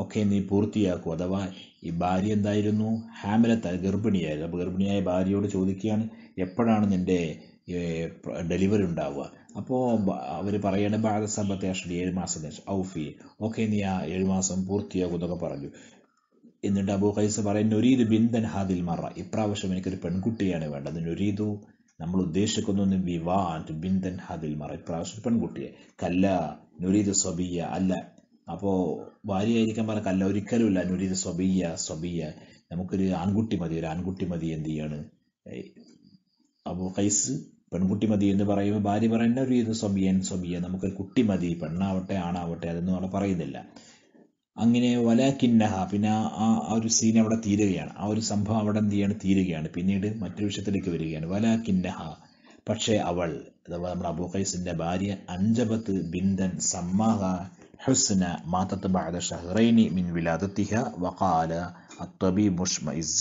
ഒക്കെ നീ പൂർത്തിയാക്കൂ അഥവാ ഈ ഭാര്യ എന്തായിരുന്നു ഹാമലത്ത് ഗർഭിണിയായിരുന്നു ഗർഭിണിയായ ഭാര്യയോട് ചോദിക്കുകയാണ് എപ്പോഴാണ് നിൻ്റെ ഡെലിവറി ഉണ്ടാവുക അപ്പോൾ അവർ പറയണ ബാധസമ്പത്തെ അഷ്ടി ഏഴ് മാസം ഔഫി ഓക്കെ നീ ആ ഏഴ് മാസം പൂർത്തിയാകും എന്നൊക്കെ പറഞ്ഞു എന്നിട്ട് അബു ഖൈസ് പറയുന്ന ഒരീത് ബിന്ദൻ ഹാദിൽ മറ ഇപ്രാവശ്യം എനിക്കൊരു പെൺകുട്ടിയാണ് വേണ്ടത് ഒരീതു നമ്മൾ ഉദ്ദേശിക്കുന്നു വിവാൻ ബിന്ദൻ ഹാദിൽ മറ ഇപ്രാവശ്യം പെൺകുട്ടിയെ കല്ല നുരീത് സ്വബിയ അല്ല അപ്പോൾ ഭാര്യയായിരിക്കാൻ പറഞ്ഞ കല്ല ഒരിക്കലുമില്ല അനുരീത സ്വബീയ സ്വബീയ നമുക്കൊരു ആൺകുട്ടി മതി ഒരു ആൺകുട്ടി മതി എന്ത് ചെയ്യാണ് അപ്പോൾ കൈസ് പെൺകുട്ടി മതി എന്ന് പറയുമ്പോൾ ഭാര്യ പറയുന്ന ഒരു ഇത് സ്വബിയൻ സ്വബിയ നമുക്കൊരു കുട്ടി മതി പെണ്ണാവട്ടെ ആണാവട്ടെ അതൊന്നും അവളെ പറയുന്നില്ല അങ്ങനെ വല കിന്നഹ പിന്നെ ആ ഒരു സീൻ അവിടെ തീരുകയാണ് ആ ഒരു സംഭവം അവിടെ എന്ത് ചെയ്യാണ് തീരുകയാണ് പിന്നീട് മറ്റൊരു വിഷയത്തിലേക്ക് വരികയാണ് വല കിന്നഹ പക്ഷേ അവൾ അഥവാ നമ്മുടെ അബൂഖൈസിന്റെ ഭാര്യ അഞ്ചബത്ത് ബിന്ദൻ സമ്മാഹ ما ماتت بعد شهرين من ولادتها وقال الطبيب مشمئز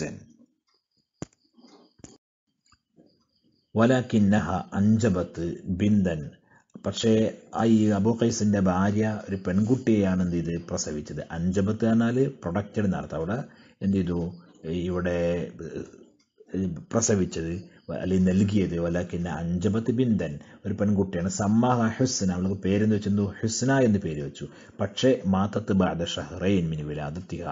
ولكنها أنجبت ബിന്ദൻ പക്ഷേ ഈ അബു ഖൈസിൻ്റെ ഭാര്യ ഒരു പെൺകുട്ടിയെയാണ് എന്ത് ചെയ്ത് പ്രസവിച്ചത് അഞ്ചബത്ത് എന്നാൽ പ്രൊഡക്റ്റഡ് നടത്തുക അവിടെ എന്ത് ചെയ്തു ഇവിടെ പ്രസവിച്ചത് അല്ലെ നൽകിയത് വലാക്കിന് അഞ്ചമത്ത് ബിന്ദൻ ഒരു പെൺകുട്ടിയാണ് സമ്മാഹ ഹുസ്ന അവൾക്ക് പേരെന്ന് വെച്ചെന്നു ഹുസ്ന എന്ന് പേര് വെച്ചു പക്ഷേ മാതത്ത് ബാദ ഷഹ്റൈൻ മിനി വിലാദത്തിഹ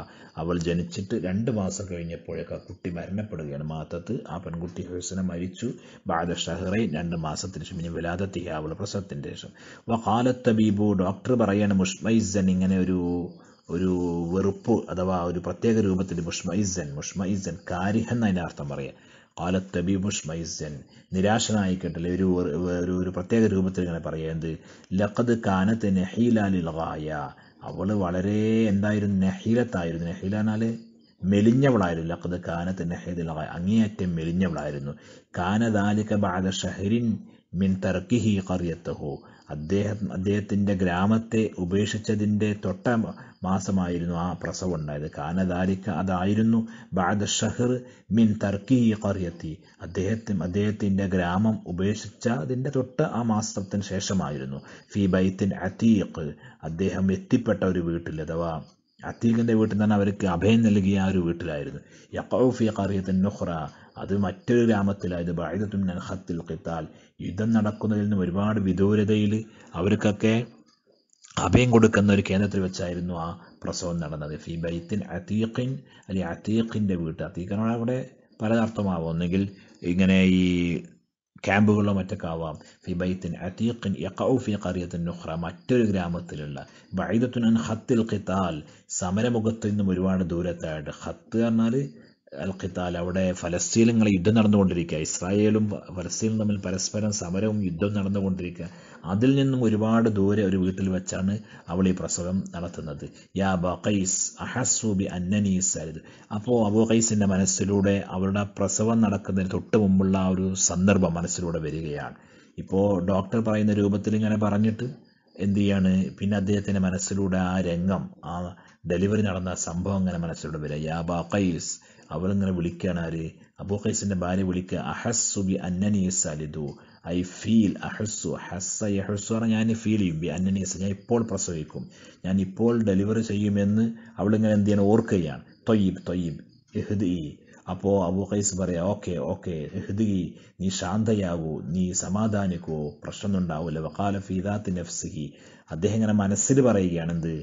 അവൾ ജനിച്ചിട്ട് രണ്ട് മാസം കഴിഞ്ഞപ്പോഴേക്ക് ആ കുട്ടി മരണപ്പെടുകയാണ് മാതത്ത് ആ പെൺകുട്ടി ഹുസ്ന മരിച്ചു ബാദ ഷഹ്റൈൻ രണ്ട് മാസത്തിന് ശേഷം മിനി വിലാദത്തിഹ അവൾ പ്രസവത്തിന് ശേഷം വഖാലത്ത് തബീബു ഡോക്ടർ പറയാണ് മുഷ്മൈസൻ ഇങ്ങനെ ഒരു ഒരു വെറുപ്പ് അഥവാ ഒരു പ്രത്യേക രൂപത്തിൽ മുഷ്മൈസൻ മുഷ്മൈസൻ കാരിഹൻ അതിൻ്റെ അർത്ഥം പറയാം കാല തബീബുഷ് മൈസൻ നിരാശനായിക്കട്ടല്ലേ ഒരു ഒരു ഒരു പ്രത്യേക രൂപത്തിൽ ഇങ്ങനെ പറയുന്നത് ലഖദ് കാനത്ത് നെഹീലാലിളകായ അവള് വളരെ എന്തായിരുന്നു നെഹീലത്തായിരുന്നു നെഹീലാനാല് മെലിഞ്ഞവളായിരുന്നു ലഖദ് കാനത്ത് നെഹീദിലകായ അങ്ങേയറ്റം മെലിഞ്ഞവളായിരുന്നു കാനദാലിക ബാദ ഷഹരിൻ മിൻ തർക്കിഹി കറിയത്തഹു അദ്ദേഹം അദ്ദേഹത്തിൻ്റെ ഗ്രാമത്തെ ഉപേക്ഷിച്ചതിൻ്റെ തൊട്ട മാസമായിരുന്നു ആ പ്രസവം ഉണ്ടായത് കാനദാലിക്ക അതായിരുന്നു ബാദ ഷഹർ മിൻ തർക്കി കറിയത്തി അദ്ദേഹത്തിൻ അദ്ദേഹത്തിൻ്റെ ഗ്രാമം ഉപേക്ഷിച്ച അതിൻ്റെ തൊട്ട് ആ മാസത്തിന് ശേഷമായിരുന്നു ഫി ബൈത്തിൻ അതീഖ് അദ്ദേഹം എത്തിപ്പെട്ട ഒരു വീട്ടിൽ അഥവാ അതീഖിൻ്റെ വീട്ടിൽ തന്നെ അവർക്ക് അഭയം നൽകിയ ആ ഒരു വീട്ടിലായിരുന്നു യക്കൌഫി കറിയത്തിൻ നുഹ്റ അത് മറ്റൊരു ഗ്രാമത്തിലായത് ബായുധത്തും നൽഹത്തിൽ കിത്താൽ യുദ്ധം നടക്കുന്നതിൽ നിന്നും ഒരുപാട് വിദൂരതയിൽ അവർക്കൊക്കെ അഭയം കൊടുക്കുന്ന ഒരു കേന്ദ്രത്തിൽ വെച്ചായിരുന്നു ആ പ്രസവം നടന്നത് ഫി ബൈത്തിൻ അതീഖിൻ അല്ലെ അതീഖിൻ്റെ വീട്ട് അതീഖനാണ് അവിടെ പല അർത്ഥമാവാം ഒന്നെങ്കിൽ ഇങ്ങനെ ഈ ക്യാമ്പുകളിലോ മറ്റൊക്കെ ആവാം ഫി ബൈത്തിൻ അതീഖിൻ യഖൌ ഫി ഖറിയത്തിൻ നുഹ്റ മറ്റൊരു ഗ്രാമത്തിലുള്ള ബൈദത്തുൻ അൻ ഖത്തിൽ ഖിതാൽ സമരമുഖത്തു നിന്നും ഒരുപാട് ദൂരത്തായിട്ട് ഖത്ത് പറഞ്ഞാൽ അൽ അവിടെ ഫലസ്തീനിങ്ങളെ യുദ്ധം നടന്നുകൊണ്ടിരിക്കുക ഇസ്രായേലും ഫലസ്തീനും തമ്മിൽ പരസ്പരം സമരവും യുദ്ധം നടന്നുകൊണ്ടിരിക്കുക അതിൽ നിന്നും ഒരുപാട് ദൂരെ ഒരു വീട്ടിൽ വെച്ചാണ് അവൾ ഈ പ്രസവം നടത്തുന്നത് യാ ബൈസ് അഹസൂബി അന്നനീസ് സരിദ് അപ്പോൾ അബു ഖൈസിൻ്റെ മനസ്സിലൂടെ അവരുടെ പ്രസവം നടക്കുന്നതിന് തൊട്ട് മുമ്പുള്ള ഒരു സന്ദർഭം മനസ്സിലൂടെ വരികയാണ് ഇപ്പോൾ ഡോക്ടർ പറയുന്ന രൂപത്തിൽ ഇങ്ങനെ പറഞ്ഞിട്ട് എന്ത് ചെയ്യാണ് പിന്നെ അദ്ദേഹത്തിൻ്റെ മനസ്സിലൂടെ ആ രംഗം ആ ഡെലിവറി നടന്ന സംഭവം അങ്ങനെ മനസ്സിലൂടെ വരിക യാ ബൈസ് അവളിങ്ങനെ വിളിക്കുകയാണ് ആര് അബൂഖൈസിന്റെ ഭാര്യ വിളിക്കുക അഹസ്സു ബി അന്നനി സലിദു ഐ ഫീൽ അഹസ്സു ഹസ്സ യഹസ്സു പറഞ്ഞാൽ ഞാൻ ഫീൽ ചെയ്യും ബി അന്നനി ഞാൻ ഇപ്പോൾ പ്രസവിക്കും ഞാൻ ഇപ്പോൾ ഡെലിവറി ചെയ്യുമെന്ന് അവളിങ്ങനെ എന്ത് ചെയ്യണം ഓർക്കുകയാണ് തൊയ്യീബ് തൊയ്യീബ് ഇഹ്ദി അപ്പോൾ അബൂ ഖൈസ് പറയാം ഓക്കെ ഓക്കെ ഹൃദയി നീ ശാന്തയാകൂ നീ പ്രശ്നമൊന്നും ഉണ്ടാവൂല വക്കാല ഫീദാത്തി നഫ്സിഹി അദ്ദേഹം ഇങ്ങനെ മനസ്സിൽ പറയുകയാണെന്ത്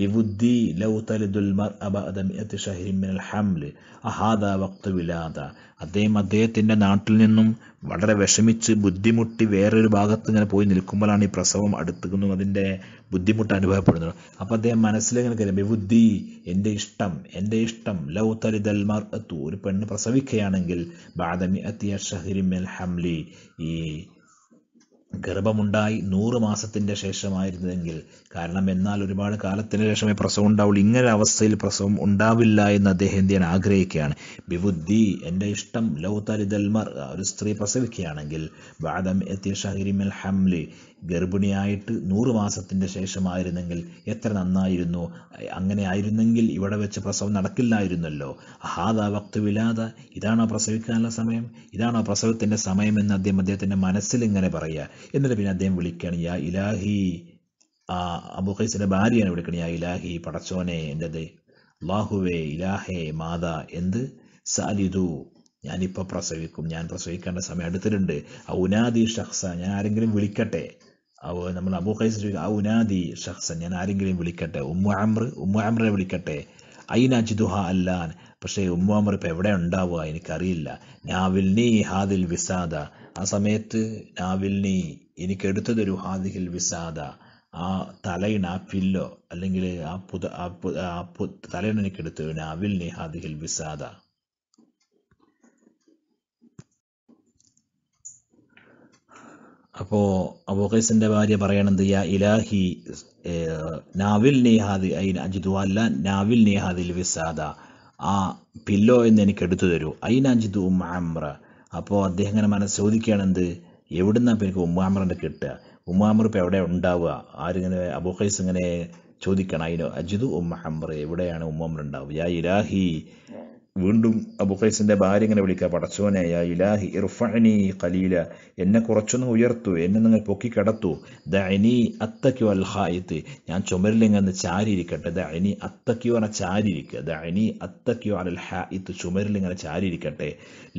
ബിബുദ്ധി ലൗ തലദുൽ മർ അബഅദ മിഅത്ത് ഷഹരിൻ മിനൽ ഹംല അഹാദ വഖ്തു വിലാദ അദ്ദേഹം അദ്ദേഹത്തിൻ്റെ നാട്ടിൽ നിന്നും വളരെ വിഷമിച്ച് ബുദ്ധിമുട്ടി വേറൊരു ഭാഗത്ത് ഇങ്ങനെ പോയി നിൽക്കുമ്പോഴാണ് ഈ പ്രസവം അടുത്തുന്നു അതിൻ്റെ ബുദ്ധിമുട്ട് അനുഭവപ്പെടുന്നത് അപ്പോൾ അദ്ദേഹം മനസ്സിലിങ്ങനെ കരുതും ബിബുദ്ധി എൻ്റെ ഇഷ്ടം എൻ്റെ ഇഷ്ടം ലൗ തലിദൽ മർ ഒരു പെണ്ണ് പ്രസവിക്കുകയാണെങ്കിൽ ബാദമി അത്തിയ ഷഹരിൻ മിനൽ ഹംലി ഈ ഗർഭമുണ്ടായി നൂറ് മാസത്തിന്റെ ശേഷമായിരുന്നെങ്കിൽ കാരണം എന്നാൽ ഒരുപാട് കാലത്തിന് ശേഷമേ പ്രസവം ഉണ്ടാവുള്ളൂ ഇങ്ങനെ അവസ്ഥയിൽ പ്രസവം ഉണ്ടാവില്ല എന്ന് അദ്ദേഹം എന്ത് ചെയ്യാൻ ആഗ്രഹിക്കുകയാണ് വിബുദ്ധി എന്റെ ഇഷ്ടം ലൗ ഒരു സ്ത്രീ പ്രസവിക്കുകയാണെങ്കിൽ വാദം എത്തിയ ഷഹിരിമൽ ഹംലി ഗർഭിണിയായിട്ട് നൂറ് മാസത്തിൻ്റെ ശേഷമായിരുന്നെങ്കിൽ എത്ര നന്നായിരുന്നു അങ്ങനെ ആയിരുന്നെങ്കിൽ ഇവിടെ വെച്ച് പ്രസവം നടക്കില്ലായിരുന്നല്ലോ ഹാദാ വക്തു വിലാത ഇതാണോ പ്രസവിക്കാനുള്ള സമയം ഇതാണോ പ്രസവത്തിൻ്റെ സമയമെന്ന് അദ്ദേഹം അദ്ദേഹത്തിൻ്റെ മനസ്സിൽ ഇങ്ങനെ പറയുക എന്നിട്ട് പിന്നെ അദ്ദേഹം വിളിക്കുകയാണ് യാ ഇലാഹി ആ അബു ഭാര്യയാണ് വിളിക്കുന്നത് യാ ഇലാഹി പടച്ചോനെ എൻ്റെത് അള്ളാഹുവേ ഇലാഹേ മാത എന്ത് സാലിദു ഞാനിപ്പോൾ പ്രസവിക്കും ഞാൻ പ്രസവിക്കേണ്ട സമയം അടുത്തിട്ടുണ്ട് ഔനാദി ഷഹ്സ ഞാൻ ആരെങ്കിലും വിളിക്കട്ടെ അവ നമ്മൾ അബു ആ ഉനാദി ഷഹ്സൻ ഞാൻ ആരെങ്കിലും വിളിക്കട്ടെ ഉമ്മു അമ്ര ഉമ്മു അമ്രനെ വിളിക്കട്ടെ ഐനാജിദുഹ അല്ലാൻ പക്ഷേ ഉമ്മു അമ്ര ഇപ്പം എവിടെ ഉണ്ടാവുക എനിക്കറിയില്ല നാവിൽ നീ ഹാദിൽ വിസാദ ആ സമയത്ത് നാവിൽ നീ എനിക്ക് എടുത്തതൊരു ഹാദിഹിൽ വിസാദ ആ തലയിണ ആ പില്ലോ അല്ലെങ്കിൽ ആ പുത ആ തലയിണ എനിക്ക് എടുത്തു നാവിൽ നീ ഹാദിഹിൽ വിസാദ അപ്പോൾ അബൂഖൈസിൻ്റെ ഭാര്യ പറയണെന്ത് ഇലാഹി നാവിൽ നേഹാദി ഐ അജിദു അല്ല നാവിൽ നേഹാദിൽ വിസാദ ആ പില്ലോ എന്ന് എനിക്ക് എടുത്തു തരൂ ഐ അജിദു ഉമ്മാമ്ര അപ്പോൾ അദ്ദേഹം ഇങ്ങനെ മനസ്സ് ചോദിക്കുകയാണെന്ത് എവിടുന്നാണ് ഇപ്പം എനിക്ക് ഉമ്മാമ്രൻ്റെ കിട്ടുക ഉമ്മാമർ ഇപ്പം എവിടെ ഉണ്ടാവുക ആരിങ്ങനെ അബൂഖൈസ് ഇങ്ങനെ ചോദിക്കണം അതിന് അജിദു ഉമ്മഹമ്മർ എവിടെയാണ് ഉമ്മമ്മർ ഉണ്ടാവുക യാ ഇലാഹി വീണ്ടും അബുഖൈസിൻ്റെ ഭാര്യ ഇങ്ങനെ വിളിക്കുക പടച്ചോനെ യാ ഇലാഹി ഇർഫഅനി ഖലീല എന്നെ കുറച്ചൊന്ന് ഉയർത്തു എന്നെ നിങ്ങൾ പൊക്കി കിടത്തു ദഅനി അത്തക്കു അൽ ഹായിത്ത് ഞാൻ ചുമരിലിങ്ങനെ ചാരിയിരിക്കട്ടെ ദഅനി അത്തക്കു എന്ന ചാരിയിരിക്കുക ദഅനി അത്തക്കു അൽ ഹായിത്ത് ചുമരിലിങ്ങനെ ചാരിയിരിക്കട്ടെ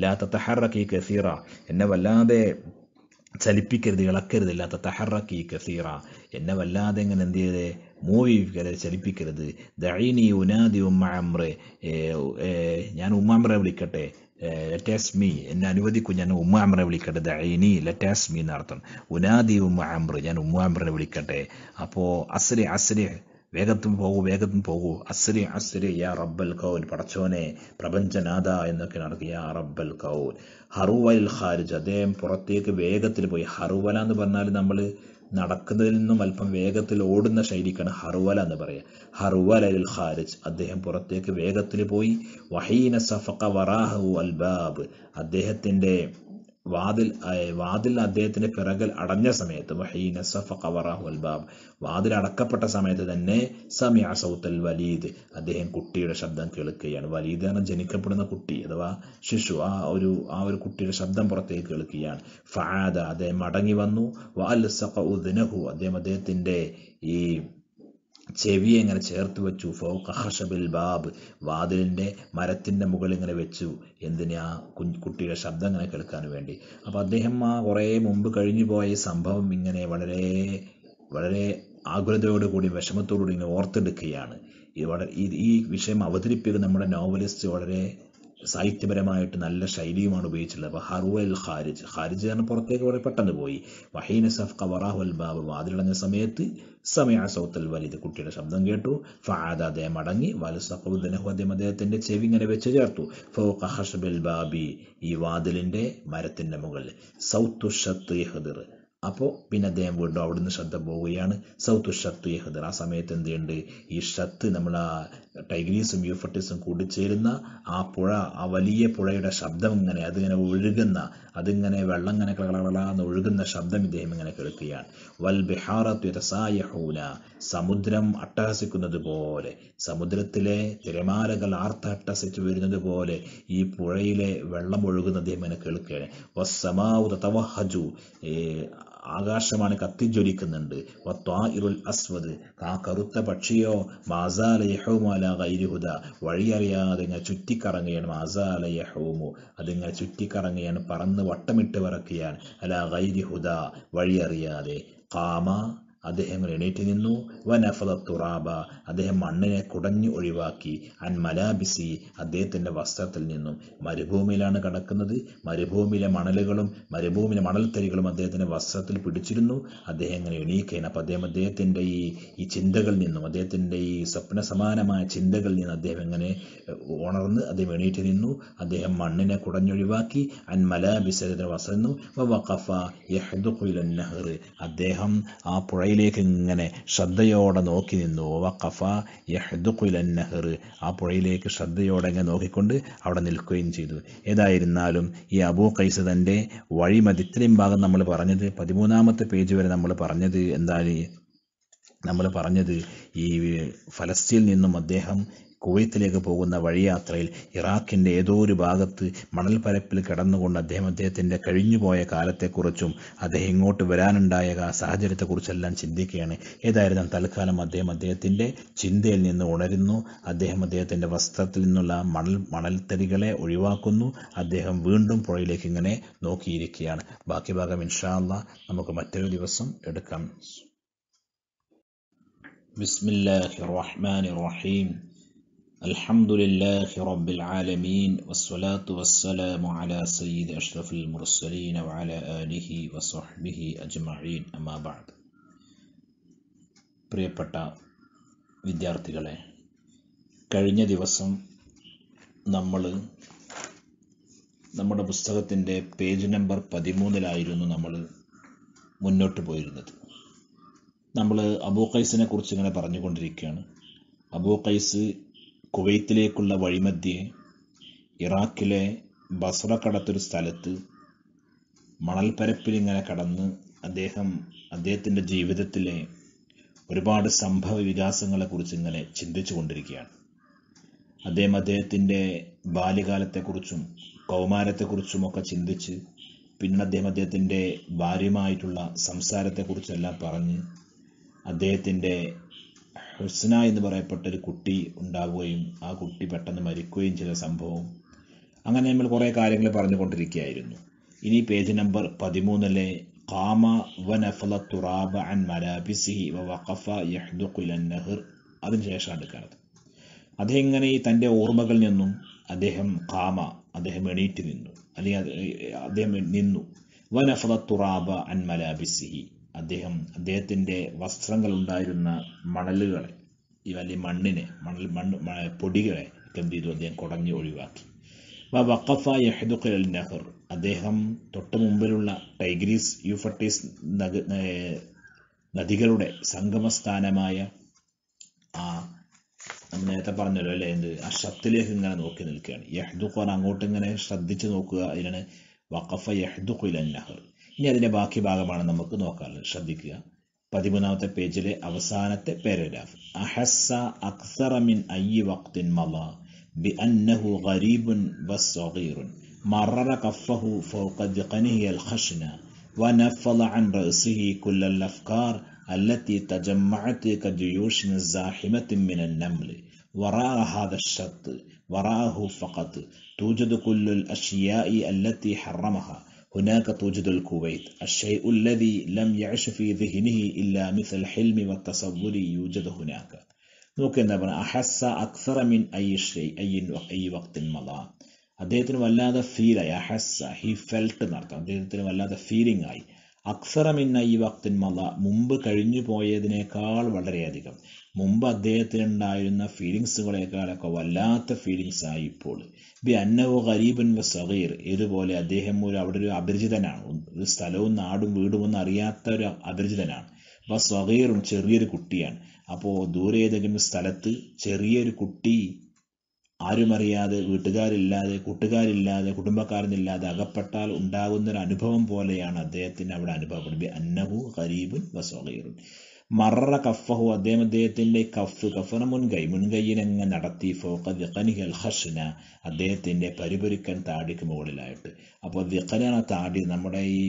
ലാ തതഹറകി കസീറ എന്നെ വല്ലാതെ ചലിപ്പിക്കരുത് ഇളക്കരുത് ഇളക്കരുതില്ലാത്ത തഹറക്കി കസീറ എന്നെ വല്ലാതെ ഇങ്ങനെ എന്ത് ചെയ്തേ മൂവികളെ ചലിപ്പിക്കരുത് ദഴീനി ഉനാദി ഉമ്മാമ്രെ ഞാൻ ഉമ്മാമ്രെ വിളിക്കട്ടെ ലെറ്റാസ് മീ എന്നെ അനുവദിക്കും ഞാൻ ഉമ്മ അമ്രനെ വിളിക്കട്ടെ ദൈനി ലെറ്റാസ് മീ എന്നർത്ഥം ഉനാദി ഉമ്മ അമ്ര ഞാൻ ഉമ്മ അമ്രനെ വിളിക്കട്ടെ അപ്പോ അസ്രെ അസ്രെ വേഗത്തും പോകൂ വേഗത്തും പോകൂ അസ്രി അസ്രി യാ റബ്ബൽ കൗൻ പടച്ചോനെ പ്രപഞ്ചനാഥ എന്നൊക്കെ നടക്കുക യാ റബ്ബൽ കൗൻ ഹറുവൽ ഖാരിജ് അദ്ദേഹം പുറത്തേക്ക് വേഗത്തിൽ പോയി ഹറുവല എന്ന് പറഞ്ഞാൽ നമ്മൾ നടക്കുന്നതിൽ നിന്നും അല്പം വേഗത്തിൽ ഓടുന്ന ശൈലിക്കാണ് ഹർവല എന്ന് പറയുക ഹർവല അൽ ഖാരിജ് അദ്ദേഹം പുറത്തേക്ക് വേഗത്തിൽ പോയി വഹീന സഫക്ക വറാഹു അൽബാബ് അദ്ദേഹത്തിൻ്റെ വാതിൽ വാതിൽ അദ്ദേഹത്തിന്റെ പിറകൽ അടഞ്ഞ സമയത്ത് വാതിൽ അടക്കപ്പെട്ട സമയത്ത് തന്നെ സമിയ വലീദ് അദ്ദേഹം കുട്ടിയുടെ ശബ്ദം കേൾക്കുകയാണ് വലീദ് എന്ന് ജനിക്കപ്പെടുന്ന കുട്ടി അഥവാ ശിശു ആ ഒരു ആ ഒരു കുട്ടിയുടെ ശബ്ദം പുറത്തേക്ക് കേൾക്കുകയാണ് ഫാദ അദ്ദേഹം മടങ്ങി വന്നു വ സഖ ഉദ്നഹു അദ്ദേഹം അദ്ദേഹത്തിന്റെ ഈ ചെവി ഇങ്ങനെ ചേർത്ത് വെച്ചു ഫോക്കഹഷബിൽ ബാബ് വാതിലിൻ്റെ മരത്തിൻ്റെ മുകളിൽ ഇങ്ങനെ വെച്ചു എന്തിനാ കുട്ടിയുടെ ശബ്ദം ഇങ്ങനെ കേൾക്കാൻ വേണ്ടി അപ്പം അദ്ദേഹം ആ കുറേ മുമ്പ് കഴിഞ്ഞു പോയ സംഭവം ഇങ്ങനെ വളരെ വളരെ ആകുലതയോടുകൂടി വിഷമത്തോടുകൂടി ഇങ്ങനെ ഓർത്തെടുക്കുകയാണ് ഈ വളരെ ഈ വിഷയം അവതരിപ്പിക്കുന്ന നമ്മുടെ നോവലിസ്റ്റ് വളരെ സാഹിത്യപരമായിട്ട് നല്ല ശൈലിയുമാണ് ഉപയോഗിച്ചിട്ടുള്ളത് അപ്പോൾ ഹർവൽ ഖാരിജ് ഖാരിജ് കാരണം പുറത്തേക്ക് വളരെ പെട്ടെന്ന് പോയി വഹീന സഫ് കവറാഹുൽ ബാബ് വാതിലടഞ്ഞ സമയത്ത് സമയ സൗത്തൽ വലിത് കുട്ടിയുടെ ശബ്ദം കേട്ടു ഫാദ അദ്ദേഹം മടങ്ങി വലുസഖുദ്ദനഹു അദ്ദേഹം അദ്ദേഹത്തിൻ്റെ ചെവി ഇങ്ങനെ വെച്ച് ചേർത്തു ഫൗഖ ഹഷബൽ ബാബി ഈ വാതിലിൻ്റെ മരത്തിൻ്റെ മുകളിൽ സൗത്തു ഷത്ത് ഹദിർ അപ്പോൾ പിന്നെ അദ്ദേഹം വീണ്ടും അവിടുന്ന് ശ്രദ്ധ പോവുകയാണ് സൗത്തു ഷത്ത് യഹദർ ആ സമയത്ത് എന്തുണ്ട് ഈ ഷത്ത് നമ്മൾ ആ ടൈഗ്രീസും യൂഫട്ടിസും കൂടിച്ചേരുന്ന ആ പുഴ ആ വലിയ പുഴയുടെ ശബ്ദം ഇങ്ങനെ അതിങ്ങനെ ഒഴുകുന്ന അതിങ്ങനെ വെള്ളം ഇങ്ങനെ കളകളാന്ന് ഒഴുകുന്ന ശബ്ദം ഇദ്ദേഹം ഇങ്ങനെ കേൾക്കുകയാണ് വൽ ബിഹാറത്തു സമുദ്രം അട്ടഹസിക്കുന്നത് പോലെ സമുദ്രത്തിലെ തിരമാലകൾ ആർത്തട്ടസിച്ചു വരുന്നത് പോലെ ഈ പുഴയിലെ വെള്ളം ഒഴുകുന്ന അദ്ദേഹം ഇങ്ങനെ കേൾക്കുകയാണ് വസ്സമാവു തവഹജു ആകാശമാണ് കത്തിജ്വലിക്കുന്നുണ്ട് വത്വാഇറുൽ അസ്വദ് ആ കറുത്ത പക്ഷിയോ മാസാല യഹോമാല കൈരുഹുദ വഴിയറിയാതെ ഇങ്ങനെ ചുറ്റിക്കറങ്ങുകയാണ് മാസാല യഹോമു അതിങ്ങനെ ചുറ്റിക്കറങ്ങുകയാണ് പറന്ന് വട്ടമിട്ട് പറക്കുകയാണ് അല കൈരുഹുദ വഴിയറിയാതെ കാമ അദ്ദേഹം എണീറ്റ് നിന്നു വനഫല തുറാബ അദ്ദേഹം മണ്ണിനെ കുടഞ്ഞു ഒഴിവാക്കി അൻ മലാബിസി അദ്ദേഹത്തിൻ്റെ വസ്ത്രത്തിൽ നിന്നും മരുഭൂമിയിലാണ് കടക്കുന്നത് മരുഭൂമിയിലെ മണലുകളും മരുഭൂമിയിലെ മണൽത്തരികളും അദ്ദേഹത്തിൻ്റെ വസ്ത്രത്തിൽ പിടിച്ചിരുന്നു അദ്ദേഹം ഇങ്ങനെ എണീക്കുകയാണ് അപ്പോൾ അദ്ദേഹം അദ്ദേഹത്തിൻ്റെ ഈ ഈ ചിന്തകളിൽ നിന്നും അദ്ദേഹത്തിൻ്റെ ഈ സ്വപ്ന സമാനമായ ചിന്തകളിൽ നിന്ന് അദ്ദേഹം എങ്ങനെ ഉണർന്ന് അദ്ദേഹം എണീറ്റ് നിന്നു അദ്ദേഹം മണ്ണിനെ കുടഞ്ഞൊഴിവാക്കി അൻ മലാബിസ വസ്ത്രം വഖഫ അദ്ദേഹം ആ പുഴയിൽ പുഴയിലേക്ക് ഇങ്ങനെ ശ്രദ്ധയോടെ നോക്കി നിന്നു വഖഫ യഹ്ദുഖുലൻ നെഹർ ആ പുഴയിലേക്ക് ശ്രദ്ധയോടെ ഇങ്ങനെ നോക്കിക്കൊണ്ട് അവിടെ നിൽക്കുകയും ചെയ്തു ഏതായിരുന്നാലും ഈ അബൂ കൈസ് തൻ്റെ വഴിമതി ഇത്രയും ഭാഗം നമ്മൾ പറഞ്ഞത് പതിമൂന്നാമത്തെ പേജ് വരെ നമ്മൾ പറഞ്ഞത് എന്താണ് നമ്മൾ പറഞ്ഞത് ഈ ഫലസ്തീനിൽ നിന്നും അദ്ദേഹം കുവൈത്തിലേക്ക് പോകുന്ന വഴിയാത്രയിൽ ഇറാഖിൻ്റെ ഏതോ ഒരു ഭാഗത്ത് മണൽപ്പരപ്പിൽ കിടന്നുകൊണ്ട് അദ്ദേഹം അദ്ദേഹത്തിൻ്റെ കഴിഞ്ഞുപോയ കാലത്തെക്കുറിച്ചും അദ്ദേഹം ഇങ്ങോട്ട് വരാനുണ്ടായ സാഹചര്യത്തെക്കുറിച്ചെല്ലാം ചിന്തിക്കുകയാണ് ഏതായിരുന്നു തൽക്കാലം അദ്ദേഹം അദ്ദേഹത്തിൻ്റെ ചിന്തയിൽ നിന്ന് ഉണരുന്നു അദ്ദേഹം അദ്ദേഹത്തിൻ്റെ വസ്ത്രത്തിൽ നിന്നുള്ള മണൽ മണൽത്തരികളെ ഒഴിവാക്കുന്നു അദ്ദേഹം വീണ്ടും പുഴയിലേക്ക് ഇങ്ങനെ നോക്കിയിരിക്കുകയാണ് ബാക്കി ഭാഗം ഇൻഷാല്ല നമുക്ക് മറ്റൊരു ദിവസം എടുക്കാം ബിസ്മില്ലാഹി റഹ്മാൻ റഹീം അൽഹംദുലില്ലാഹി റബ്ബിൽ ആലമീൻ വസ്സലാത്തു വസ്സലാമു അലാ على سيد أشرف المرسلين وعلى آله وصحبه أجمعين أما പ്രിയപ്പെട്ട വിദ്യാർത്ഥികളെ കഴിഞ്ഞ ദിവസം നമ്മൾ നമ്മുടെ പുസ്തകത്തിൻ്റെ പേജ് നമ്പർ പതിമൂന്നിലായിരുന്നു നമ്മൾ മുന്നോട്ട് പോയിരുന്നത് നമ്മൾ അബൂ കൈസിനെ കുറിച്ച് ഇങ്ങനെ പറഞ്ഞുകൊണ്ടിരിക്കുകയാണ് അബൂ ഖൈസ് കുവൈത്തിലേക്കുള്ള വഴിമധ്യേ ഇറാഖിലെ ബസ്ര കടത്തൊരു സ്ഥലത്ത് ഇങ്ങനെ കടന്ന് അദ്ദേഹം അദ്ദേഹത്തിൻ്റെ ജീവിതത്തിലെ ഒരുപാട് സംഭവ വികാസങ്ങളെക്കുറിച്ച് ഇങ്ങനെ ചിന്തിച്ചു കൊണ്ടിരിക്കുകയാണ് അദ്ദേഹം അദ്ദേഹത്തിൻ്റെ ബാല്യകാലത്തെക്കുറിച്ചും കൗമാരത്തെക്കുറിച്ചുമൊക്കെ ചിന്തിച്ച് പിന്നെ അദ്ദേഹം അദ്ദേഹത്തിൻ്റെ ഭാര്യമായിട്ടുള്ള സംസാരത്തെക്കുറിച്ചെല്ലാം പറഞ്ഞ് അദ്ദേഹത്തിൻ്റെ ഹുസ്ന എന്ന് പറയപ്പെട്ട ഒരു കുട്ടി ഉണ്ടാവുകയും ആ കുട്ടി പെട്ടെന്ന് മരിക്കുകയും ചെയ്ത സംഭവം അങ്ങനെ നമ്മൾ കുറേ കാര്യങ്ങൾ പറഞ്ഞുകൊണ്ടിരിക്കുകയായിരുന്നു ഇനി പേജ് നമ്പർ പതിമൂന്നിലെ കാമ വനഫല തുറാബ അൻ മലാബിസിഹി വഖഫ യഹ്ദുഖുലൻ നെഹർ അതിനുശേഷമാണ് എടുക്കുന്നത് അദ്ദേഹം ഇങ്ങനെ തൻ്റെ ഓർമ്മകളിൽ നിന്നും അദ്ദേഹം കാമ അദ്ദേഹം എണീറ്റ് നിന്നു അല്ലെങ്കിൽ അദ്ദേഹം നിന്നു വനഫല തുറാബ അൻ മലാബിസിഹി അദ്ദേഹം അദ്ദേഹത്തിൻ്റെ വസ്ത്രങ്ങളുണ്ടായിരുന്ന മണലുകളെ വലിയ മണ്ണിനെ മണൽ മണ്ണ് പൊടികളെ എന്ത് ചെയ്തു അദ്ദേഹം കുടഞ്ഞ് ഒഴിവാക്കി വഖഫ യഹദുഖൽ നെഹർ അദ്ദേഹം തൊട്ട് മുമ്പിലുള്ള ടൈഗ്രീസ് യൂഫട്ടീസ് നദികളുടെ സംഗമസ്ഥാനമായ ആ നമ്മൾ നേരത്തെ പറഞ്ഞല്ലോ അല്ലേ എന്ത് ആ ഷത്തിലേക്ക് ഇങ്ങനെ നോക്കി നിൽക്കുകയാണ് യഹ്ദുഖാൻ അങ്ങോട്ട് ഇങ്ങനെ ശ്രദ്ധിച്ചു നോക്കുക അതിനാണ് വഖഫ അൽ നഹർ ഇനി അതിൻ്റെ ബാക്കി ഭാഗമാണ് നമുക്ക് നോക്കാനുള്ളത് ശ്രദ്ധിക്കുക പതിമൂന്നാമത്തെ പേജിലെ അവസാനത്തെ പാരഗ്രാഫ് അഹസ അക്സറമിൻ അയ്യി വക്തിൻ മല ബി അന്നഹു ഗരീബുൻ വസ്സഗീറുൻ മററ കഫഹു ഫൗഖ ദിഖനിഹി അൽ ഖഷ്ന ونفض عن رأسه كل الأفكار التي تجمعت كجيوش زاحمة من النمل وراء هذا الشط وراءه فقط توجد كل الأشياء التي حرمها هناك توجد الكويت الشيء الذي لم يعش في ذهنه إلا مثل الحلم والتصور يوجد هناك നോക്ക് എന്താ പറയുക അഹസ അക്സറമിൻ ഐ ഷെയ് ഐ ഐ വക്തിൻ മല അദ്ദേഹത്തിന് വല്ലാതെ ഫീലായി അഹസ ഹി ഫെൽട്ട് എന്നർത്ഥം അദ്ദേഹത്തിന് വല്ലാതെ ഫീലിംഗ് ആയി മിൻ ഐ വക്തിൻ മല മുമ്പ് കഴിഞ്ഞു പോയതിനേക്കാൾ വളരെയധികം മുമ്പ് അദ്ദേഹത്തിനുണ്ടായിരുന്ന ഫീലിങ്സുകളെക്കാളൊക്കെ വല്ലാത്ത ഫീലിങ്സ് ആയി ഇപ്പോൾ ബി അന്നവോ ഗരീബൻ സഗീർ ഇതുപോലെ അദ്ദേഹം ഒരു അവിടെ ഒരു അപരിചിതനാണ് ഒരു സ്ഥലവും നാടും വീടും ഒന്നും അറിയാത്ത ഒരു അപരിചിതനാണ് അപ്പോൾ സഗീറും ചെറിയൊരു കുട്ടിയാണ് അപ്പോൾ ദൂരെ ഏതെങ്കിലും സ്ഥലത്ത് ചെറിയൊരു കുട്ടി ആരുമറിയാതെ വീട്ടുകാരില്ലാതെ കൂട്ടുകാരില്ലാതെ കുടുംബക്കാരനില്ലാതെ അകപ്പെട്ടാൽ ഉണ്ടാകുന്ന ഒരു അനുഭവം പോലെയാണ് അദ്ദേഹത്തിന് അവിടെ അനുഭവപ്പെടുന്നത് അന്നഹു ഖരീബുൻ വസോഹീറുൻ മറ കഫഹു അദ്ദേഹം അദ്ദേഹത്തിൻ്റെ കഫ് കഫന മുൻകൈ മുൻകൈയിനങ്ങ് നടത്തി ഫോക്ക ദിഖനിഹൽ ഹർഷന അദ്ദേഹത്തിൻ്റെ പരിപുരുക്കൻ താടിക്ക് മുകളിലായിട്ട് അപ്പോൾ ദിഖനാണ് താടി നമ്മുടെ ഈ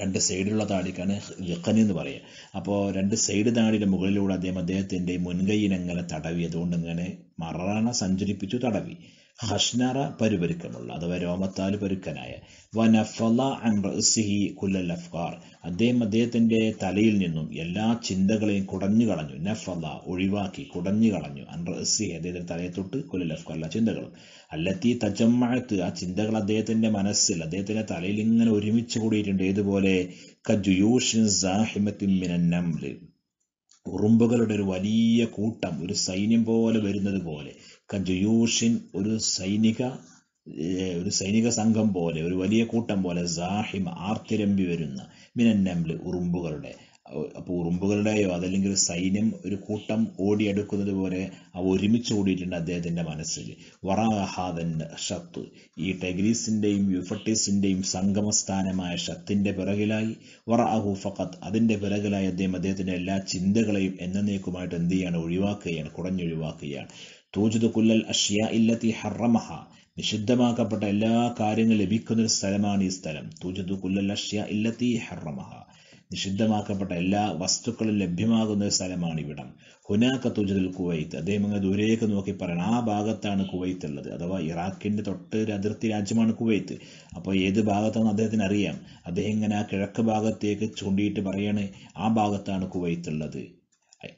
രണ്ട് സൈഡിലുള്ള താടിക്കാണ് ലിഖൻ എന്ന് പറയുക അപ്പോൾ രണ്ട് സൈഡ് താടിയുടെ മുകളിലൂടെ അദ്ദേഹം അദ്ദേഹത്തിൻ്റെ മുൻകൈയിനങ്ങനെ തടവിയതുകൊണ്ട് ഇങ്ങനെ മറാണ സഞ്ചരിപ്പിച്ചു തടവി ഹഷ്നറ പരുപരുക്കമുള്ള അഥവാ രോമത്താൽ പരുക്കനായ വനഫല കുല്ലൽ അഫ്കാർ അദ്ദേഹം അദ്ദേഹത്തിന്റെ തലയിൽ നിന്നും എല്ലാ ചിന്തകളെയും കുടഞ്ഞു കളഞ്ഞു നഫല ഒഴിവാക്കി കുടഞ്ഞു കളഞ്ഞു അൻസിഹി അദ്ദേഹത്തിന്റെ തലയെ തൊട്ട് കുല്ലൽ അഫ്കാർ എല്ലാ ചിന്തകളും അല്ലത്തി തജമ്മഴത്ത് ആ ചിന്തകൾ അദ്ദേഹത്തിന്റെ മനസ്സിൽ അദ്ദേഹത്തിന്റെ തലയിൽ ഇങ്ങനെ ഒരുമിച്ച് കൂടിയിട്ടുണ്ട് ഏതുപോലെ സാഹിമത്തിൻ ഉറുമ്പുകളുടെ ഒരു വലിയ കൂട്ടം ഒരു സൈന്യം പോലെ വരുന്നത് പോലെ കജുയൂഷിൻ ഒരു സൈനിക ഒരു സൈനിക സംഘം പോലെ ഒരു വലിയ കൂട്ടം പോലെ സാഹിം ആർത്തിരമ്പി വരുന്ന മിനന്നമ്പിൽ ഉറുമ്പുകളുടെ അപ്പോൾ ഉറുമ്പുകളുടെയോ അതല്ലെങ്കിൽ സൈന്യം ഒരു കൂട്ടം ഓടിയെടുക്കുന്നത് പോലെ അവ ഒരുമിച്ച് ഓടിയിട്ടുണ്ട് അദ്ദേഹത്തിൻ്റെ മനസ്സിൽ വറാഹാദൻ ഷത്ത് ഈ ടെഗ്രീസിൻ്റെയും യുഫട്ടീസിൻ്റെയും സംഗമസ്ഥാനമായ ഷത്തിൻ്റെ പിറകിലായി വറാഹു ഫഖത്ത് അതിൻ്റെ പിറകിലായി അദ്ദേഹം അദ്ദേഹത്തിൻ്റെ എല്ലാ ചിന്തകളെയും എന്നേക്കുമായിട്ട് എന്ത് ചെയ്യാണ് ഒഴിവാക്കുകയാണ് കുറഞ്ഞൊഴിവാക്കുകയാണ് തൂജുദ് കുല്ലൽ അഷ്യ ഇല്ലത്തി ഹറമഹ നിഷിദ്ധമാക്കപ്പെട്ട എല്ലാ കാര്യങ്ങളും ലഭിക്കുന്ന ഒരു സ്ഥലമാണ് ഈ സ്ഥലം തൂജുദ് കുല്ലൽ അഷ്യ ഇല്ലത്തി ഹറമഹ നിഷിദ്ധമാക്കപ്പെട്ട എല്ലാ വസ്തുക്കളും ലഭ്യമാകുന്ന ഒരു സ്ഥലമാണ് ഇവിടം ഹുനാക്ക തുജുദുൽ കുവൈത്ത് അദ്ദേഹം അങ്ങനെ ദൂരേക്ക് നോക്കി പറയണം ആ ഭാഗത്താണ് കുവൈത്ത് ഉള്ളത് അഥവാ ഇറാഖിന്റെ തൊട്ട് അതിർത്തി രാജ്യമാണ് കുവൈത്ത് അപ്പോൾ ഏത് ഭാഗത്താണെന്ന് അദ്ദേഹത്തിന് അറിയാം അദ്ദേഹം ഇങ്ങനെ ആ കിഴക്ക് ഭാഗത്തേക്ക് ചൂണ്ടിയിട്ട് പറയാണ് ആ ഭാഗത്താണ് കുവൈത്ത് ഉള്ളത്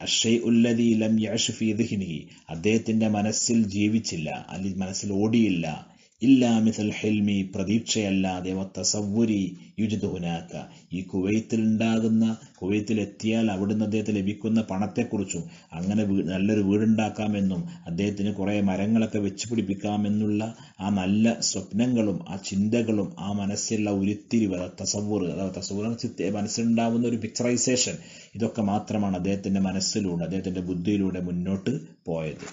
അഷയ്ഉല്ലതി അദ്ദേഹത്തിൻ്റെ മനസ്സിൽ ജീവിച്ചില്ല അല്ലെങ്കിൽ മനസ്സിൽ ഓടിയില്ല ഹിൽമി പ്രതീക്ഷയല്ലാതെ യുജിതുനാക്ക ഈ കുവൈത്തിൽ ഉണ്ടാകുന്ന കുവൈത്തിൽ എത്തിയാൽ അവിടുന്ന് അദ്ദേഹത്തിന് ലഭിക്കുന്ന പണത്തെക്കുറിച്ചും അങ്ങനെ നല്ലൊരു വീടുണ്ടാക്കാമെന്നും അദ്ദേഹത്തിന് കുറേ മരങ്ങളൊക്കെ വെച്ചു പിടിപ്പിക്കാമെന്നുള്ള ആ നല്ല സ്വപ്നങ്ങളും ആ ചിന്തകളും ആ മനസ്സിലുള്ള ഉരുത്തിരിവ് തസവൂർ അഥവാ തസവൂർ മനസ്സിലുണ്ടാവുന്ന ഒരു പിക്ചറൈസേഷൻ ഇതൊക്കെ മാത്രമാണ് അദ്ദേഹത്തിന്റെ മനസ്സിലൂടെ അദ്ദേഹത്തിന്റെ ബുദ്ധിയിലൂടെ മുന്നോട്ട് പോയത്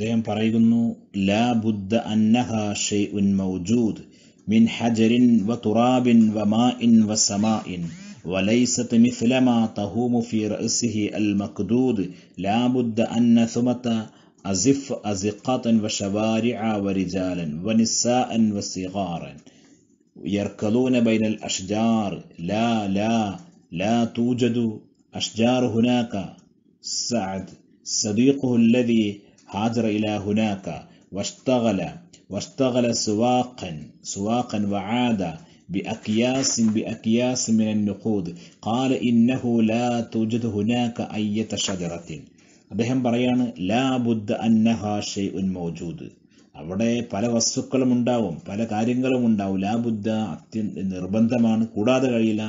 دائما برايقنو لا بد أنها شيء موجود من حجر وتراب وماء وسماء وليست مثلما تهوم في رأسه المقدود لا بد أن ثمة أزف أزقات وشوارع ورجالا ونساء وصغارا يركلون بين الأشجار لا لا لا توجد أشجار هناك سعد صديقه الذي ഹാജർ ഇല ഹുനാക്ക വഷ്തകല വഷ്തകല സുവാഖൻ സുവാഖൻ വആദ بأكياس بأكياس من النقود قال إنه لا توجد هناك أية شجرة അദ്ദേഹം പറയാണ് ലാ ബുദ്ധ അന്നഹ ഷെയ്ഉൻ മൗജൂദ് അവിടെ പല വസ്തുക്കളും ഉണ്ടാവും പല കാര്യങ്ങളും ഉണ്ടാവും ലാ ബുദ്ധ അത്യ നിർബന്ധമാണ് കൂടാതെ കഴിയില്ല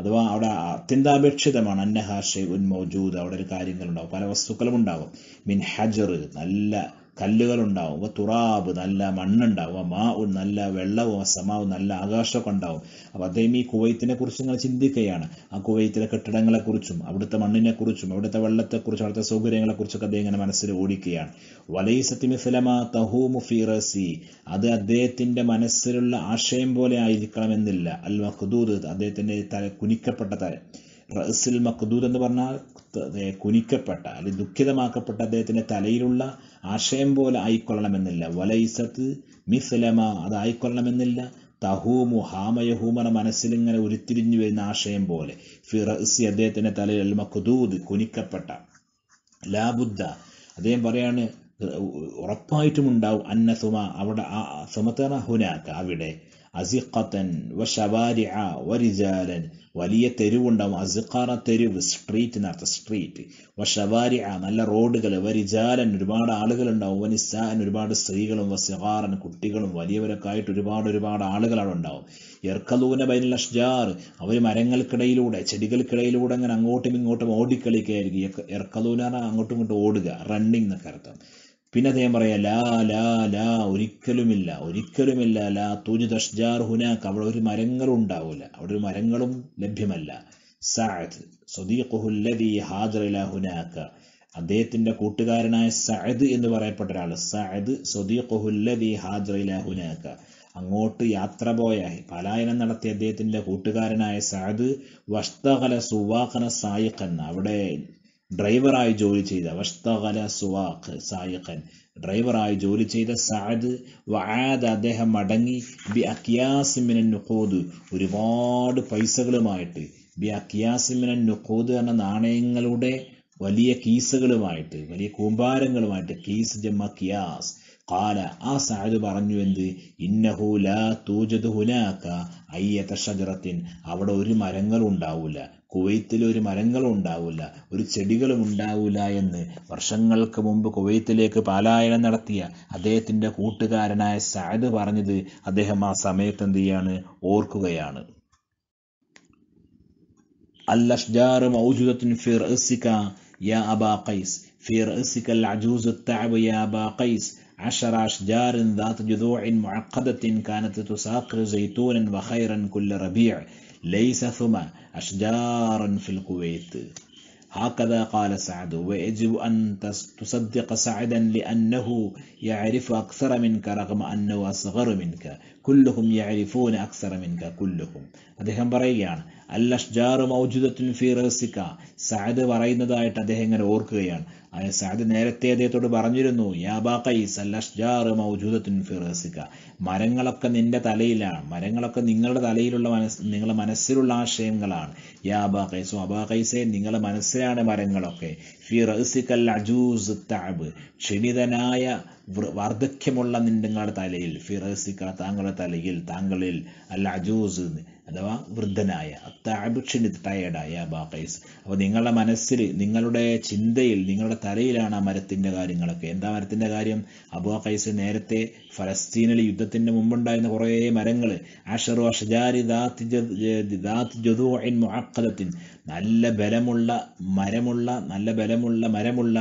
അഥവാ അവിടെ അത്യന്താപേക്ഷിതമാണ് അന്നഹാഷെ ഉൻ മൗജൂദ് അവിടെ ഒരു കാര്യങ്ങളുണ്ടാവും പല വസ്തുക്കളും ഉണ്ടാകും മിൻ ഹജർ നല്ല കല്ലുകളുണ്ടാവും തുറാബ് നല്ല മണ്ണുണ്ടാവും മാവും നല്ല വെള്ളവും സമാവും നല്ല ആകാശമൊക്കെ ഉണ്ടാവും അപ്പൊ അദ്ദേഹം ഈ കുവൈത്തിനെ കുറിച്ച് നിങ്ങൾ ചിന്തിക്കുകയാണ് ആ കുവൈത്തിലെ കെട്ടിടങ്ങളെ കുറിച്ചും അവിടുത്തെ മണ്ണിനെ കുറിച്ചും അവിടുത്തെ വെള്ളത്തെക്കുറിച്ചും അവിടുത്തെ കുറിച്ചൊക്കെ അദ്ദേഹം ഇങ്ങനെ മനസ്സിൽ ഓടിക്കുകയാണ് വലൈസത്തിമിസലമ അത് അദ്ദേഹത്തിന്റെ മനസ്സിലുള്ള ആശയം പോലെ ആയിരിക്കണമെന്നില്ല അൽ മഖദൂദ് അദ്ദേഹത്തിന്റെ തല കുനിക്കപ്പെട്ട തല റസിൽ മഖദൂദ് എന്ന് പറഞ്ഞാൽ കുനിക്കപ്പെട്ട അല്ലെങ്കിൽ ദുഃഖിതമാക്കപ്പെട്ട അദ്ദേഹത്തിന്റെ തലയിലുള്ള ആശയം പോലെ ആയിക്കൊള്ളണമെന്നില്ല വലൈസത്ത് മിസ്ലമ അത് ആയിക്കൊള്ളണമെന്നില്ല തഹൂമു ഹാമയഹൂമന മനസ്സിലിങ്ങനെ ഉരുത്തിരിഞ്ഞു വരുന്ന ആശയം പോലെ ഫിറസി അദ്ദേഹത്തിൻ്റെ തലയിൽ അൽമ കുനിക്കപ്പെട്ട ലാബുദ്ധ അദ്ദേഹം പറയാണ് ഉറപ്പായിട്ടും ഉണ്ടാവും അന്ന സുമ അവിടെ ആ സുമത്തറ ഹുനാക്ക അവിടെ അസിഖത്തൻ വ ഷവാരിഅ വ വലിയ തെരുവുണ്ടാവും അസുഖാറ തെരുവ് സ്ട്രീറ്റിനകത്ത് സ്ട്രീറ്റ് വഷവാരി നല്ല റോഡുകൾ വരിജാലൻ ഒരുപാട് ആളുകളുണ്ടാവും വനിസാൻ ഒരുപാട് സ്ത്രീകളും വസുഖാറൻ കുട്ടികളും വലിയവരൊക്കെ ആയിട്ട് ഒരുപാട് ഒരുപാട് ആളുകളാണ് ഉണ്ടാവും എർക്കലൂന ബൈനൽ ലഷ്ജാർ അവർ മരങ്ങൾക്കിടയിലൂടെ ചെടികൾക്കിടയിലൂടെ അങ്ങനെ അങ്ങോട്ടും ഇങ്ങോട്ടും ഓടിക്കളിക്കുകയായിരിക്കും എർക്കലൂന അങ്ങോട്ടും ഇങ്ങോട്ടും ഓടുക റണ്ണിങ് എന്നൊക്കെ അർത്ഥം പിന്നെ അദ്ദേഹം പറയാ ലാ ലാ ലാ ഒരിക്കലുമില്ല ഒരിക്കലുമില്ല ലാ തൂജ് ദഷ്ജാർ ഹുനാക്ക് അവിടെ ഒരു മരങ്ങളും ഉണ്ടാവില്ല അവിടെ ഒരു മരങ്ങളും ലഭ്യമല്ല സഅദ് സദീഖുഹുല്ലദി ഹാജർ ഇലാ ഹുനാക്ക അദ്ദേഹത്തിന്റെ കൂട്ടുകാരനായ സഅദ് എന്ന് പറയപ്പെട്ട ഒരാൾ സഅദ് സദീഖുഹുല്ലദി ഹാജർ ഇലാ ഹുനാക്ക അങ്ങോട്ട് യാത്ര പോയ പലായനം നടത്തിയ അദ്ദേഹത്തിന്റെ കൂട്ടുകാരനായ സഅദ് വഷ്തഗല സുവാഖന സായിഖൻ അവിടെ ഡ്രൈവറായി ജോലി ചെയ്ത വഷ്തകല സുവാഖ് സായിഖൻ ഡ്രൈവറായി ജോലി ചെയ്ത സഅദ് വആദ അദ്ദേഹം മടങ്ങി ബി അക്കിയാസിമിനൻ നുഖൂദ് ഒരുപാട് പൈസകളുമായിട്ട് ബി അക്കിയാസിമിനൻ നുഖൂദ് എന്ന നാണയങ്ങളുടെ വലിയ കീസുകളുമായിട്ട് വലിയ കൂമ്പാരങ്ങളുമായിട്ട് കീസ് ജമ്മ കിയാസ് കാല ആ സഅദ് പറഞ്ഞു എന്ത് ഇന്നഹു ലാ തൂജത് ഹുനാക്ക അയ്യത ഷജറത്തിൻ അവിടെ ഒരു മരങ്ങളും ഉണ്ടാവില്ല കുവൈത്തിൽ ഒരു മരങ്ങളും ഉണ്ടാവില്ല ഒരു ചെടികളും ഉണ്ടാവില്ല എന്ന് വർഷങ്ങൾക്ക് മുമ്പ് കുവൈത്തിലേക്ക് പാലായനം നടത്തിയ അദ്ദേഹത്തിൻ്റെ കൂട്ടുകാരനായ സാദ് പറഞ്ഞത് അദ്ദേഹം ആ സമയത്ത് എന്ത് ചെയ്യാണ് ഓർക്കുകയാണ് അല്ലഷ്ജാറ് ليس ثم أشجارا في الكويت هكذا قال سعد ويجب أن تصدق سعدا لأنه يعرف أكثر منك رغم أنه أصغر منك كلهم يعرفون أكثر منك كلهم هذا هم بريان അല്ലഷ്ജാറു മൗജുദത്തിൻ ഫി റസിക്ക സഅദ് പറയുന്നതായിട്ട് അദ്ദേഹം ഇങ്ങനെ ഓർക്കുകയാണ് അതായത് സഅദ് നേരത്തെ അദ്ദേഹത്തോട് പറഞ്ഞിരുന്നു യാബാ കൈസ് അല്ലഷ്ജാറു മൗജുദത്തിൻ ഫി മരങ്ങളൊക്കെ നിന്റെ തലയിലാണ് മരങ്ങളൊക്കെ നിങ്ങളുടെ തലയിലുള്ള മനസ് നിങ്ങളുടെ മനസ്സിലുള്ള ആശയങ്ങളാണ് യാ കൈസും അബാ നിങ്ങളുടെ മനസ്സിലാണ് മരങ്ങളൊക്കെ ഫി അജൂസ് താബ് ക്ഷണിതനായ വാർദ്ധക്യമുള്ള നിന്റെ തലയിൽ ഫിറസിക്ക താങ്കളുടെ തലയിൽ താങ്കളിൽ അല്ല അജൂസ് അഥവാ വൃദ്ധനായ അത്താബിക്ഷണി ടയേർഡായ ബാക്കൈസ് അപ്പോൾ നിങ്ങളുടെ മനസ്സിൽ നിങ്ങളുടെ ചിന്തയിൽ നിങ്ങളുടെ തലയിലാണ് ആ മരത്തിൻ്റെ കാര്യങ്ങളൊക്കെ എന്താ മരത്തിൻ്റെ കാര്യം കൈസ് നേരത്തെ ഫലസ്തീനിലെ യുദ്ധത്തിന്റെ മുമ്പുണ്ടായിരുന്ന കുറേ മരങ്ങൾ നല്ല ബലമുള്ള മരമുള്ള നല്ല ബലമുള്ള മരമുള്ള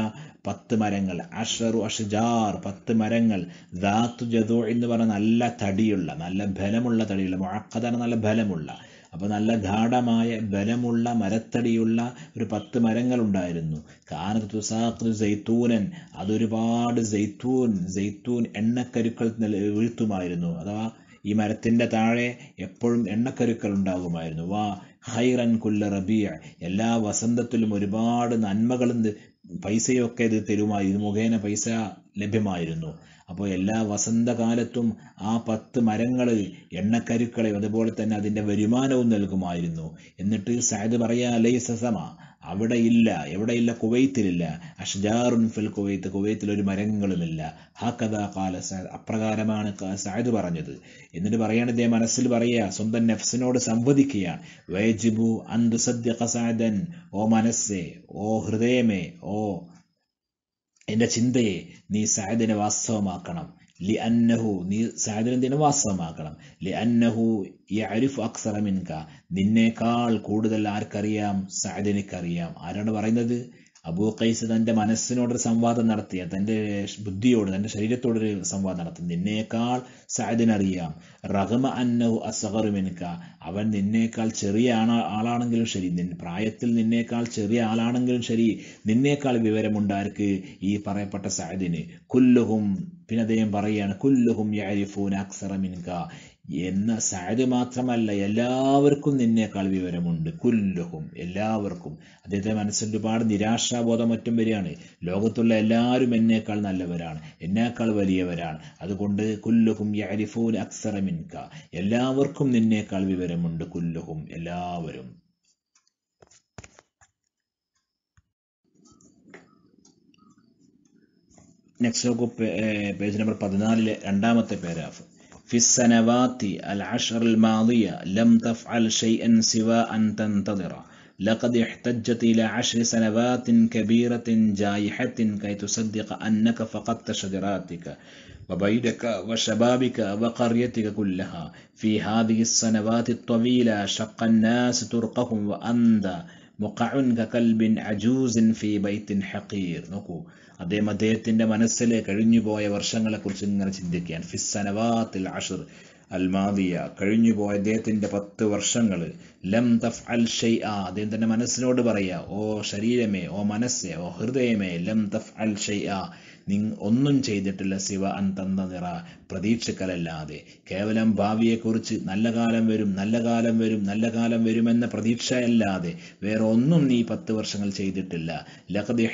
പത്ത് മരങ്ങൾ അഷറു അഷജാർ പത്ത് മരങ്ങൾ ദാത്തു ജതു എന്ന് പറഞ്ഞ നല്ല തടിയുള്ള നല്ല ബലമുള്ള തടിയുള്ള മുഴക്കതാണ് നല്ല ബലമുള്ള അപ്പോൾ നല്ല ഗാഠമായ ബലമുള്ള മരത്തടിയുള്ള ഒരു പത്ത് മരങ്ങളുണ്ടായിരുന്നു ഉണ്ടായിരുന്നു തുസാഖ് അതൊരുപാട് സൈത്തൂൻ സൈത്തൂൻ എണ്ണക്കരുക്കൾ വീഴ്ത്തുമായിരുന്നു അഥവാ ഈ മരത്തിൻ്റെ താഴെ എപ്പോഴും എണ്ണക്കരുക്കൾ ഉണ്ടാകുമായിരുന്നു വാ ഹൈറൻ കുല്ല റബിയ എല്ലാ വസന്തത്തിലും ഒരുപാട് നന്മകളും പൈസയൊക്കെ ഇത് തരുമായിരുന്നു മുഖേന പൈസ ലഭ്യമായിരുന്നു അപ്പോൾ എല്ലാ വസന്തകാലത്തും ആ പത്ത് മരങ്ങൾ എണ്ണക്കരുക്കളെ അതുപോലെ തന്നെ അതിൻ്റെ വരുമാനവും നൽകുമായിരുന്നു എന്നിട്ട് സാദ് പറയാ അലൈ സസമ അവിടെ ഇല്ല എവിടെയില്ല കുവൈത്തിലില്ല അഷ്ജാറുൻ ഫിൽ കുവൈത്ത് കുവൈത്തിൽ ഒരു മരങ്ങളുമില്ല കഥാ കാല അപ്രകാരമാണ് സായത് പറഞ്ഞത് എന്നിട്ട് പറയാണ് ഇദ്ദേഹം മനസ്സിൽ പറയുക സ്വന്തം നെഫ്സിനോട് സംവദിക്കുക വേജിബു അന്ത് സദ്യ ഓ മനസ്സേ ഓ ഹൃദയമേ ഓ എന്റെ ചിന്തയെ നീ സഹദിനെ വാസ്തവമാക്കണം ലി അന്നഹു നീ സഹദിനെ വാസ്തവമാക്കണം ലി അന്നഹു അരിഫ് അക്സറമിൻക നിന്നേക്കാൾ കൂടുതൽ ആർക്കറിയാം സഹദിനക്കറിയാം ആരാണ് പറയുന്നത് അബൂ ഖൈസ് മനസ്സിനോട് മനസ്സിനോടൊരു സംവാദം നടത്തിയ തന്റെ ബുദ്ധിയോട് തൻ്റെ ശരീരത്തോടൊരു സംവാദം നടത്തി നിന്നേക്കാൾ സഅദിനറിയാം റഹമ അന്നഹു അസഹറുമെനിക്ക അവൻ നിന്നേക്കാൾ ചെറിയ ആളാണെങ്കിലും ശരി നിൻ പ്രായത്തിൽ നിന്നേക്കാൾ ചെറിയ ആളാണെങ്കിലും ശരി നിന്നേക്കാൾ വിവരമുണ്ടാർക്ക് ഈ പറയപ്പെട്ട സഅദിന് കുല്ലുഹും പിന്നെ അദ്ദേഹം പറയുകയാണ് കുല്ലുഹും യാരിഫൂൻ അക്സറമിൻക എന്ന സായത് മാത്രമല്ല എല്ലാവർക്കും നിന്നേക്കാൾ വിവരമുണ്ട് കുല്ലുഹും എല്ലാവർക്കും അദ്ദേഹത്തെ മനസ്സിൽ ഒരുപാട് നിരാശാബോധം മറ്റും വരികയാണ് ലോകത്തുള്ള എല്ലാവരും എന്നേക്കാൾ നല്ലവരാണ് എന്നേക്കാൾ വലിയവരാണ് അതുകൊണ്ട് കുല്ലുഹും യാരിഫൂൻ അക്സറമിൻക എല്ലാവർക്കും നിന്നേക്കാൾ വിവരമുണ്ട് കുല്ലുഹും എല്ലാവരും നെക്സ്റ്റ് നോക്കൂ പേജ് നമ്പർ പതിനാലിലെ രണ്ടാമത്തെ പാരാഫ് في السنوات العشر الماضية لم تفعل شيئا سوى أن تنتظر لقد احتجت إلى عشر سنوات كبيرة جائحة كي تصدق أنك فقدت شجراتك وبيتك وشبابك وقريتك كلها في هذه السنوات الطويلة شق الناس ترقهم وأنت مقع ككلب عجوز في بيت حقير نكو അദ്ദേഹം അദ്ദേഹത്തിന്റെ മനസ്സിലെ കഴിഞ്ഞുപോയ വർഷങ്ങളെക്കുറിച്ച് ഇങ്ങനെ ചിന്തിക്കാൻ ഫിസ്സനവാത്തിൽ അഷർ അൽമാദിയ കഴിഞ്ഞുപോയ അദ്ദേഹത്തിന്റെ പത്ത് വർഷങ്ങൾ ലം തഫ് അൽ ഷെയ് ആ അദ്ദേഹം തൻ്റെ മനസ്സിനോട് പറയുക ഓ ശരീരമേ ഓ മനസ്സേ ഓ ഹൃദയമേ ലം തഫ് അൽ ഷെയ് ആ നിങ് ഒന്നും ചെയ്തിട്ടില്ല ശിവ അൻ തന്ന നിറ പ്രതീക്ഷിക്കലല്ലാതെ കേവലം ഭാവിയെക്കുറിച്ച് നല്ല കാലം വരും നല്ല കാലം വരും നല്ല കാലം വരുമെന്ന പ്രതീക്ഷയല്ലാതെ വേറെ ഒന്നും നീ പത്ത് വർഷങ്ങൾ ചെയ്തിട്ടില്ല ലഖദ്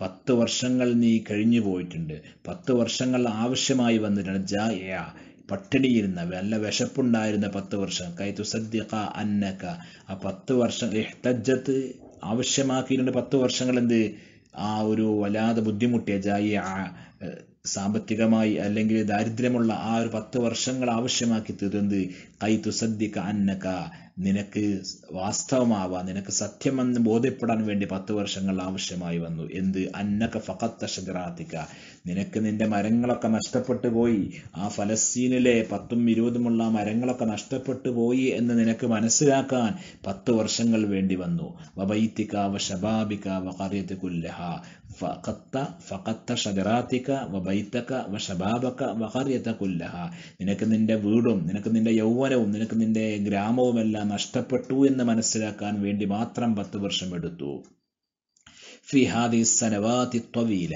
പത്ത് വർഷങ്ങൾ നീ കഴിഞ്ഞു പോയിട്ടുണ്ട് പത്ത് വർഷങ്ങൾ ആവശ്യമായി വന്നിട്ടുണ്ട് ജായ പട്ടിണിയിരുന്ന നല്ല വിശപ്പുണ്ടായിരുന്ന പത്ത് വർഷം കൈത്തു സദ്യഖ അന്നക്ക ആ പത്ത് വർഷം ഇഹ്തജ്ജത്ത് ആവശ്യമാക്കിയിട്ടുണ്ട് പത്ത് വർഷങ്ങൾ എന്ത് ആ ഒരു വല്ലാതെ ബുദ്ധിമുട്ടിയ ജായി സാമ്പത്തികമായി അല്ലെങ്കിൽ ദാരിദ്ര്യമുള്ള ആ ഒരു പത്ത് വർഷങ്ങൾ ആവശ്യമാക്കി തീരുന്നത് കൈ തുസദ്ദിക്ക അന്നക്ക നിനക്ക് വാസ്തവമാവാ നിനക്ക് സത്യമെന്ന് ബോധ്യപ്പെടാൻ വേണ്ടി പത്ത് വർഷങ്ങൾ ആവശ്യമായി വന്നു എന്ത് അന്നക്ക ഫഖത്ത ഷജറാത്തിക്ക നിനക്ക് നിന്റെ മരങ്ങളൊക്കെ നഷ്ടപ്പെട്ടു പോയി ആ ഫലസ്തീനിലെ പത്തും ഇരുപതുമുള്ള മരങ്ങളൊക്കെ നഷ്ടപ്പെട്ടു പോയി എന്ന് നിനക്ക് മനസ്സിലാക്കാൻ പത്ത് വർഷങ്ങൾ വേണ്ടി വന്നു വൈത്തിക്ക വ ഷബാബിക്ക വ കറിയത്ത് കുല്ലഹ ഫഖത്ത ഫഖത്ത ഷജറാത്തിക്ക വബൈത്തക്ക വഷബാബക്ക വഹറിയത്ത കുല്ലഹ നിനക്ക് നിന്റെ വീടും നിനക്ക് നിന്റെ യൗവനവും നിനക്ക് നിന്റെ ഗ്രാമവുമെല്ലാം നഷ്ടപ്പെട്ടു എന്ന് മനസ്സിലാക്കാൻ വേണ്ടി മാത്രം പത്ത് വർഷം എടുത്തു ഫി ഹാദി ത്വവീല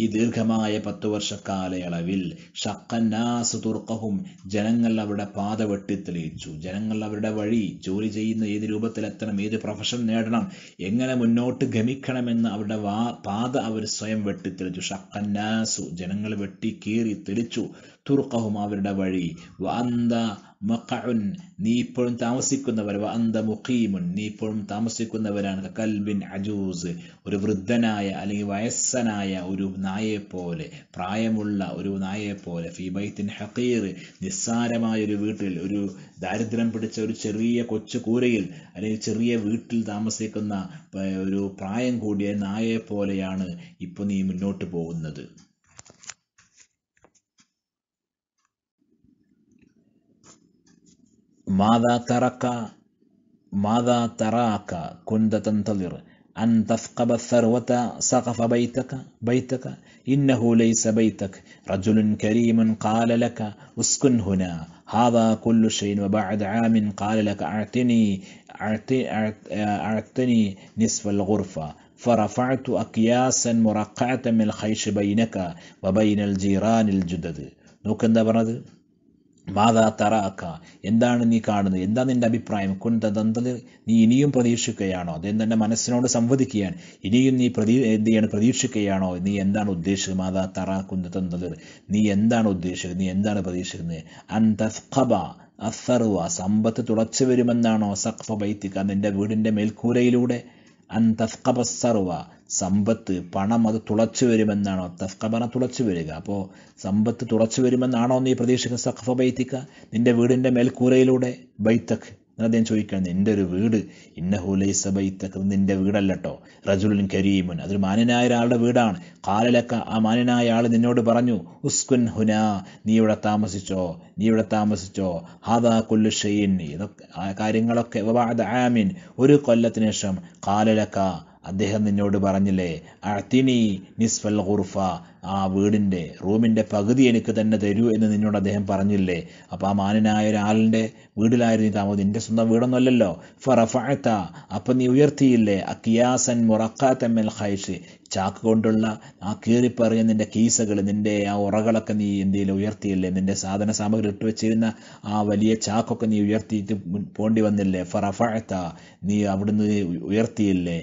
ഈ ദീർഘമായ പത്തു വർഷക്കാലയളവിൽ ഷക്കന്നാസ് തുർക്കഹും ജനങ്ങൾ അവരുടെ പാത വെട്ടിത്തെളിയിച്ചു ജനങ്ങൾ അവരുടെ വഴി ജോലി ചെയ്യുന്ന ഏത് രൂപത്തിലെത്തണം ഏത് പ്രൊഫഷൻ നേടണം എങ്ങനെ മുന്നോട്ട് ഗമിക്കണമെന്ന് അവരുടെ വാ പാത അവർ സ്വയം വെട്ടിത്തെളിച്ചു ഷക്കന്നാസു ജനങ്ങൾ വെട്ടി കീറി തെളിച്ചു തുർക്കഹും അവരുടെ വഴി വന്ത മഖഅുൻ നീ ഇപ്പോഴും താമസിക്കുന്നവർ അന്ത മുഖീമുൻ നീ ഇപ്പോഴും താമസിക്കുന്നവരാണ് കൽബിൻ അജൂസ് ഒരു വൃദ്ധനായ അല്ലെങ്കിൽ വയസ്സനായ ഒരു നായയെപ്പോലെ പ്രായമുള്ള ഒരു നായയെപ്പോലെ ഫിബൈത്തിൻ ഹക്കീർ നിസ്സാരമായ ഒരു വീട്ടിൽ ഒരു ദാരിദ്ര്യം പിടിച്ച ഒരു ചെറിയ കൊച്ചു കൂരയിൽ അല്ലെങ്കിൽ ചെറിയ വീട്ടിൽ താമസിക്കുന്ന ഒരു പ്രായം കൂടിയ നായയെപ്പോലെയാണ് ഇപ്പോൾ നീ മുന്നോട്ട് പോകുന്നത് ماذا ترك ماذا تراك كنت تنتظر أن تثقب الثروة سقف بيتك بيتك إنه ليس بيتك رجل كريم قال لك اسكن هنا هذا كل شيء وبعد عام قال لك أعطني أعطني نصف الغرفة فرفعت أكياسا مرقعة من الخيش بينك وبين الجيران الجدد نوكن كندا മാതാ തറാക്ക എന്താണ് നീ കാണുന്നത് എന്താ നിന്റെ അഭിപ്രായം കുന്ത ദന്തൽ നീ ഇനിയും പ്രതീക്ഷിക്കുകയാണോ അദ്ദേഹം തൻ്റെ മനസ്സിനോട് സംവദിക്കുകയാണ് ഇനിയും നീ പ്രതീ എന്ത് ചെയ്യാണ് പ്രതീക്ഷിക്കുകയാണോ നീ എന്താണ് ഉദ്ദേശിച്ചത് മാതാ തറാ കുന്ത ദന്തൽ നീ എന്താണ് ഉദ്ദേശിച്ചത് നീ എന്താണ് പ്രതീക്ഷിക്കുന്നത് അന്തഖബ അസറുവ സമ്പത്ത് തുളച്ചു വരുമെന്നാണോ സഖ്ഫ ബൈത്തിക്ക നിന്റെ വീടിന്റെ മേൽക്കൂരയിലൂടെ അൻ സർവ സമ്പത്ത് പണം അത് തുളച്ചു വരുമെന്നാണോ തസ്കബന തുളച്ചു വരിക അപ്പോൾ സമ്പത്ത് തുളച്ചു വരുമെന്നാണോ നീ പ്രതീക്ഷിക്കുന്ന സഖഫ ബൈത്തിക്ക നിന്റെ വീടിൻ്റെ മേൽക്കൂരയിലൂടെ ബൈത്തഖ് അങ്ങനെ അദ്ദേഹം ചോദിക്കുകയാണ് എൻ്റെ ഒരു വീട് ഇന്നഹുലൈ സബൈത്തക്ക് നിൻ്റെ വീടല്ലട്ടോ റജുലുൻ കരീമുൻ അതൊരു മാന്യനായ ഒരാളുടെ വീടാണ് കാലലക്ക ആ മാന്യനായ ആൾ നിന്നോട് പറഞ്ഞു ഉസ്കുൻ ഹുന നീ ഇവിടെ താമസിച്ചോ നീ ഇവിടെ താമസിച്ചോ ഹാദാ കൊല്ലു ഷെയ്ൻ ഇതൊക്കെ ആ കാര്യങ്ങളൊക്കെ ആമിൻ ഒരു കൊല്ലത്തിന് ശേഷം കാലലക്ക അദ്ദേഹം നിന്നോട് പറഞ്ഞില്ലേ അത്തിനി നിസ്ഫൽ ഖുർഫ ആ വീടിൻ്റെ റൂമിൻ്റെ പകുതി എനിക്ക് തന്നെ തരൂ എന്ന് നിന്നോട് അദ്ദേഹം പറഞ്ഞില്ലേ അപ്പോൾ ആ മാനനായ ഒരാളിൻ്റെ വീടിലായിരുന്നു നീ താമസം നിന്റെ സ്വന്തം വീടൊന്നുമല്ലല്ലോ ഫറഫഅത്ത അപ്പം നീ ഉയർത്തിയില്ലേ അക്കിയാസൻ മുറക്കാത്തമ്മൽ ഹൈഷ് ചാക്ക് കൊണ്ടുള്ള ആ കീറിപ്പറിയ നിന്റെ കീസകൾ നിന്റെ ആ ഉറകളൊക്കെ നീ എന്തിയിൽ ഉയർത്തിയില്ലേ നിന്റെ സാധന സാമഗ്രി ഇട്ട് വെച്ചിരുന്ന ആ വലിയ ചാക്കൊക്കെ നീ ഉയർത്തിയിട്ട് പോണ്ടി വന്നില്ലേ ഫറഫഴത്ത നീ അവിടുന്ന് ഉയർത്തിയില്ലേ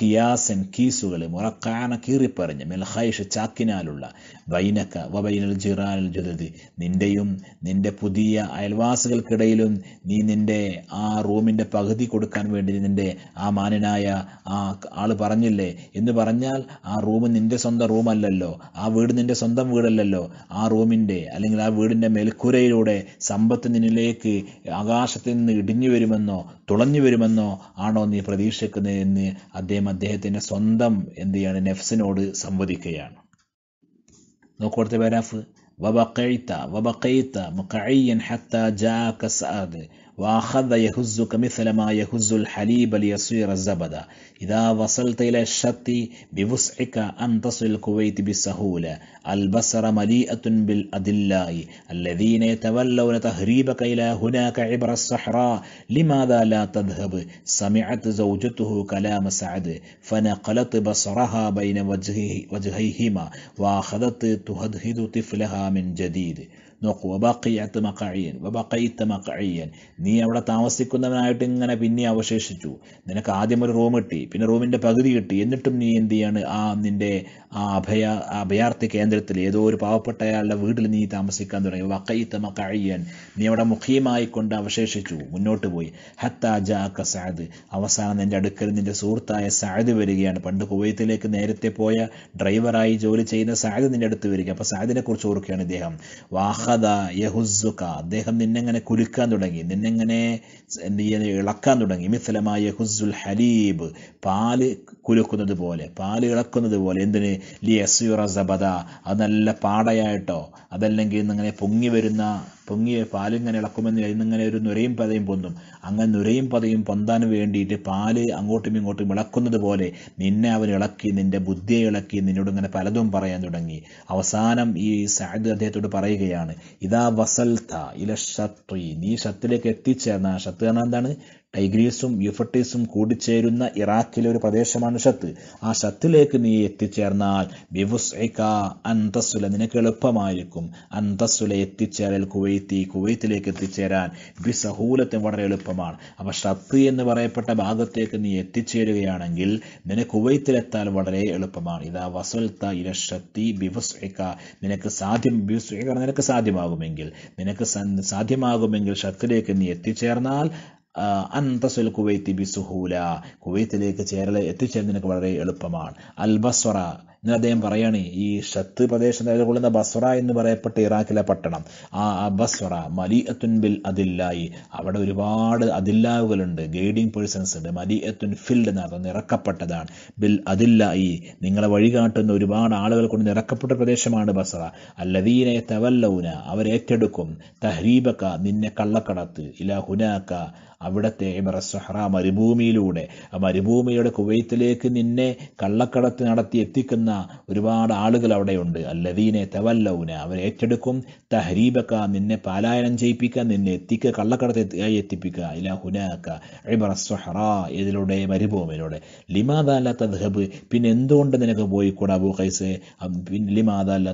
കിയാസൻ കീസുകൾ മുറക്കാന കീറിപ്പറിഞ്ഞ് മെൽഹൈഷ് ചാക്കിനാലുള്ള വൈനക്ക വബൈനൽ ജിറാനൽ ജുദതി നിന്റെയും നിന്റെ പുതിയ അയൽവാസികൾക്കിടയിലും നീ നിന്റെ ആ റൂമിൻ്റെ പകുതി കൊടുക്കാൻ വേണ്ടി നിന്റെ ആ മാനനായ ആ ആൾ പറഞ്ഞില്ലേ എന്ന് പറഞ്ഞാൽ ആ റൂം നിന്റെ സ്വന്തം റൂമല്ലല്ലോ ആ വീട് നിന്റെ സ്വന്തം വീടല്ലല്ലോ ആ റൂമിൻ്റെ അല്ലെങ്കിൽ ആ വീടിൻ്റെ മേൽക്കൂരയിലൂടെ സമ്പത്ത് നിന്നിലേക്ക് ആകാശത്തിൽ നിന്ന് ഇടിഞ്ഞു വരുമെന്നോ തുളഞ്ഞു വരുമെന്നോ ആണോ നീ പ്രതീക്ഷിക്കുന്നതെന്ന് അദ്ദേഹം അദ്ദേഹത്തിൻ്റെ സ്വന്തം എന്ത് ചെയ്യാണ് നെഫ്സിനോട് സംവദിക്കുകയാണ് നോക്കോടത്തെ പാരാഫ് വബക്കഴിത്ത വബക്കൈത്ത മുക്കയ്യൻ ഹത്ത ജാ കസാദ് وأخذ يهزك مثل ما يهز الحليب ليصير الزبدة إذا وصلت إلى الشط بوسعك أن تصل الكويت بسهولة البصر مليئة بالأدلاء الذين يتولون تهريبك إلى هناك عبر الصحراء لماذا لا تذهب سمعت زوجته كلام سعد فنقلت بصرها بين وجهيهما وأخذت تهدهد طفلها من جديد നോക്കൂ വബാഖിയത്ത് മക്കഴിയൻ വബാഖയിത്ത് മക്കഴിയൻ നീ അവിടെ താമസിക്കുന്നവനായിട്ട് ഇങ്ങനെ പിന്നെ അവശേഷിച്ചു നിനക്ക് ആദ്യം ഒരു റൂം കിട്ടി പിന്നെ റൂമിൻ്റെ പകുതി കിട്ടി എന്നിട്ടും നീ എന്ത് ചെയ്യാണ് ആ നിൻ്റെ ആ അഭയ അഭയാർത്ഥി കേന്ദ്രത്തിൽ ഏതോ ഒരു പാവപ്പെട്ടയാളുടെ വീട്ടിൽ നീ താമസിക്കാൻ തുടങ്ങി വക്കൈത്ത മക്കഴിയൻ നീ അവിടെ മുഖ്യമായിക്കൊണ്ട് അവശേഷിച്ചു മുന്നോട്ട് പോയി ഹത്താജ ജാക്ക സാദ് അവസാനം നിന്റെ അടുക്കൽ നിന്റെ സുഹൃത്തായ സാദ് വരികയാണ് പണ്ട് കുവൈത്തിലേക്ക് നേരത്തെ പോയ ഡ്രൈവറായി ജോലി ചെയ്യുന്ന സാദ് നിന്റെ അടുത്ത് വരിക അപ്പോൾ സാദിനെ കുറിച്ച് ഓർക്കുകയാണ് ഇദ്ദേഹം വാഹദ യഹുസുക അദ്ദേഹം നിന്നെങ്ങനെ കുലുക്കാൻ തുടങ്ങി നിന്നെങ്ങനെ ഇളക്കാൻ തുടങ്ങി മിഥലമായ ഹുസുൽ ഹലീബ് പാല് കുലുക്കുന്നത് പോലെ പാല് ഇളക്കുന്നത് പോലെ എന്തിന് ലിയസീറ സബദ അത് നല്ല പാടയായിട്ടോ അതല്ലെങ്കിൽ ഇന്നിങ്ങനെ പൊങ്ങി വരുന്ന പൊങ്ങിയ പാലിങ്ങനെ ഇളക്കുമെന്ന് ഇന്നിങ്ങനെ ഒരു നുരയും പതയും പൊന്നും അങ്ങനെ നുരയും പതയും പൊന്താൻ വേണ്ടിയിട്ട് പാല് അങ്ങോട്ടും ഇങ്ങോട്ടും ഇളക്കുന്നത് പോലെ നിന്നെ അവൻ ഇളക്കി നിന്റെ ബുദ്ധിയെ ഇളക്കി നിന്നോട് ഇങ്ങനെ പലതും പറയാൻ തുടങ്ങി അവസാനം ഈ സാഹിദ് അദ്ദേഹത്തോട് പറയുകയാണ് ഇതാ വസൽ ഇല ഷത്രി നീ ഷത്തിലേക്ക് എത്തിച്ചേർന്ന ഷത്ത് എന്താണ് ടൈഗ്രീസും യുഫട്ടീസും കൂടിച്ചേരുന്ന ഇറാഖിലെ ഒരു പ്രദേശമാണ് ഷത്ത് ആ ഷത്തിലേക്ക് നീ എത്തിച്ചേർന്നാൽ അന്തസ്സുല അന്തസുല നിനക്ക് എളുപ്പമായിരിക്കും അന്തസുല എത്തിച്ചേരൽ കുവൈത്തി കുവൈത്തിലേക്ക് എത്തിച്ചേരാൻ ബിസഹൂലത്തിന് വളരെ എളുപ്പമാണ് അപ്പോൾ ഷത്ത് എന്ന് പറയപ്പെട്ട ഭാഗത്തേക്ക് നീ എത്തിച്ചേരുകയാണെങ്കിൽ നിനക്ക് കുവൈത്തിലെത്താൻ വളരെ എളുപ്പമാണ് ഇതാ വസുൽത്ത ഷത്തി ബിവുസ്ഇക നിനക്ക് സാധ്യം ബിവുസ്ഇക നിനക്ക് സാധ്യമാകുമെങ്കിൽ നിനക്ക് സാധ്യമാകുമെങ്കിൽ ഷത്തിലേക്ക് നീ എത്തിച്ചേർന്നാൽ അന്തസുൽ കുവൈത്തി ബിസുഹൂല കുവൈത്തിലേക്ക് ചേരൽ എത്തിച്ചേരുന്നതിനൊക്കെ വളരെ എളുപ്പമാണ് അൽ ബസ്വറ എന്നാൽ അദ്ദേഹം പറയാണ് ഈ ഷത്ത് പ്രദേശം നിലകൊള്ളുന്ന ബസ്വറ എന്ന് പറയപ്പെട്ട ഇറാഖിലെ പട്ടണം ആ ബസ്വറ മലി ബിൽ അതില്ലായി അവിടെ ഒരുപാട് അതില്ലാവുകളുണ്ട് ഗൈഡിങ് പേഴ്സൺസ് ഉണ്ട് അത്തുൻ ഫിൽഡ് എന്നർത്ഥം നിറക്കപ്പെട്ടതാണ് ബിൽ അതില്ലായി നിങ്ങളെ വഴികാട്ടുന്ന ഒരുപാട് ആളുകൾ കൊണ്ട് നിറക്കപ്പെട്ട പ്രദേശമാണ് ബസ്റ അല്ലദീനെ തവല്ലൗന അവരേറ്റെടുക്കും തഹ്രീബക്ക നിന്നെ കള്ളക്കടത്ത് ഇല ഹുനാക്ക അവിടത്തെ ഇമറസ്വഹറ മരുഭൂമിയിലൂടെ മരുഭൂമിയുടെ കുവൈത്തിലേക്ക് നിന്നെ കള്ളക്കടത്ത് നടത്തി എത്തിക്കുന്ന ഒരുപാട് ആളുകൾ അവിടെയുണ്ട് അല്ലദീനെ തവല്ലൗന അവരെ ഏറ്റെടുക്കും തഹരീബക്ക നിന്നെ പാലായനം ചെയ്യിപ്പിക്കുക നിന്നെ എത്തിക്കുക കള്ളക്കടത്ത് എത്തിപ്പിക്കുക ഇല ഹുനാക്ക ഇബറസ്വഹറ ഇതിലൂടെ മരുഭൂമിയിലൂടെ ലിമാദാല ദഹബ് പിന്നെ എന്തുകൊണ്ട് നിനക്ക് പോയിക്കൂടാ അബു ഖൈസെ പിന്നെ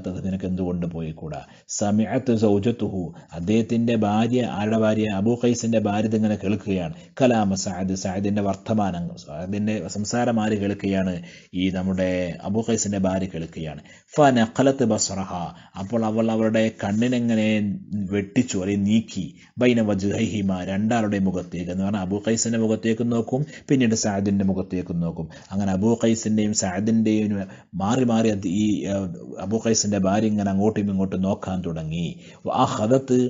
തദ്ഹബ് നിനക്ക് എന്തുകൊണ്ട് പോയിക്കൂടാ സമയത്ത് സൗജത്തുഹു അദ്ദേഹത്തിൻ്റെ ഭാര്യ ആരുടെ ഭാര്യ അബു ഖൈസിൻ്റെ ഭാര്യ ഇങ്ങനെ കേൾക്കുകയാണ് കലാമ സായദ് സായദിൻ്റെ വർത്തമാനം സായദിൻ്റെ സംസാരം ആര് കേൾക്കുകയാണ് ഈ നമ്മുടെ അബു ഖൈസിൻ്റെ അനസിന്റെ ഭാര്യ കേൾക്കുകയാണ് ഫലത്ത് ബസ്റഹ അപ്പോൾ അവൾ അവരുടെ കണ്ണിനെങ്ങനെ വെട്ടിച്ചു അല്ലെ നീക്കി ബൈന വജുഹിമ രണ്ടാളുടെ മുഖത്തേക്ക് എന്ന് പറഞ്ഞാൽ അബൂ ഖൈസിന്റെ മുഖത്തേക്ക് നോക്കും പിന്നീട് സാദിന്റെ മുഖത്തേക്ക് നോക്കും അങ്ങനെ അബൂ ഖൈസിന്റെയും സാദിന്റെയും മാറി മാറി ഈ അബൂ ഖൈസിന്റെ ഭാര്യ ഇങ്ങനെ അങ്ങോട്ടും ഇങ്ങോട്ടും നോക്കാൻ തുടങ്ങി ആ ഹതത്ത്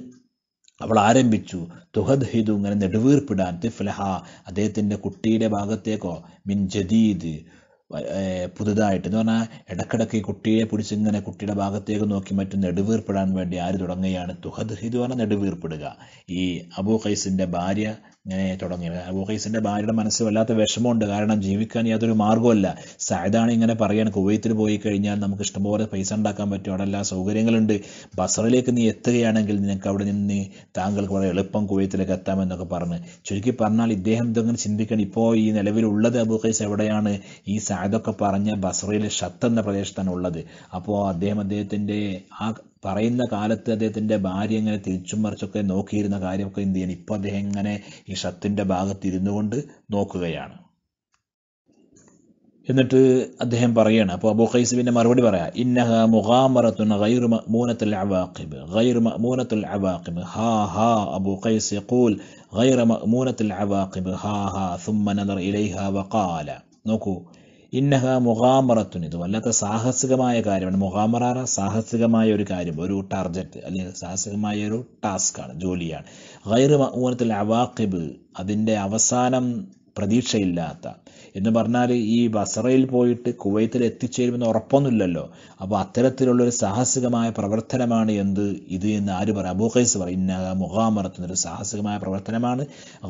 അവൾ ആരംഭിച്ചു തുഹദ് ഹിദു ഇങ്ങനെ നെടുവീർപ്പിടാൻ തിഫ്ലഹ അദ്ദേഹത്തിൻ്റെ കുട്ടിയുടെ ഭാഗത്തേക്കോ മിൻ ജദീദ് പുതുതായിട്ട് എന്ന് പറഞ്ഞാൽ ഇടക്കിടക്ക് കുട്ടിയെ ഇങ്ങനെ കുട്ടിയുടെ ഭാഗത്തേക്ക് നോക്കി മറ്റും നെടുവീർപ്പിടാൻ വേണ്ടി ആര് തുടങ്ങുകയാണ് തുഹദ് ഇത് പറഞ്ഞാൽ നെടുവീർപ്പിടുക ഈ അബൂ ഖൈസിൻ്റെ ഭാര്യ ഇങ്ങനെ തുടങ്ങിയത് അബൂഖൈസിൻ്റെ ഭാര്യയുടെ മനസ്സിൽ വല്ലാത്ത വിഷമമുണ്ട് കാരണം ജീവിക്കാൻ യാതൊരു മാർഗമല്ല സയദാണ് ഇങ്ങനെ പറയുകയാണ് കുവൈത്തിൽ പോയി കഴിഞ്ഞാൽ നമുക്ക് ഇഷ്ടംപോലെ പൈസ ഉണ്ടാക്കാൻ പറ്റും അവിടെ എല്ലാ സൗകര്യങ്ങളുണ്ട് ബസറിലേക്ക് നീ എത്തുകയാണെങ്കിൽ നിനക്ക് അവിടെ നിന്ന് താങ്കൾക്ക് വളരെ എളുപ്പം കുവൈത്തിലേക്ക് എത്താമെന്നൊക്കെ പറഞ്ഞ് ചുരുക്കി പറഞ്ഞാൽ ഇദ്ദേഹം ഇതങ്ങനെ ചിന്തിക്കണം ഇപ്പോൾ ഈ നിലവിലുള്ളത് അബൂഖൈസ് എവിടെയാണ് ഈ സയദൊക്കെ പറഞ്ഞ ബസറയിൽ ഷത്ത് എന്ന പ്രദേശത്താണ് ഉള്ളത് അപ്പോൾ അദ്ദേഹം അദ്ദേഹത്തിൻ്റെ ആ പറയുന്ന കാലത്ത് അദ്ദേഹത്തിൻ്റെ ഭാര്യ ഇങ്ങനെ തിരിച്ചും മറിച്ചൊക്കെ നോക്കിയിരുന്ന കാര്യമൊക്കെ എന്ത് ചെയ്യണം ഇപ്പോൾ അദ്ദേഹം ഇങ്ങനെ ഈ ഷത്തിൻ്റെ ഭാഗത്ത് കൊണ്ട് നോക്കുകയാണ് എന്നിട്ട് അദ്ദേഹം പറയാണ് അപ്പോൾ അബു ഖൈസുവിൻ്റെ മറുപടി പറയാം ഇന്നഹ മുഹാമറത്തുൻ ഗൈർ മഅ്മൂനത്തുൽ അവാഖിബ് ഗൈർ മഅ്മൂനത്തുൽ അവാഖിബ് ഹാ ഹാ അബു ഖൈസ് യഖൂൽ ഗൈർ മഅ്മൂനത്തുൽ അവാഖിബ് ഹാ ഹാ ثم نظر ഇലൈഹ വഖാല നോക്കൂ ഇന്നഹ മുഹാമറത്തുൻ ഇത് വല്ലാത്ത സാഹസികമായ കാര്യമാണ് മുഹാമറാറ സാഹസികമായ ഒരു കാര്യം ഒരു ടാർജറ്റ് അല്ലെങ്കിൽ സാഹസികമായ ഒരു ടാസ്ക്കാണ് ജോലിയാണ് ഗൈർ മൗനത്തിൽ അവാഖിബ് അതിൻ്റെ അവസാനം പ്രതീക്ഷയില്ലാത്ത എന്ന് പറഞ്ഞാൽ ഈ ബസറയിൽ പോയിട്ട് കുവൈത്തിൽ എത്തിച്ചേരുമെന്ന് ഉറപ്പൊന്നുമില്ലല്ലോ അപ്പോൾ അത്തരത്തിലുള്ളൊരു സാഹസികമായ പ്രവർത്തനമാണ് എന്ത് ഇത് എന്ന് ആര് പറയാം അബൂ ഖൈസ് പറയും ഇന്ന ഒരു സാഹസികമായ പ്രവർത്തനമാണ്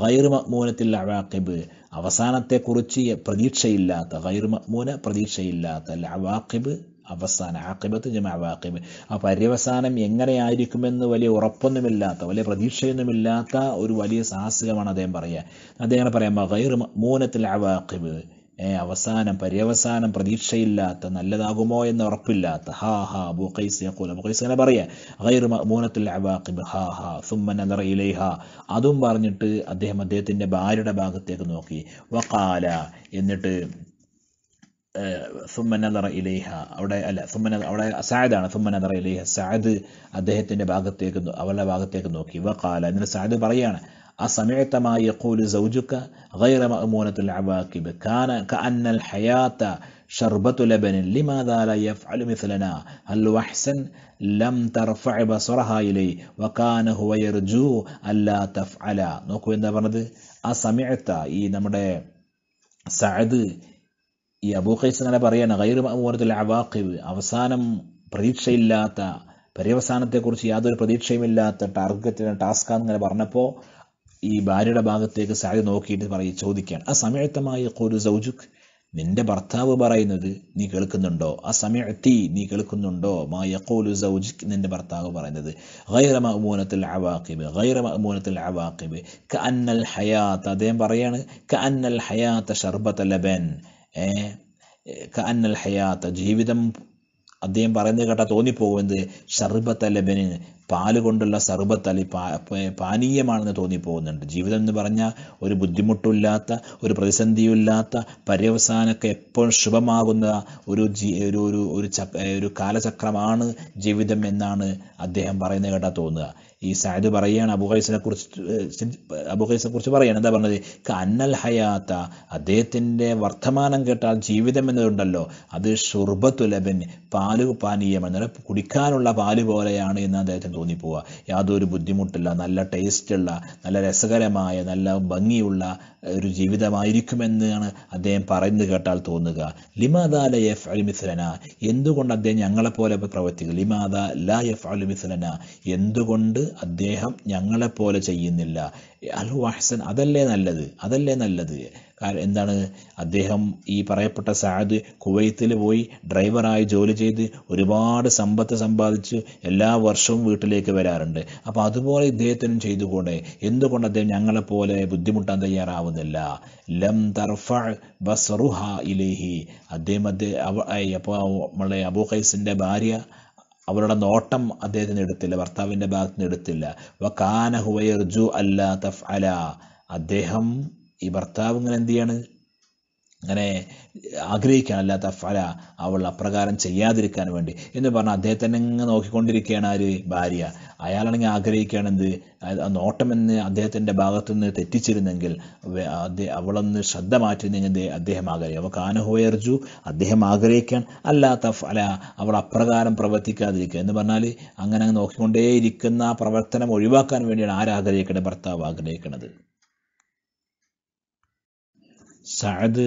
ഗൈർ മക്മൂനത്തിൽ അവാക്കിബ് അവസാനത്തെക്കുറിച്ച് പ്രതീക്ഷയില്ലാത്ത ഗൈർ മക്മൂന പ്രതീക്ഷയില്ലാത്ത അവാക്കിബ് അവസാനം ആക്കിബത്ത് ജമാ വാക്കിബ് ആ പര്യവസാനം എങ്ങനെയായിരിക്കുമെന്ന് വലിയ ഉറപ്പൊന്നുമില്ലാത്ത വലിയ പ്രതീക്ഷയൊന്നുമില്ലാത്ത ഒരു വലിയ സാഹസികമാണ് അദ്ദേഹം പറയുക അദ്ദേഹം പറയാം ഗൈർ മൂനത്തിൽ അവാക്കിബ് ഏ അവസാനം പര്യവസാനം പ്രതീക്ഷയില്ലാത്ത നല്ലതാകുമോ എന്ന് ഉറപ്പില്ലാത്ത ഹാ ഹാ ബുക്കൈസ് ബുക്കൈസ് യഖൂൽ അബു ഖൈസ് ഇങ്ങനെ പറയുക ഗൈർ ഹാ ഹാ സുമ്മ നദറ ഇലൈഹ അതും പറഞ്ഞിട്ട് അദ്ദേഹം അദ്ദേഹത്തിൻ്റെ ഭാര്യയുടെ ഭാഗത്തേക്ക് നോക്കി വക്കാല എന്നിട്ട് ثم نظر ഇലൈഹ അവിടെ അല്ല ثുമ്മ അവിടെ സഅദാണ് ثുമ്മ നദറ ഇലൈഹ സഅദ് അദ്ദേഹത്തിന്റെ ഭാഗത്തേക്ക് അവളുടെ ഭാഗത്തേക്ക് നോക്കി വഖാല എന്നിട്ട് സഅദ് പറയാണ് أسمعت ما يقول زوجك غير مأمونة العواقب كان كأن الحياة شربة لبن لماذا لا يفعل مثلنا هل وحسن لم ترفع بصرها إلي وكان هو يرجو ألا تفعل نوكو إن برد أسمعت إي نمد سعد ഈ അബൂഖൈസ് എന്നാലെ പറയാണ് ഗൈർ മഅമൂറത്തുൽ അവാഖിബ് അവസാനം പ്രതീക്ഷയില്ലാത്ത പര്യവസാനത്തെക്കുറിച്ച് യാതൊരു പ്രതീക്ഷയുമില്ലാത്ത ടാർഗറ്റിന് ടാസ്ക്കാന്ന് ഇങ്ങനെ പറഞ്ഞപ്പോൾ ഈ ഭാര്യയുടെ ഭാഗത്തേക്ക് സാരി നോക്കിയിട്ട് പറയും ചോദിക്കുകയാണ് ആ സമയത്തമായി ഒരു സൗജുക്ക് നിന്റെ ഭർത്താവ് പറയുന്നത് നീ കേൾക്കുന്നുണ്ടോ ആ സമയത്തി നീ കേൾക്കുന്നുണ്ടോ മാ യക്കോലു സൗജിക്ക് നിന്റെ ഭർത്താവ് പറയുന്നത് ഗൈറമ മൂനത്തിൽ അവാക്കിബ് ഗൈറമ മൂനത്തിൽ അവാക്കിബ് ക അന്നൽ ഹയാത്ത് അദ്ദേഹം പറയാണ് ക അന്നൽ ഹയാത്ത ഷർബത്ത് ലബൻ കഅന്നൽ ഹയാത്ത ജീവിതം അദ്ദേഹം പറയുന്നത് കേട്ടാൽ തോന്നിപ്പോകുന്നത് സർബത്തലബന് പാല് കൊണ്ടുള്ള സർബത്തലി പാനീയമാണെന്ന് തോന്നിപ്പോകുന്നുണ്ട് ജീവിതം എന്ന് പറഞ്ഞാൽ ഒരു ബുദ്ധിമുട്ടില്ലാത്ത ഒരു പ്രതിസന്ധിയില്ലാത്ത പര്യവസാനമൊക്കെ എപ്പോഴും ശുഭമാകുന്ന ഒരു ഒരു ഒരു ഒരു കാലചക്രമാണ് ജീവിതം എന്നാണ് അദ്ദേഹം പറയുന്നത് കേട്ടാൽ തോന്നുക ഈ സഅദ് പറയുകയാണ് അബുഖൈസിനെ കുറിച്ച് അബുഖൈസിനെ കുറിച്ച് പറയുകയാണ് എന്താ പറഞ്ഞത് കന്നൽ ഹയാത്ത അദ്ദേഹത്തിൻ്റെ വർത്തമാനം കേട്ടാൽ ജീവിതം എന്നതുണ്ടല്ലോ അത് ഷുർബത്തുലബൻ പാല് പാനീയം എന്നാൽ കുടിക്കാനുള്ള പാല് പോലെയാണ് എന്ന് അദ്ദേഹത്തിന് തോന്നിപ്പോവുക യാതൊരു ബുദ്ധിമുട്ടില്ല നല്ല ടേസ്റ്റുള്ള നല്ല രസകരമായ നല്ല ഭംഗിയുള്ള ഒരു ജീവിതമായിരിക്കുമെന്നാണ് അദ്ദേഹം പറയുന്നത് കേട്ടാൽ തോന്നുക ലിമാദാല ല എഫ് അലി എന്തുകൊണ്ട് അദ്ദേഹം ഞങ്ങളെപ്പോലെ പ്രവർത്തിക്കും ലിമാദ ല എഫ് അലി എന്തുകൊണ്ട് അദ്ദേഹം ഞങ്ങളെപ്പോലെ ചെയ്യുന്നില്ല അൽ വാഹ്സൻ അതല്ലേ നല്ലത് അതല്ലേ നല്ലത് എന്താണ് അദ്ദേഹം ഈ പറയപ്പെട്ട സാദ് കുവൈത്തിൽ പോയി ഡ്രൈവറായി ജോലി ചെയ്ത് ഒരുപാട് സമ്പത്ത് സമ്പാദിച്ച് എല്ലാ വർഷവും വീട്ടിലേക്ക് വരാറുണ്ട് അപ്പോൾ അതുപോലെ ഇദ്ദേഹത്തിനും ചെയ്തുകൂടെ എന്തുകൊണ്ട് അദ്ദേഹം ഞങ്ങളെപ്പോലെ ബുദ്ധിമുട്ടാൻ തയ്യാറാവുന്നില്ല ലം തർഫ ബസറുഹ ഇലേഹി അദ്ദേഹം അദ്ദേഹം അപ്പോൾ നമ്മളെ അബൂ ഭാര്യ അവരുടെ നോട്ടം അദ്ദേഹത്തിന് എടുത്തില്ല ഭർത്താവിൻ്റെ നിന്ന് എടുത്തില്ല വ കാന അല്ലാ തഫ് അല അദ്ദേഹം ഈ ഭർത്താവ് ഇങ്ങനെ എന്ത് ചെയ്യാണ് അങ്ങനെ ആഗ്രഹിക്കാനല്ലാത്ത ഫല അവൾ അപ്രകാരം ചെയ്യാതിരിക്കാൻ വേണ്ടി എന്ന് പറഞ്ഞാൽ അദ്ദേഹത്തെ ഇങ്ങനെ നോക്കിക്കൊണ്ടിരിക്കുകയാണ് ആര് ഭാര്യ അയാളാണെങ്കിൽ ആഗ്രഹിക്കുകയാണെന്ത് നോട്ടമെന്ന് അദ്ദേഹത്തിൻ്റെ ഭാഗത്തു നിന്ന് തെറ്റിച്ചിരുന്നെങ്കിൽ അവളൊന്ന് ശ്രദ്ധ മാറ്റിരുന്നെങ്കിൽ അദ്ദേഹം ആഗ്രഹിക്കും അവൾക്ക് ആനഹോയർജു അദ്ദേഹം ആഗ്രഹിക്കാൻ അല്ലാത്ത ഫല അവൾ അപ്രകാരം പ്രവർത്തിക്കാതിരിക്കുക എന്ന് പറഞ്ഞാൽ അങ്ങനെ അങ്ങ് നോക്കിക്കൊണ്ടേയിരിക്കുന്ന പ്രവർത്തനം ഒഴിവാക്കാൻ വേണ്ടിയാണ് ആരാഗ്രഹിക്കേണ്ടത് ഭർത്താവ് ആഗ്രഹിക്കുന്നത് സഅദ്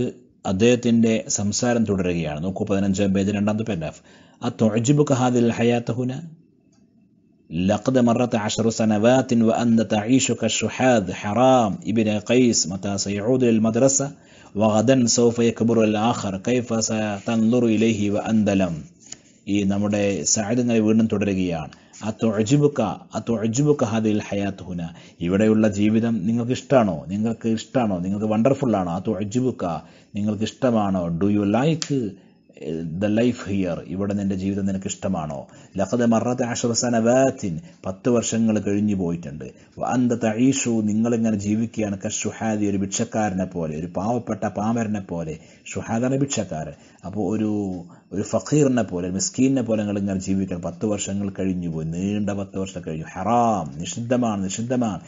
അദ്ദേഹത്തിൻ്റെ സംസാരം തുടരുകയാണ് നോക്കൂ പതിനഞ്ചാം പേജ് രണ്ടാമത്തെ പാരഗ്രാഫ് ആ തൊഴജിബുക്ക് ഹാദിൽ ഹയാത്തഹുന لقد مرت عشر سنوات وأن تعيشك الشحاذ حرام ابن قيس متى سيعود للمدرسة وغدا سوف يكبر الآخر كيف ستنظر إليه وأنت لم سعد നമ്മുടെ സഹജങ്ങൾ വീണ്ടും തുടരുകയാണ് അത്തൊഴജുബുക്ക അത്തൊഴജുബുക്ക ഹദിൽ ഹയാത്ത് ഇവിടെയുള്ള ജീവിതം നിങ്ങൾക്ക് ഇഷ്ടമാണോ നിങ്ങൾക്ക് ഇഷ്ടമാണോ നിങ്ങൾക്ക് വണ്ടർഫുൾ ആണോ അത്തൊഴജുബുക്ക നിങ്ങൾക്ക് ഇഷ്ടമാണോ do you like the life here ഇവിടെ നിൻ്റെ ജീവിതം നിനക്ക് ഇഷ്ടമാണോ ലഖദ മറത്ത് ആശ്വസന വാത്തിൻ പത്ത് വർഷങ്ങൾ കഴിഞ്ഞു പോയിട്ടുണ്ട് അന്ത തഴീഷു നിങ്ങളിങ്ങനെ ജീവിക്കുകയാണ് ഷുഹാദി ഒരു ഭിക്ഷക്കാരനെ പോലെ ഒരു പാവപ്പെട്ട പാമരനെ പോലെ ഷുഹാദാണ് ഭിക്ഷക്കാരൻ അപ്പോൾ ഒരു ഒരു ഫക്കീറിനെ പോലെ മിസ്കീനെ പോലെ നിങ്ങൾ ഇങ്ങനെ ജീവിക്കണം പത്ത് വർഷങ്ങൾ കഴിഞ്ഞു പോയി നീണ്ട പത്ത് വർഷം കഴിഞ്ഞു ഹറാം നിഷിദ്ധമാണ് നിഷിദ്ധമാണ്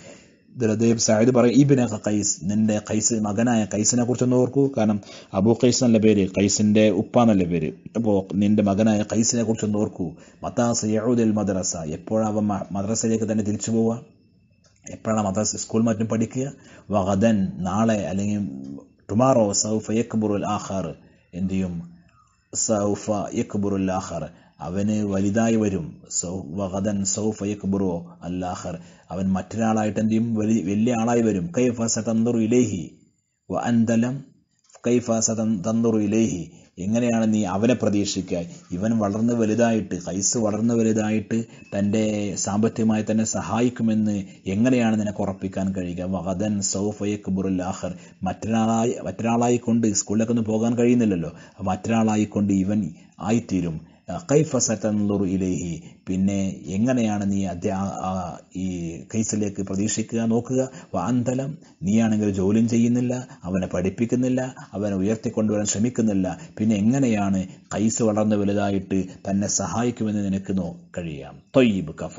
ദുരദേവ് സാഹിദ് പറയും ഈ പിന്നെ കൈസ് നിന്റെ കൈസ് മകനായ കൈസിനെ കുറിച്ച് ഒന്ന് ഓർക്കൂ കാരണം അബു കൈസ് നല്ല പേര് കൈസിന്റെ ഉപ്പ നല്ല പേര് അപ്പോ നിന്റെ മകനായ കൈസിനെ കുറിച്ച് ഒന്ന് ഓർക്കൂ മതാസ് യഹൂദൽ മദ്രസ എപ്പോഴാവൻ മദ്രസയിലേക്ക് തന്നെ തിരിച്ചു പോവുക എപ്പോഴാണ് മദ്രസ സ്കൂൾ മറ്റും പഠിക്കുക വഹദൻ നാളെ അല്ലെങ്കിൽ ടുമാറോ സൗഫ് യക്ബുറുൽ ആഹാർ എന്തു ചെയ്യും സൗഫ യക്ബുറുല്ലാഹർ അവന് വലുതായി വരും വകദൻ സൗഫ യക്ബുറോ അല്ലാഹർ അവൻ മറ്റൊരാളായിട്ട് എന്ത് വലിയ വലിയ ആളായി വരും കൈഫ സതന്തുറു ഇലേഹി വ അന്തലം കൈഫ സതന്തുറു ഇലേഹി എങ്ങനെയാണ് നീ അവനെ പ്രതീക്ഷിക്കുക ഇവൻ വളർന്ന് വലുതായിട്ട് കൈസ് വളർന്ന് വലുതായിട്ട് തൻ്റെ സാമ്പത്തികമായി തന്നെ സഹായിക്കുമെന്ന് എങ്ങനെയാണ് നിനക്ക് ഉറപ്പിക്കാൻ കഴിയുക വഹദൻ സൗഫയക് ബുറുൽ മറ്റൊരാളായി മറ്റൊരാളായിക്കൊണ്ട് സ്കൂളിലേക്കൊന്നും പോകാൻ കഴിയുന്നില്ലല്ലോ മറ്റൊരാളായിക്കൊണ്ട് ഇവൻ ആയിത്തീരും കൈഫ സറ്റൻലുറു ഇലേഹി പിന്നെ എങ്ങനെയാണ് നീ ഈ കേസിലേക്ക് പ്രതീക്ഷിക്കുക നോക്കുക വാന്തലം നീയാണെങ്കിൽ ജോലിയും ചെയ്യുന്നില്ല അവനെ പഠിപ്പിക്കുന്നില്ല അവനെ ഉയർത്തിക്കൊണ്ടുവരാൻ ശ്രമിക്കുന്നില്ല പിന്നെ എങ്ങനെയാണ് കൈസ് വളർന്ന് വലുതായിട്ട് തന്നെ സഹായിക്കുമെന്ന് നിനക്ക് നോ കഴിയാം തൊയ്യബ് കഫ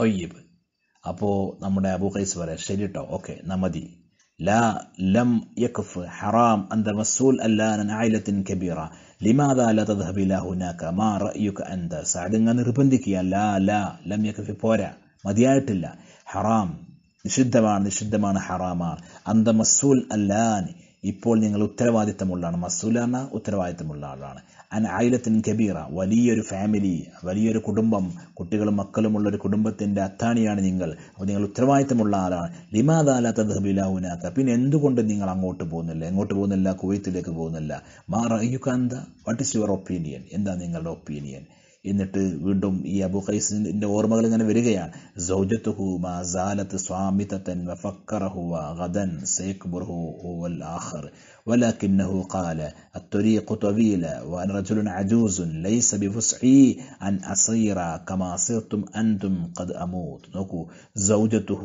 തൊയ്യബ് അപ്പോൾ നമ്മുടെ അബു കൈസ് വരെ ശരി കേട്ടോ ഓക്കെ നമതി ലാ ലം യഖഫ് ഹറാം അന്ദ മസൂൽ അല്ലാ ആയിലത്തിൻ കബീറ സാധുങ്ങ നിർബന്ധിക്കുക ലാ ലാ ലം യക്ഫി പോരാ മതിയായിട്ടില്ല ഹറാം നിഷിദ്ധമാണ് നിഷിദ്ധമാണ് ഹറാമാ അന്ത മസൂൽ അല്ലാൻ ഇപ്പോൾ നിങ്ങൾ ഉത്തരവാദിത്തമുള്ളതാണ് മസൂൽ എന്ന ഉത്തരവാദിത്തമുള്ള ആളാണ് അൻ ആയിലത്തിൻ കബീറ വലിയൊരു ഫാമിലി വലിയൊരു കുടുംബം കുട്ടികളും മക്കളുമുള്ള ഒരു കുടുംബത്തിൻ്റെ അത്താണിയാണ് നിങ്ങൾ അപ്പോൾ നിങ്ങൾ ഉത്തരവാദിത്തമുള്ള ആളാണ് ലിമാദാലാത്ത ദഹബിലാഹുനാക്ക പിന്നെ എന്തുകൊണ്ട് നിങ്ങൾ അങ്ങോട്ട് പോകുന്നില്ല എങ്ങോട്ട് പോകുന്നില്ല കുവൈത്തിലേക്ക് പോകുന്നില്ല മാ റയുക്കാന്ത വാട്ട് ഇസ് യുവർ ഒപ്പീനിയൻ എന്താ നിങ്ങളുടെ ഒപ്പീനിയൻ എന്നിട്ട് വീണ്ടും ഈ അബു ഖൈസിൻ്റെ ഓർമ്മകൾ ഇങ്ങനെ വരികയാണ് സൗജത്തുഹു غدا هو الآخر ولكنه قال الطريق طويلة وأنا رجل عجوز ليس بوسعي أن أصير كما صرتم أنتم قد أموت زوجته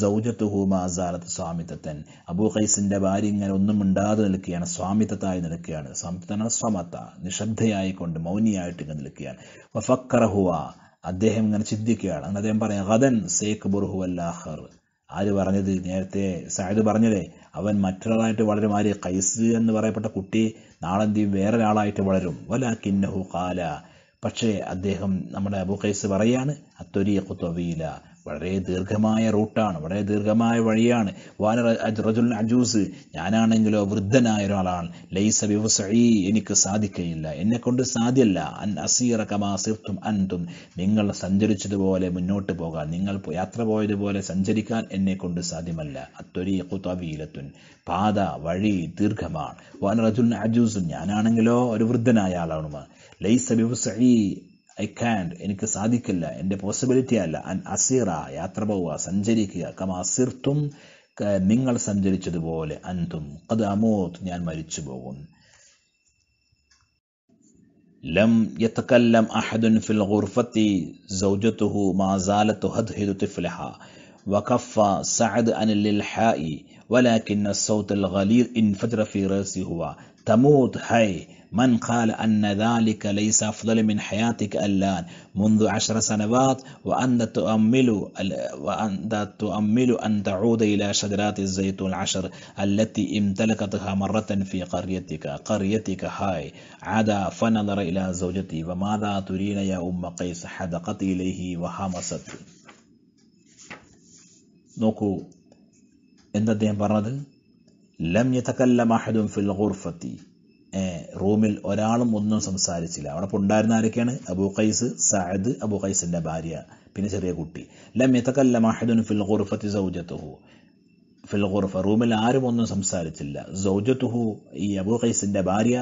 സൗജത്തുഹുമാസാലത്ത് സ്വാമിത്തൻ അബൂ ഖൈസിന്റെ ഭാര്യ ഇങ്ങനെ ഒന്നും ഉണ്ടാതെ നിൽക്കുകയാണ് സ്വാമിത്വത്തായി നിൽക്കുകയാണ് സ്വാമിത്തന സ്വമത്ത നിശബ്ദയായിക്കൊണ്ട് മൗനിയായിട്ട് ഇങ്ങനെ നിൽക്കുകയാണ് അദ്ദേഹം ഇങ്ങനെ ചിന്തിക്കുകയാണ് അങ്ങനെ അദ്ദേഹം പറയാം ഖദൻ സേഖ് ബുർഹുവല്ലാഹർ ആര് പറഞ്ഞത് നേരത്തെ സായത് പറഞ്ഞതേ അവൻ മറ്റൊരാളായിട്ട് വളരും ആര് കൈസ് എന്ന് പറയപ്പെട്ട കുട്ടി നാളെ എന്ത് വേറെ ഒരാളായിട്ട് വളരും കിന്നഹു കാല പക്ഷേ അദ്ദേഹം നമ്മുടെ അബു കൈസ് പറയാണ് അത്തൊരിയ കുത്തൊവീല വളരെ ദീർഘമായ റൂട്ടാണ് വളരെ ദീർഘമായ വഴിയാണ് വാന റജുൽ അജൂസ് ഞാനാണെങ്കിലോ വൃദ്ധനായ ഒരാളാണ് ലൈസ വ്യവസായി എനിക്ക് സാധിക്കയില്ല എന്നെ കൊണ്ട് സാധ്യല്ല അൻ അസീറ കമാസിർത്തും അൻതും നിങ്ങൾ സഞ്ചരിച്ചതുപോലെ മുന്നോട്ട് പോകാൻ നിങ്ങൾ യാത്ര പോയതുപോലെ സഞ്ചരിക്കാൻ എന്നെ കൊണ്ട് സാധ്യമല്ല അത്തൊരി കുതവീലത്തുൻ പാത വഴി ദീർഘമാണ് വാന റജുൽ അജൂസും ഞാനാണെങ്കിലോ ഒരു വൃദ്ധനായ ആളാണ് ലൈസ വ്യവസായി ഐ കാൻഡ് എനിക്ക് സാധിക്കില്ല എൻ്റെ പോസിബിലിറ്റി അല്ല അൻ അസീറ യാത്ര പോവുക സഞ്ചരിക്കുക കമ അസിർത്തും നിങ്ങൾ സഞ്ചരിച്ചതുപോലെ അൻതും അത് അമോത്ത് ഞാൻ മരിച്ചു പോകും لم يتكلم أحد في الغرفة زوجته ما زالت ഹദ്ഹിദു طفلها وكف سعد عن للحاء ولكن الصوت الغليظ انفجر في رأسه هو تموت هاي من قال أن ذلك ليس أفضل من حياتك الآن منذ عشر سنوات وأنت تؤمل وأنت تؤمل أن تعود إلى شجرات الزيتون العشر التي امتلكتها مرة في قريتك قريتك هاي عدا فنظر إلى زوجتي وماذا ترين يا أم قيس حدقت إليه وهمست إن الدين برد لم يتكلم أحد في الغرفة റൂമിൽ ഒരാളും ഒന്നും സംസാരിച്ചില്ല അവിടെ ഇപ്പോൾ ഉണ്ടായിരുന്ന ആരൊക്കെയാണ് അബൂ ഖൈസ് സഅദ് അബൂ ഖൈസിന്റെ ഭാര്യ പിന്നെ ചെറിയ കുട്ടി ലം ഫിൽ ഫിൽ ഖുർഫ റൂമിൽ ആരും ഒന്നും സംസാരിച്ചില്ല സൗജത്തുഹു ഈ അബൂ ഖൈസിന്റെ ഭാര്യ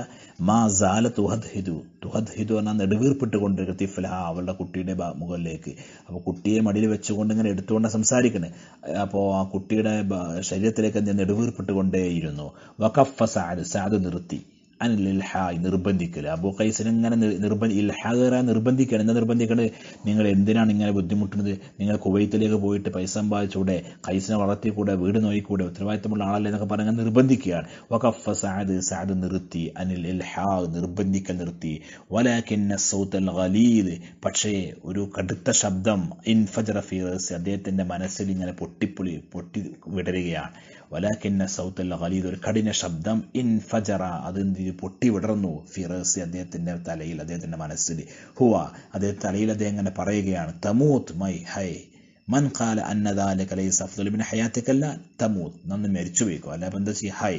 മാ സാല തുഹദ് ഹിദു തുഹദ് ഹിദു എന്ന നെടുവീർപ്പിട്ടുകൊണ്ട് ലത്തീഫ്ലഹ അവളുടെ കുട്ടിയുടെ മുകളിലേക്ക് അപ്പോൾ കുട്ടിയെ മടിയിൽ വെച്ചുകൊണ്ട് ഇങ്ങനെ എടുത്തുകൊണ്ട് സംസാരിക്കണേ അപ്പോൾ ആ കുട്ടിയുടെ ശരീരത്തിലേക്ക് നെടുവീർപ്പിട്ടുകൊണ്ടേയിരുന്നു വഖഫ സാദ് സാദ് നിർത്തി അനിൽ നിർബന്ധിക്കൽ അബൂ ഖൈസിന് ഇങ്ങനെ നിർബന്ധി ഇൽഹാദ നിർബന്ധിക്കണം എന്താ നിർബന്ധിക്കണത് നിങ്ങൾ എന്തിനാണ് ഇങ്ങനെ ബുദ്ധിമുട്ടുന്നത് നിങ്ങൾ കുവൈത്തിലേക്ക് പോയിട്ട് പൈസ സമ്പാദിച്ചുകൂടെ ഖൈസിനെ വളർത്തിക്കൂടെ വീട് നോയിക്കൂടെ ഉത്തരവാദിത്തമുള്ള ആളല്ലേ എന്നൊക്കെ പറഞ്ഞാൽ നിർബന്ധിക്കുകയാണ് വഖഫ സാദ് സാദ് നിർത്തി അനിൽ ഇൽഹാ നിർബന്ധിക്കൽ നിർത്തി വലാഖിന്ന സൗത്തൽ ഖലീദ് പക്ഷേ ഒരു കടുത്ത ശബ്ദം ഇൻഫജറ ഫീറസ് അദ്ദേഹത്തിൻ്റെ മനസ്സിൽ ഇങ്ങനെ പൊട്ടിപ്പൊളി പൊട്ടി വിടരുകയാണ് വലാക്കിന്ന സൗത്തുൽ ഖലീദ് ഒരു കഠിന ശബ്ദം ഇൻ ഫജറ അത് പൊട്ടി വിടർന്നു ഫിറസ് അദ്ദേഹത്തിൻ്റെ തലയിൽ അദ്ദേഹത്തിൻ്റെ മനസ്സിൽ ഹുവ അദ്ദേഹത്തെ തലയിൽ അദ്ദേഹം ഇങ്ങനെ പറയുകയാണ് തമൂത്ത് മൈ ഹൈ മൻ കാല അന്നദാലക്ക് കലൈസ് സഫ്തുലിബിൻ ഹയാത്തേക്കല്ല തമൂത്ത് നന്ന് മരിച്ചു വയ്ക്കും അല്ല എന്താ ചെയ്യ ഹൈ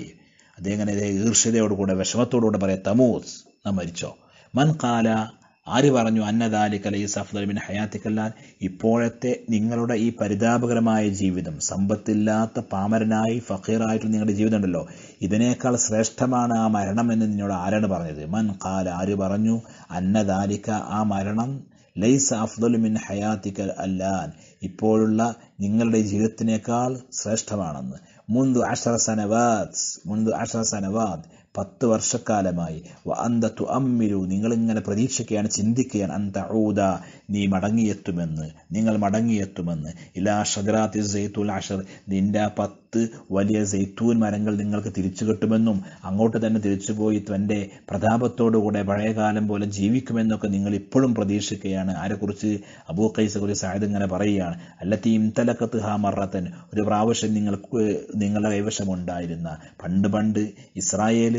അദ്ദേഹം ഇങ്ങനെ ഈർഷ്യതയോടുകൂടെ വിഷമത്തോടുകൂടെ പറയാം തമൂത്ത് നാം മരിച്ചോ മൻ കാല ആര് പറഞ്ഞു അന്നദാലിക്കലൈ സഫ്ദൽബിൻ ഹയാത്തിക്കല്ലാൻ ഇപ്പോഴത്തെ നിങ്ങളുടെ ഈ പരിതാപകരമായ ജീവിതം സമ്പത്തില്ലാത്ത പാമരനായി ഫക്കീറായിട്ടുള്ള നിങ്ങളുടെ ജീവിതം ഉണ്ടല്ലോ ഇതിനേക്കാൾ ശ്രേഷ്ഠമാണ് ആ മരണം എന്ന് നിന്നോട് ആരാണ് പറഞ്ഞത് മൻ കാൽ ആര് പറഞ്ഞു അന്നദാലിക്ക ആ മരണം ലൈസ അഫ്ദുൽ മിൻ ഹയാത്തിക്കൽ അല്ലാൻ ഇപ്പോഴുള്ള നിങ്ങളുടെ ജീവിതത്തിനേക്കാൾ ശ്രേഷ്ഠമാണെന്ന് മുന്തു അഷറസനവാദ് സനവാദ് മുന്തു സനവാദ് പത്ത് വർഷക്കാലമായി അന്തത്തു അമ്മിരു നിങ്ങളിങ്ങനെ പ്രതീക്ഷിക്കുകയാണ് ചിന്തിക്കുകയാണ് അന്ത ഊദ നീ മടങ്ങിയെത്തുമെന്ന് നിങ്ങൾ മടങ്ങിയെത്തുമെന്ന് ഇലാ ഷദ്രാത്തി സെയ്തുൽ അഷർ നിന്റെ പത്ത് വലിയ സെയ്തൂൻ മരങ്ങൾ നിങ്ങൾക്ക് തിരിച്ചു കിട്ടുമെന്നും അങ്ങോട്ട് തന്നെ തിരിച്ചുപോയി തൻ്റെ പ്രതാപത്തോടുകൂടെ പഴയകാലം പോലെ ജീവിക്കുമെന്നൊക്കെ നിങ്ങൾ ഇപ്പോഴും പ്രതീക്ഷിക്കുകയാണ് ആരെക്കുറിച്ച് അബൂ കുറിച്ച് സായത് ഇങ്ങനെ പറയുകയാണ് അല്ലത്തി ഇംതലക്കത്ത് ഹാ മറത്തൻ ഒരു പ്രാവശ്യം നിങ്ങൾക്ക് നിങ്ങളുടെ കൈവശമുണ്ടായിരുന്ന പണ്ട് പണ്ട് ഇസ്രായേൽ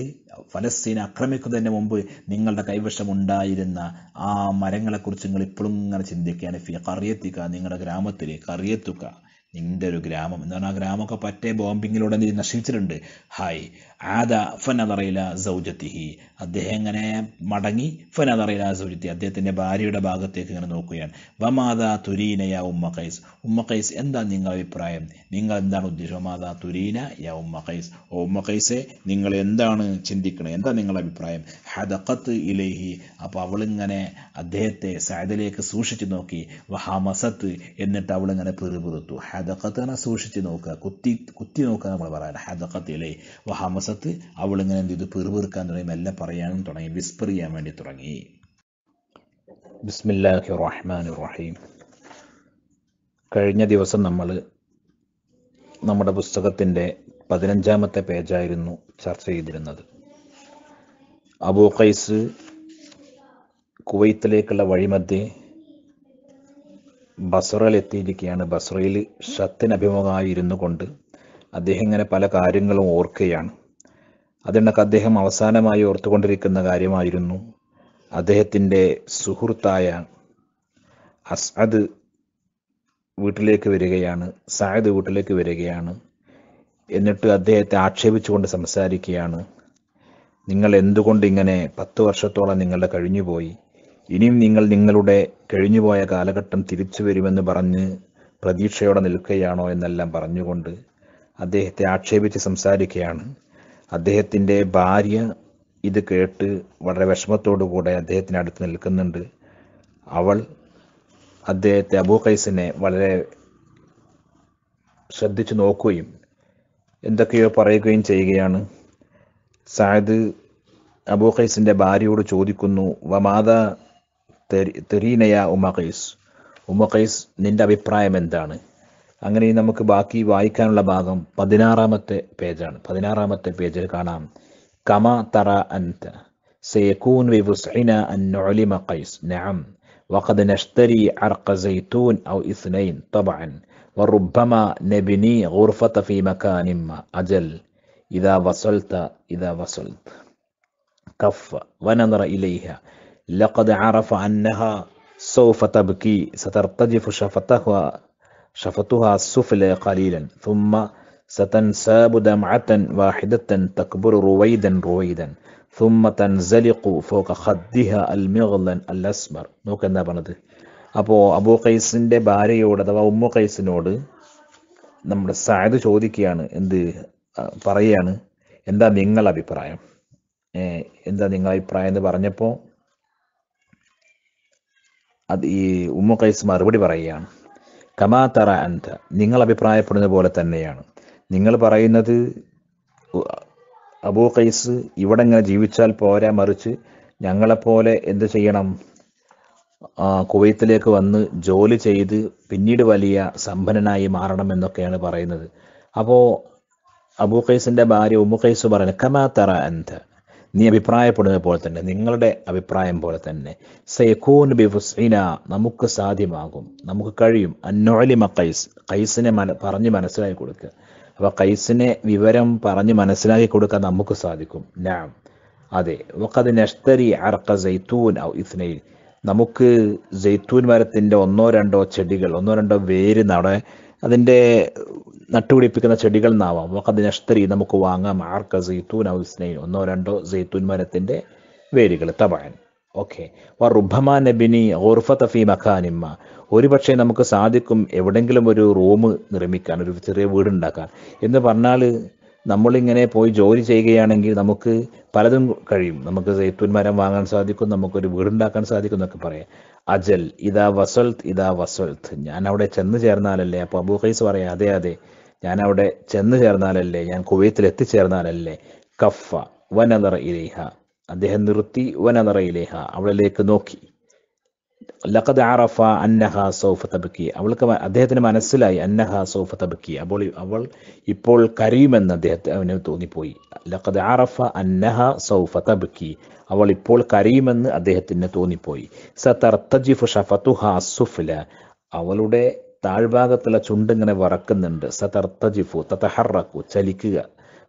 ഫലസ്തീനെ ആക്രമിക്കുന്നതിന് മുമ്പ് നിങ്ങളുടെ കൈവശമുണ്ടായിരുന്ന ആ മരങ്ങളെക്കുറിച്ച് നിങ്ങൾ ഇപ്പോഴും ഇങ്ങനെ ചിന്തിക്കുകയാണ് ഫി കറിയത്തിക്ക നിങ്ങളുടെ ഗ്രാമത്തിൽ കറിയത്തുക നിന്റെ ഒരു ഗ്രാമം എന്ന് പറഞ്ഞാൽ ആ ഗ്രാമമൊക്കെ പറ്റേ ബോംബിങ്ങിലൂടെ നശിച്ചിട്ടുണ്ട് ഹായ് ആദ ഫനതറയില സൗജത്തിഹി അദ്ദേഹം ഇങ്ങനെ മടങ്ങി ഫനദറയില സൗജത്തി അദ്ദേഹത്തിൻ്റെ ഭാര്യയുടെ ഭാഗത്തേക്ക് ഇങ്ങനെ നോക്കുകയാണ് വമാത തുരീനയ ഉമ്മ ഖൈസ് ഉമ്മ ഖൈസ് എന്താ നിങ്ങളുടെ അഭിപ്രായം നിങ്ങൾ എന്താണ് ഉദ്ദേശം വമാത തുരീന യ ഉമ്മ ഖൈസ് ഓ ഉമ്മ കൈസെ നിങ്ങൾ എന്താണ് ചിന്തിക്കുന്നത് എന്താ നിങ്ങളുടെ അഭിപ്രായം ഹദഖത്ത് ഇലേഹി അപ്പോൾ അവളിങ്ങനെ അദ്ദേഹത്തെ സൈഡിലേക്ക് സൂക്ഷിച്ചു നോക്കി വഹാമസത്ത് എന്നിട്ട് അവളിങ്ങനെ പിറുപിറുത്തു ഹദഖത്ത് സൂക്ഷിച്ചു നോക്കുക കുത്തി കുത്തി നോക്കുക നമ്മൾ പറയാൻ ഹദഖത്ത് ഇലേ വഹാമസത്ത് അവൾ അവളിങ്ങനെ എന്ത് ചെയ്തു പെറുപെറുക്കാൻ തുടങ്ങി മെല്ലെ പറയാനും തുടങ്ങി വിസ്പർ ചെയ്യാൻ വേണ്ടി തുടങ്ങി ബിസ്മില്ലാഹി റഹീം കഴിഞ്ഞ ദിവസം നമ്മൾ നമ്മുടെ പുസ്തകത്തിൻ്റെ പതിനഞ്ചാമത്തെ പേജായിരുന്നു ചർച്ച ചെയ്തിരുന്നത് അബൂ ഖൈസ് കുവൈത്തിലേക്കുള്ള വഴിമധ്യേ ബസ്രയിൽ എത്തിയിരിക്കുകയാണ് ബസ്രയിൽ ഷത്തിന് അഭിമുഖമായി ഇരുന്നു കൊണ്ട് അദ്ദേഹം ഇങ്ങനെ പല കാര്യങ്ങളും ഓർക്കുകയാണ് അതിനൊക്കെ അദ്ദേഹം അവസാനമായി ഓർത്തുകൊണ്ടിരിക്കുന്ന കാര്യമായിരുന്നു അദ്ദേഹത്തിൻ്റെ സുഹൃത്തായ അസ്അദ് വീട്ടിലേക്ക് വരികയാണ് സായദ് വീട്ടിലേക്ക് വരികയാണ് എന്നിട്ട് അദ്ദേഹത്തെ ആക്ഷേപിച്ചുകൊണ്ട് സംസാരിക്കുകയാണ് നിങ്ങൾ എന്തുകൊണ്ട് ഇങ്ങനെ പത്ത് വർഷത്തോളം നിങ്ങളുടെ കഴിഞ്ഞുപോയി ഇനിയും നിങ്ങൾ നിങ്ങളുടെ കഴിഞ്ഞുപോയ കാലഘട്ടം തിരിച്ചു വരുമെന്ന് പറഞ്ഞ് പ്രതീക്ഷയോടെ നിൽക്കുകയാണോ എന്നെല്ലാം പറഞ്ഞുകൊണ്ട് അദ്ദേഹത്തെ ആക്ഷേപിച്ച് സംസാരിക്കുകയാണ് അദ്ദേഹത്തിൻ്റെ ഭാര്യ ഇത് കേട്ട് വളരെ വിഷമത്തോടു കൂടെ അദ്ദേഹത്തിന് അടുത്ത് നിൽക്കുന്നുണ്ട് അവൾ അദ്ദേഹത്തെ അബൂ ഖൈസിനെ വളരെ ശ്രദ്ധിച്ചു നോക്കുകയും എന്തൊക്കെയോ പറയുകയും ചെയ്യുകയാണ് സായദ് അബൂ ഖൈസിൻ്റെ ഭാര്യയോട് ചോദിക്കുന്നു വമാദ തെരീനയ ഉമ ഖൈസ് ഉമ ഖൈസ് നിൻ്റെ അഭിപ്രായം എന്താണ് അങ്ങനെ നമുക്ക് ബാക്കി വായിക്കാനുള്ള ഭാഗം പതിനാറാമത്തെ പേജാണ് പതിനാറാമത്തെ പേജിൽ കാണാം കമ തറ അൻത سيكون بوسعنا أن نعلم قيس نعم وقد نشتري عرق زيتون أو اثنين طبعا وربما نبني غرفة في مكان ما أجل إذا وصلت إذا وصلت كف ونظر إليها لقد عرف أنها سوف تبكي سترتجف شفتها ഷഫത്തുഹ സുഫിലെ ഖലീലൻ ثم ستنساب دمعة واحدة تكبر رويدا رويدا ثم تنزلق فوق خدها المغلن الأسمر നോക്ക് എന്താ പറഞ്ഞത് അപ്പോൾ അബൂ ഖൈസിന്റെ ഭാര്യയോട് അഥവാ ഉമ്മു ഖൈസിനോട് നമ്മുടെ സഅദ് ചോദിക്കുകയാണ് എന്ത് പറയുകയാണ് എന്താ നിങ്ങൾ അഭിപ്രായം എന്താ നിങ്ങൾ അഭിപ്രായം എന്ന് പറഞ്ഞപ്പോൾ അത് ഈ ഉമ്മു ഖൈസ് മറുപടി പറയുകയാണ് കമാ തറ അൻത നിങ്ങൾ അഭിപ്രായപ്പെടുന്ന പോലെ തന്നെയാണ് നിങ്ങൾ പറയുന്നത് അബൂ ഖൈസ് ഇവിടെ ഇങ്ങനെ ജീവിച്ചാൽ പോരാ മറിച്ച് ഞങ്ങളെപ്പോലെ എന്ത് ചെയ്യണം കുവൈത്തിലേക്ക് വന്ന് ജോലി ചെയ്ത് പിന്നീട് വലിയ സമ്പന്നനായി മാറണം എന്നൊക്കെയാണ് പറയുന്നത് അപ്പോൾ അബൂ ഖൈസിൻ്റെ ഭാര്യ ഉമ്മു ഖൈസ് പറയുന്നത് കമാ തറ അൻത നീ അഭിപ്രായപ്പെടുന്നത് പോലെ തന്നെ നിങ്ങളുടെ അഭിപ്രായം പോലെ തന്നെ സൈഖൂൻ ബി ഹുസൈന നമുക്ക് സാധ്യമാകും നമുക്ക് കഴിയും അന്നോലിമ കൈസ് കൈസിനെ മന പറഞ്ഞ് മനസ്സിലാക്കി കൊടുക്കുക അപ്പൊ കൈസിനെ വിവരം പറഞ്ഞ് മനസ്സിലാക്കി കൊടുക്കാൻ നമുക്ക് സാധിക്കും നാം അതെ വക്കത് നഷ്തരി അർക്ക സൈത്തൂൻ ഔ ഇസ്നയിൽ നമുക്ക് ജെയ്ത്തൂൻ മരത്തിൻ്റെ ഒന്നോ രണ്ടോ ചെടികൾ ഒന്നോ രണ്ടോ വേര് നട അതിൻ്റെ നട്ടുപിടിപ്പിക്കുന്ന ചെടികൾ എന്നാവാം വക്കത് നഷ്തരി നമുക്ക് വാങ്ങാം ആർക്ക സെയ്ത്തൂൻ ഔസ്നൈൻ ഒന്നോ രണ്ടോ സെയ്തുൻ മരത്തിൻ്റെ വേരുകൾ തബാൻ ഓക്കെ വ റുബമാ നബിനി ഓർഫ തഫി മഖാനിമ്മ പക്ഷേ നമുക്ക് സാധിക്കും എവിടെങ്കിലും ഒരു റൂം നിർമ്മിക്കാൻ ഒരു ചെറിയ ഉണ്ടാക്കാൻ എന്ന് പറഞ്ഞാൽ നമ്മളിങ്ങനെ പോയി ജോലി ചെയ്യുകയാണെങ്കിൽ നമുക്ക് പലതും കഴിയും നമുക്ക് സെയ്തുൻ മരം വാങ്ങാൻ സാധിക്കും നമുക്കൊരു വീടുണ്ടാക്കാൻ സാധിക്കും എന്നൊക്കെ പറയാം അജൽ ഇതാ വസൽത്ത് ഇതാ വസൽത്ത് ഞാൻ അവിടെ ചെന്ന് ചേർന്നാലല്ലേ അപ്പോൾ അബൂ ഖൈസ് പറയാം അതെ അതെ ഞാൻ അവിടെ ചെന്നു ചേർന്നാലല്ലേ ഞാൻ കുവൈത്തിൽ എത്തിച്ചേർന്നാലല്ലേ കഫ വനതറ ഇലേഹ അദ്ദേഹം നിർത്തി വനതറ ഇലേഹ അവളിലേക്ക് നോക്കി ലഖദ് ആറഫ അന്നഹ സൗഫ തബക്കി അവൾക്ക് അദ്ദേഹത്തിന് മനസ്സിലായി അന്നഹ സൗഫ തബക്കി അപ്പോൾ അവൾ ഇപ്പോൾ കരയുമെന്ന് അദ്ദേഹത്തെ അവന് തോന്നിപ്പോയി ലഖദ് ആറഫ അന്നഹ സൗഫ തബക്കി അവൾ ഇപ്പോൾ കരയുമെന്ന് അദ്ദേഹത്തിന് തോന്നിപ്പോയി സത്തർ തജിഫ് ഷഫത്തുഹ സുഫ്ല അവളുടെ താഴ്ഭാഗത്തുള്ള ചുണ്ടിങ്ങനെ വറക്കുന്നുണ്ട് സതർത്തജിഫു തതഹറക്കു ചലിക്കുക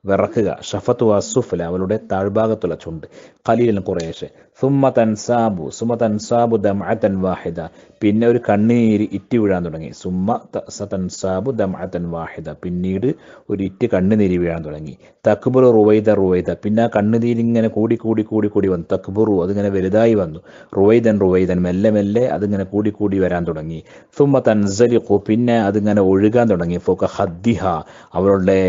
വിറക്കുക ഷഫത്തു വസുഫല അവളുടെ താഴ്ഭാഗത്തുള്ള ചുണ്ട് കലീലൻ കുറേശ്ശെ സുമ സാബു സുമ സാബു ദമഅതൻ വാഹിദ പിന്നെ ഒരു കണ്ണീര് ഇറ്റി വീഴാൻ തുടങ്ങി സുമ സാബു ദമഅതൻ വാഹിദ പിന്നീട് ഒരു ഇറ്റ് കണ്ണുനീര് വീഴാൻ തുടങ്ങി തക്ബുർ റുവൈദ റുവൈദ പിന്നെ ആ കണ്ണുനീര് ഇങ്ങനെ കൂടി കൂടി കൂടി കൂടി വന്നു തക്ബുറു അതിങ്ങനെ വലുതായി വന്നു റുവൈദൻ റുവൈദൻ മെല്ലെ മെല്ലെ അതിങ്ങനെ കൂടി കൂടി വരാൻ തുടങ്ങി സുമ സലിഖു പിന്നെ അതിങ്ങനെ ഒഴുകാൻ തുടങ്ങി ഫോക്ക ഹദ്ദിഹ അവളുടെ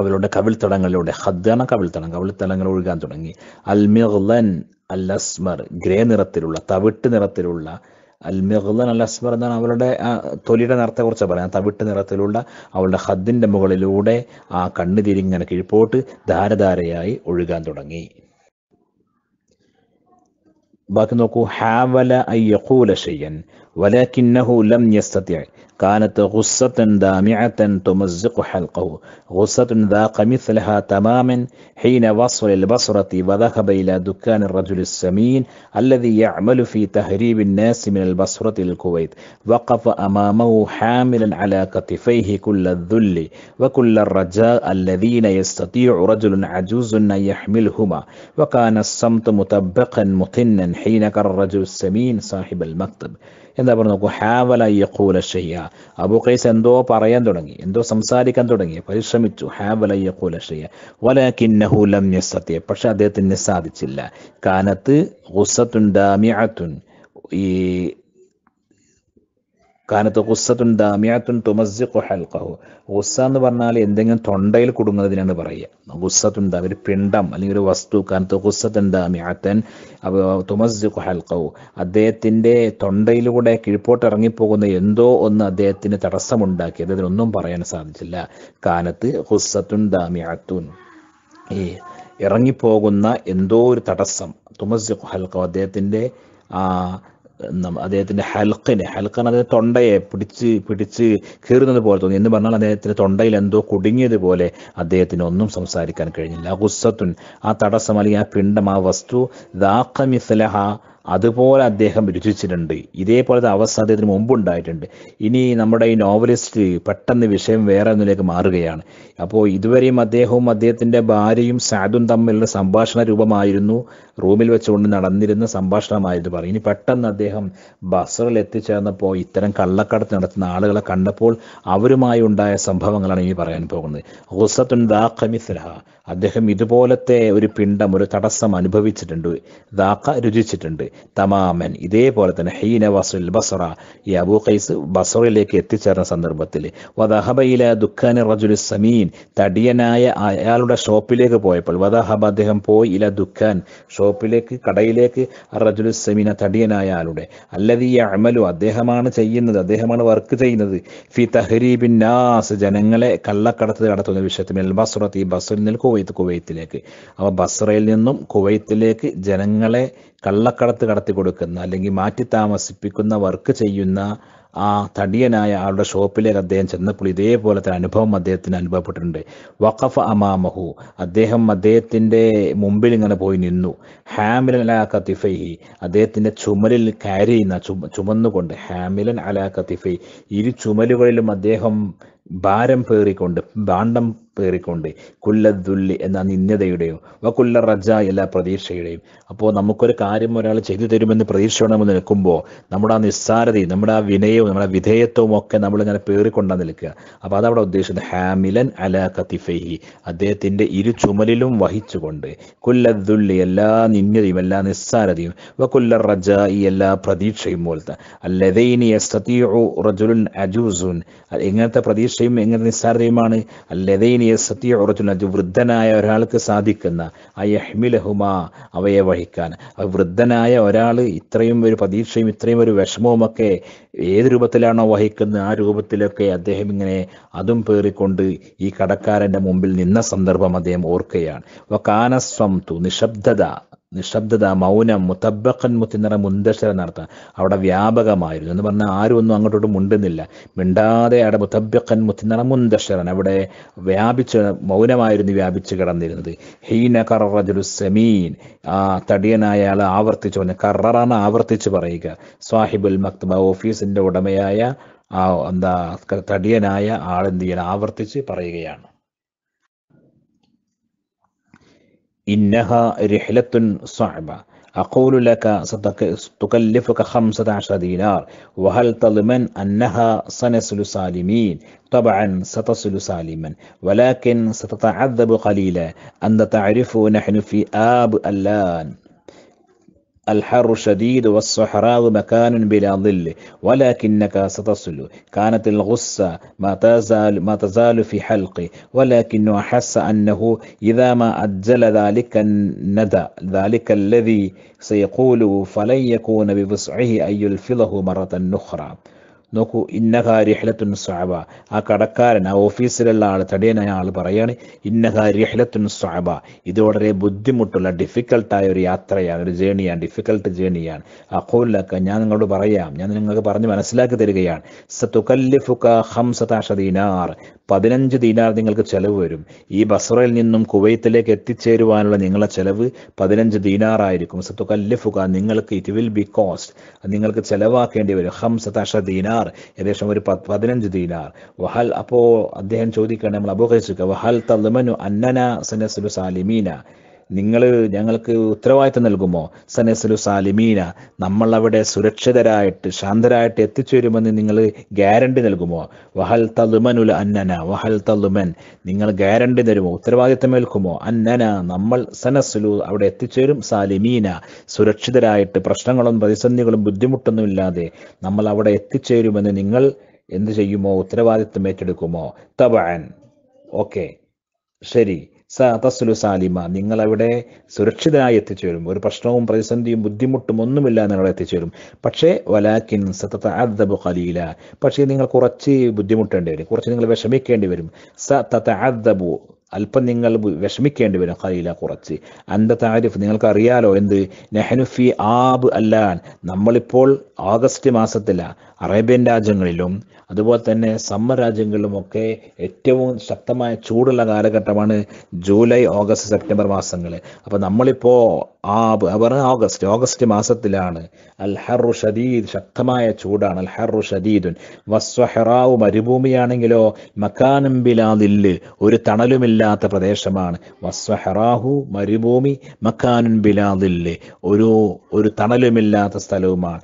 അവരുടെ കവിൾത്തടങ്ങളിലൂടെ ഹദ്ദാണ് കവിൽത്തടം കവിൾത്തടങ്ങൾ ഒഴുകാൻ തുടങ്ങി അൽമിഹ്ലൻ അൽ അസ്മർ ഗ്രേ നിറത്തിലുള്ള തവിട്ട് നിറത്തിലുള്ള അൽമിഹ്ലൻ അൽ അസ്മർ എന്നാണ് അവരുടെ തൊലിയുടെ നിറത്തെ കുറിച്ച് പറയുന്നത് തവിട്ട് നിറത്തിലുള്ള അവളുടെ ഹദ്ദിൻ്റെ മുകളിലൂടെ ആ കണ്ണ് തിരിങ്ങനെ കിഴിപ്പോട്ട് ധാരധാരയായി ഒഴുകാൻ തുടങ്ങി ബാക്കി നോക്കൂ ഹാവല അയ്യൂലൻ യഖൂല വലക്കിന്നഹു ലം كانت غصة دامعة تمزق حلقه غصة ذاق مثلها تماما حين وصل البصرة وذهب إلى دكان الرجل السمين الذي يعمل في تهريب الناس من البصرة الكويت وقف أمامه حاملا على كتفيه كل الذل وكل الرجاء الذين يستطيع رجل عجوز أن يحملهما وكان الصمت مطبقا مطنا حين كان الرجل السمين صاحب المكتب എന്താ പറഞ്ഞു നോക്കൂ ഹാവല യഖൂല ഷയ്യ അബു കൈസ് എന്തോ പറയാൻ തുടങ്ങി എന്തോ സംസാരിക്കാൻ തുടങ്ങി പരിശ്രമിച്ചു ഹാവല യഖൂല ഷയ്യ വലകിന്നഹു ലം യസ്തത്യ പക്ഷെ അദ്ദേഹത്തിന് സാധിച്ചില്ല കാനത്ത് ഗുസത്തുൻ ഡാമിഅത്തുൻ ഈ കാനത്ത് ഹുസ്സത്തുൻ ദാമിയാത്തുൻ തുമസിഖു ഹൽക്കഹു ഹുസ്സ എന്ന് പറഞ്ഞാൽ എന്തെങ്കിലും തൊണ്ടയിൽ കുടുങ്ങുന്നതിനാണ് പറയുക ഹുസ്സത്തുൻ ദ ഒരു പിണ്ടം അല്ലെങ്കിൽ ഒരു വസ്തു കാനത്ത് ഹുസ്സത്തുൻ ദാമിയാത്തൻ തുമസിഖു ഹൽക്കഹു അദ്ദേഹത്തിൻ്റെ തൊണ്ടയിലൂടെ കിഴിപ്പോട്ട് ഇറങ്ങിപ്പോകുന്ന എന്തോ ഒന്ന് അദ്ദേഹത്തിന് തടസ്സമുണ്ടാക്കി അദ്ദേഹത്തിനൊന്നും പറയാൻ സാധിച്ചില്ല കാനത്ത് ഹുസ്സത്തുൻ ദാമിയാത്തുൻ ഈ ഇറങ്ങിപ്പോകുന്ന എന്തോ ഒരു തടസ്സം തുമസിഖു ഹൽക്കഹു അദ്ദേഹത്തിൻ്റെ ആ അദ്ദേഹത്തിന്റെ ഹൽക്കിന് ഹൽക്കൻ അദ്ദേഹം തൊണ്ടയെ പിടിച്ച് പിടിച്ച് കീറുന്നത് പോലെ തോന്നി എന്ന് പറഞ്ഞാൽ അദ്ദേഹത്തിന്റെ തൊണ്ടയിൽ എന്തോ കുടുങ്ങിയതുപോലെ അദ്ദേഹത്തിന് ഒന്നും സംസാരിക്കാൻ കഴിഞ്ഞില്ല ഗുസ്സത്തുൻ ആ തടസ്സം അല്ലെങ്കിൽ ആ പിണ്ടം ആ വസ്തു ദാഖമിസലഹ അതുപോലെ അദ്ദേഹം രുചിച്ചിട്ടുണ്ട് ഇതേപോലത്തെ അവസ്ഥ അദ്ദേഹത്തിന് മുമ്പുണ്ടായിട്ടുണ്ട് ഇനി നമ്മുടെ ഈ നോവലിസ്റ്റ് പെട്ടെന്ന് വിഷയം വേറെ ഒന്നിലേക്ക് മാറുകയാണ് അപ്പോൾ ഇതുവരെയും അദ്ദേഹവും അദ്ദേഹത്തിൻ്റെ ഭാര്യയും സാദും തമ്മിലുള്ള സംഭാഷണ രൂപമായിരുന്നു റൂമിൽ വെച്ചുകൊണ്ട് നടന്നിരുന്ന സംഭാഷണമായിരുന്നു പറയും ഇനി പെട്ടെന്ന് അദ്ദേഹം ബസറിൽ എത്തിച്ചേർന്നപ്പോൾ ഇത്തരം കള്ളക്കടത്ത് നടത്തുന്ന ആളുകളെ കണ്ടപ്പോൾ അവരുമായി ഉണ്ടായ സംഭവങ്ങളാണ് ഇനി പറയാൻ പോകുന്നത് ഹുസത്തുൻ ദാഖമിസ്ലഹ അദ്ദേഹം ഇതുപോലത്തെ ഒരു പിണ്ടം ഒരു തടസ്സം അനുഭവിച്ചിട്ടുണ്ട് ദാഖ രുചിച്ചിട്ടുണ്ട് തമാമൻ ഇതേപോലെ തന്നെ ഹീന വസുൽ ബസറ ഈ അബു ഖൈസ് ബസറയിലേക്ക് എത്തിച്ചേർന്ന സന്ദർഭത്തിൽ വദഹബയിലെ ദുഃഖാനി റജുൽ സമീൻ തടിയനായ അയാളുടെ ഷോപ്പിലേക്ക് പോയപ്പോൾ വദാഹബ് അദ്ദേഹം പോയി ഇല ദുഃഖാൻ ഷോപ്പിലേക്ക് കടയിലേക്ക് റജുലു സെമിന തടിയനായ ആളുടെ ഈ അമലു അദ്ദേഹമാണ് ചെയ്യുന്നത് അദ്ദേഹമാണ് വർക്ക് ചെയ്യുന്നത് ഫി തഹരീബിൻ നാസ് ജനങ്ങളെ കള്ളക്കടത്ത് നടത്തുന്ന വിഷയത്തിൽ എൽ ബസ്റത്ത് ഈ ബസ്സിൽ നിന്ന് കുവൈത്ത് കുവൈത്തിലേക്ക് അവ ബസ്രയിൽ നിന്നും കുവൈത്തിലേക്ക് ജനങ്ങളെ കള്ളക്കടത്ത് കടത്തി കൊടുക്കുന്ന അല്ലെങ്കിൽ മാറ്റി താമസിപ്പിക്കുന്ന വർക്ക് ചെയ്യുന്ന ആ തടിയനായ ആളുടെ ഷോപ്പിലേക്ക് അദ്ദേഹം ചെന്നപ്പോൾ ഇതേപോലത്തെ അനുഭവം അദ്ദേഹത്തിന് അനുഭവപ്പെട്ടിട്ടുണ്ട് വഖഫ അമാമഹു അദ്ദേഹം അദ്ദേഹത്തിൻ്റെ മുമ്പിൽ ഇങ്ങനെ പോയി നിന്നു ഹാമിലൻ അല കത്തിഫൈഹി അദ്ദേഹത്തിൻ്റെ ചുമലിൽ ക്യാരി ചെയ്യുന്ന ചുമന്നുകൊണ്ട് ഹാമിലൻ അല കത്തിഫൈ ഇരു ചുമലുകളിലും അദ്ദേഹം ഭാരം പേറിക്കൊണ്ട് ഭാണ്ഡം പേറിക്കൊണ്ട് കുല്ലദുല്ലി എന്ന നിന്ദയുടെയും വക്കുല്ല റജ എല്ലാ പ്രതീക്ഷയുടെയും അപ്പോൾ നമുക്കൊരു കാര്യം ഒരാൾ ചെയ്തു തരുമെന്ന് പ്രതീക്ഷയോടെ നമ്മൾ നിൽക്കുമ്പോൾ നമ്മുടെ ആ നിസ്സാരതയും നമ്മുടെ ആ വിനയവും നമ്മുടെ വിധേയത്വവും ഒക്കെ നമ്മൾ ഇങ്ങനെ പേറിക്കൊണ്ടാ നിൽക്കുക അപ്പോൾ അതവിടെ ഉദ്ദേശിച്ചത് ഹാമിലൻ അല കത്തിഫി അദ്ദേഹത്തിൻ്റെ ഇരു ചുമലിലും വഹിച്ചുകൊണ്ട് കുല്ലദുല്ലി എല്ലാ നിന്ദയും എല്ലാ നിസ്സാരതയും വക്കുല്ല റജ ഈ എല്ലാ പ്രതീക്ഷയും പോലത്തെ അല്ലതൈനി റജുലുൻ അജൂസുൻ എങ്ങനത്തെ പ്രതീക്ഷയും എങ്ങനത്തെ നിസ്സാരതയുമാണ് അല്ലതൈനി യസ്തീഉറത്തുനജു വൃദ്ധനായ ഒരാൾക്ക് സാധിക്കുന്ന അയഹ്മിലഹുമാ അവയെ വഹിക്കാൻ ആ വൃദ്ധനായ ഒരാൾ ഇത്രയും ഒരു പ്രതീക്ഷയും ഇത്രയും ഒരു വിഷമവുമൊക്കെ ഏത് രൂപത്തിലാണോ വഹിക്കുന്നത് ആ രൂപത്തിലൊക്കെ അദ്ദേഹം ഇങ്ങനെ അതും പേറിക്കൊണ്ട് ഈ കടക്കാരൻ്റെ മുമ്പിൽ നിന്ന സന്ദർഭം അദ്ദേഹം ഓർക്കുകയാണ് കാനസ്വം തു നിശബ്ദത നിശബ്ദത മൗനം മുത്തബക്കൻ മുത്തിന്നറ മുന്തശ്ശര നടത്താൻ അവിടെ വ്യാപകമായിരുന്നു എന്ന് പറഞ്ഞാൽ ആരും ഒന്നും അങ്ങോട്ടോട്ട് മുണ്ടുന്നില്ല മിണ്ടാതെ അവിടെ മുത്തബക്കൻ മുത്തിന്നറ മുന്തശ്ശരൻ അവിടെ വ്യാപിച്ച് മൗനമായിരുന്നു വ്യാപിച്ച് കിടന്നിരുന്നത് ഹീന കററജുലു സമീൻ ആ തടിയനായ ആൾ ആവർത്തിച്ചു പറഞ്ഞു കറാണ് ആവർത്തിച്ച് പറയുക സാഹിബുൽ മക്തബ ഓഫീസിൻ്റെ ഉടമയായ ആ എന്താ തടിയനായ ആളെന്ത് ചെയ്യണം ആവർത്തിച്ച് പറയുകയാണ് إنها رحلة صعبة أقول لك ستكلفك خمسة عشر دينار وهل تضمن أنها سنصل سالمين طبعا ستصل سالما ولكن ستتعذب قليلا أنت تعرف نحن في آب الآن الحر شديد والصحراء مكان بلا ظل ولكنك ستصل كانت الغصة ما تزال, ما تزال في حلقي ولكنه أحس أنه إذا ما أجل ذلك الندى ذلك الذي سيقول فلن يكون بوسعه أن يلفظه مرة أخرى നോക്കൂ ഇന്നഹാരിഹ്ലത്തുൻ സാബ ആ കടക്കാരൻ ആ ഓഫീസിലുള്ള ആൾ തടയനായ ആൾ പറയാണ് ഇന്നഹാരിഹ്ലത്തുൻ സാബ ഇത് വളരെ ബുദ്ധിമുട്ടുള്ള ഡിഫിക്കൽട്ടായ ഒരു യാത്രയാണ് ഒരു ജേണിയാണ് ഡിഫിക്കൽട്ട് ജേണിയാണ് അഖോലൊക്കെ ഞാൻ നിങ്ങളോട് പറയാം ഞാൻ നിങ്ങൾക്ക് പറഞ്ഞ് മനസ്സിലാക്കി തരികയാണ് സതുകല്ലിഫുക ഹംസതാഷദീനാർ പതിനഞ്ച് ദീനാർ നിങ്ങൾക്ക് ചെലവ് വരും ഈ ബസ്രയിൽ നിന്നും കുവൈത്തിലേക്ക് എത്തിച്ചേരുവാനുള്ള നിങ്ങളെ ചെലവ് പതിനഞ്ച് ദീനാറായിരിക്കും സത്തു കല്ലിഫുക നിങ്ങൾക്ക് ഇറ്റ് വിൽ ബി കോസ്റ്റ് നിങ്ങൾക്ക് ചെലവാക്കേണ്ടി വരും ഹംസതാഷ ദീനാർ ഏകദേശം ഒരു പതിനഞ്ച് ദീനാർ വഹൽ അപ്പോൾ അദ്ദേഹം ചോദിക്കുകയാണ് നമ്മൾ അബുഹരിച്ചു വഹൽ തലമനു അന്നന സനസുലു സാലിമീന നിങ്ങൾ ഞങ്ങൾക്ക് ഉത്തരവാദിത്തം നൽകുമോ സനസലു സാലിമീന നമ്മൾ അവിടെ സുരക്ഷിതരായിട്ട് ശാന്തരായിട്ട് എത്തിച്ചേരുമെന്ന് നിങ്ങൾ ഗ്യാരണ്ടി നൽകുമോ വഹൽ തലുമനുൽ അന്നന വഹൽ തലുമൻ നിങ്ങൾ ഗ്യാരണ്ടി തരുമോ ഉത്തരവാദിത്തമേൽക്കുമോ ഏൽക്കുമോ അന്നന നമ്മൾ സനസലു അവിടെ എത്തിച്ചേരും സാലിമീന സുരക്ഷിതരായിട്ട് പ്രശ്നങ്ങളും പ്രതിസന്ധികളും ബുദ്ധിമുട്ടൊന്നും ഇല്ലാതെ നമ്മൾ അവിടെ എത്തിച്ചേരുമെന്ന് നിങ്ങൾ എന്ത് ചെയ്യുമോ ഉത്തരവാദിത്തം ഏറ്റെടുക്കുമോ തബാൻ ഓക്കെ ശരി തസ്ലു സാലിമ നിങ്ങളവിടെ സുരക്ഷിതരായി എത്തിച്ചേരും ഒരു പ്രശ്നവും പ്രതിസന്ധിയും ബുദ്ധിമുട്ടും ഒന്നുമില്ല നിങ്ങൾ എത്തിച്ചേരും പക്ഷേ വലാക്കിൻ സത്തത്ത ഖലീല പക്ഷേ നിങ്ങൾ കുറച്ച് ബുദ്ധിമുട്ടേണ്ടി വരും കുറച്ച് നിങ്ങൾ വിഷമിക്കേണ്ടി വരും സ തത്ത അല്പം നിങ്ങൾ വിഷമിക്കേണ്ടി വരും ഖലീല കുറച്ച് അന്ത താരിഫ് നിങ്ങൾക്ക് അറിയാലോ എന്ത് നെഹനുഫി ആബ് അല്ലാൻ നമ്മളിപ്പോൾ ആഗസ്റ്റ് മാസത്തില അറേബ്യൻ രാജ്യങ്ങളിലും അതുപോലെ തന്നെ സമ്മർ രാജ്യങ്ങളിലുമൊക്കെ ഏറ്റവും ശക്തമായ ചൂടുള്ള കാലഘട്ടമാണ് ജൂലൈ ഓഗസ്റ്റ് സെപ്റ്റംബർ മാസങ്ങൾ അപ്പോൾ നമ്മളിപ്പോ ആബ് അവർ ഓഗസ്റ്റ് ഓഗസ്റ്റ് മാസത്തിലാണ് അൽ ഹറു ഷദീദ് ശക്തമായ ചൂടാണ് അൽ ഹറു ഷദീദുൻ വസ്വഹറാവ് മരുഭൂമിയാണെങ്കിലോ മക്കാനമ്പിലാതില് ഒരു തണലുമില്ല ഇല്ലാത്ത പ്രദേശമാണ് വസ്വഹറാഹു മരുഭൂമി മക്കാനുൻ ബിലാദില്ലേ ഒരു ഒരു തണലുമില്ലാത്ത സ്ഥലവുമാണ്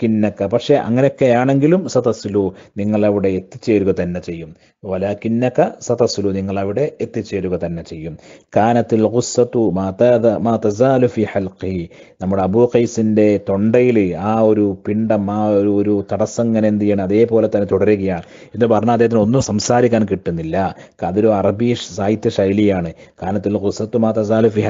കിന്നക്ക പക്ഷേ അങ്ങനെയൊക്കെയാണെങ്കിലും സതസ്ലു നിങ്ങൾ അവിടെ എത്തിച്ചേരുക തന്നെ ചെയ്യും കിന്നക്ക സതസ്ലു നിങ്ങൾ അവിടെ എത്തിച്ചേരുക തന്നെ ചെയ്യും കാനത്തിൽ നമ്മുടെ അബൂ ഖൈസിന്റെ തൊണ്ടയിൽ ആ ഒരു പിണ്ടം ആ ഒരു ഒരു അങ്ങനെ എന്ത് ചെയ്യണം അതേപോലെ തന്നെ തുടരുകയാണ് എന്ന് പറഞ്ഞാൽ അദ്ദേഹത്തിന് ഒന്നും സംസാരിക്കാൻ കിട്ടുന്നില്ല അതൊരു അറബി സാഹിത്യ ശൈലിയാണ് കാനത്തിൽ ഹുസത്ത് മാതസാലു ഫി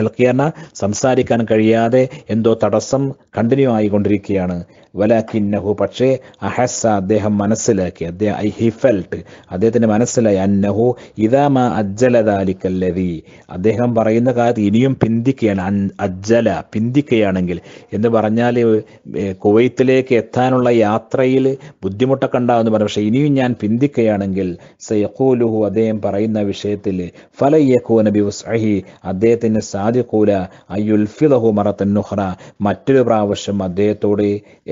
സംസാരിക്കാൻ കഴിയാതെ എന്തോ തടസ്സം കണ്ടിന്യൂ ആയിക്കൊണ്ടിരിക്കുകയാണ് വലാക്കിന്നഹു പക്ഷേ അഹസ അദ്ദേഹം മനസ്സിലാക്കി അദ്ദേഹം ഐ ഹി ഫെൽട്ട് അദ്ദേഹത്തിന് മനസ്സിലായി അന്നഹു ഇതാമ അജ്ജലതാലിക്കല്ലതി അദ്ദേഹം പറയുന്ന കാര്യത്തിൽ ഇനിയും പിന്തിക്കുകയാണ് അജ്ജല പിന്തിക്കുകയാണെങ്കിൽ എന്ന് പറഞ്ഞാൽ കുവൈത്തിലേക്ക് എത്താനുള്ള യാത്രയിൽ ബുദ്ധിമുട്ടൊക്കെ ഉണ്ടാകുന്നു പറഞ്ഞു പക്ഷേ ഇനിയും ഞാൻ പിന്തിക്കുകയാണെങ്കിൽ സയക്കൂലുഹു അദ്ദേഹം പറയുന്ന വിഷയത്തിൽ നബി ബിസ്അഹി അദ്ദേഹത്തിന് സാധിക്കൂല മറത്തൻ നുഹ്റ മറ്റൊരു പ്രാവശ്യം അദ്ദേഹത്തോട്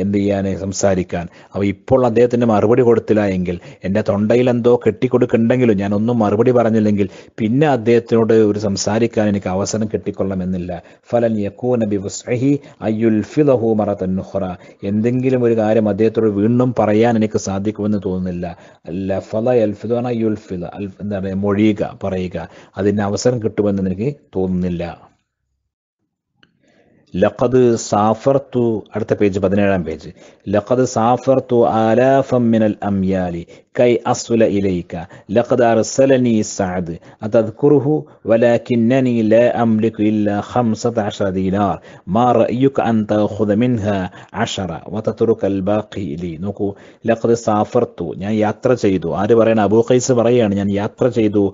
എന്ത് ചെയ്യാൻ സംസാരിക്കാൻ അവ ഇപ്പോൾ അദ്ദേഹത്തിന് മറുപടി കൊടുത്തില്ല എങ്കിൽ എൻ്റെ തൊണ്ടയിൽ എന്തോ കെട്ടിക്കൊടുക്കുന്നുണ്ടെങ്കിലും ഞാൻ ഒന്നും മറുപടി പറഞ്ഞില്ലെങ്കിൽ പിന്നെ അദ്ദേഹത്തിനോട് ഒരു സംസാരിക്കാൻ എനിക്ക് അവസരം കെട്ടിക്കൊള്ളണമെന്നില്ല ഫലൻ യക്കൂന ബിസ്ഹി അയ്യുൽ ഫിലഹു മറത്തന്നുഹറ എന്തെങ്കിലും ഒരു കാര്യം അദ്ദേഹത്തോട് വീണ്ടും പറയാൻ എനിക്ക് സാധിക്കുമെന്ന് തോന്നുന്നില്ല അല്ല ഫല അൽഫിദ് പറഞ്ഞാൽ എന്താ പറയുക മൊഴിയുക പറയുക അതിന് അവസരം കിട്ടുമെന്ന് എനിക്ക് തോന്നുന്നില്ല ലഖദ് സാഫർത്തു അടുത്ത പേജ് പതിനേഴാം പേജ് ലഖദ് സാഫർത്തു ആലാഫം മിനൽ അംയാലി കൈ അസ്വല ഇലയിക്ക ലഖദ് അർസലനി സഅദ് അതദ്കുറുഹു വലാകിന്നനി ലാ അംലികു ഇല്ലാ ഖംസത അഷറ ദീനാർ മാ റഅയുക അൻ തഖുദ മിൻഹ അഷറ വതത്രുക അൽബാഖി ലി നോക്കൂ ലഖദ് സാഫർത്തു ഞാൻ യാത്ര ചെയ്തു ആര് പറയണ അബൂ ഖൈസ് പറയാണ് ഞാൻ യാത്ര ചെയ്തു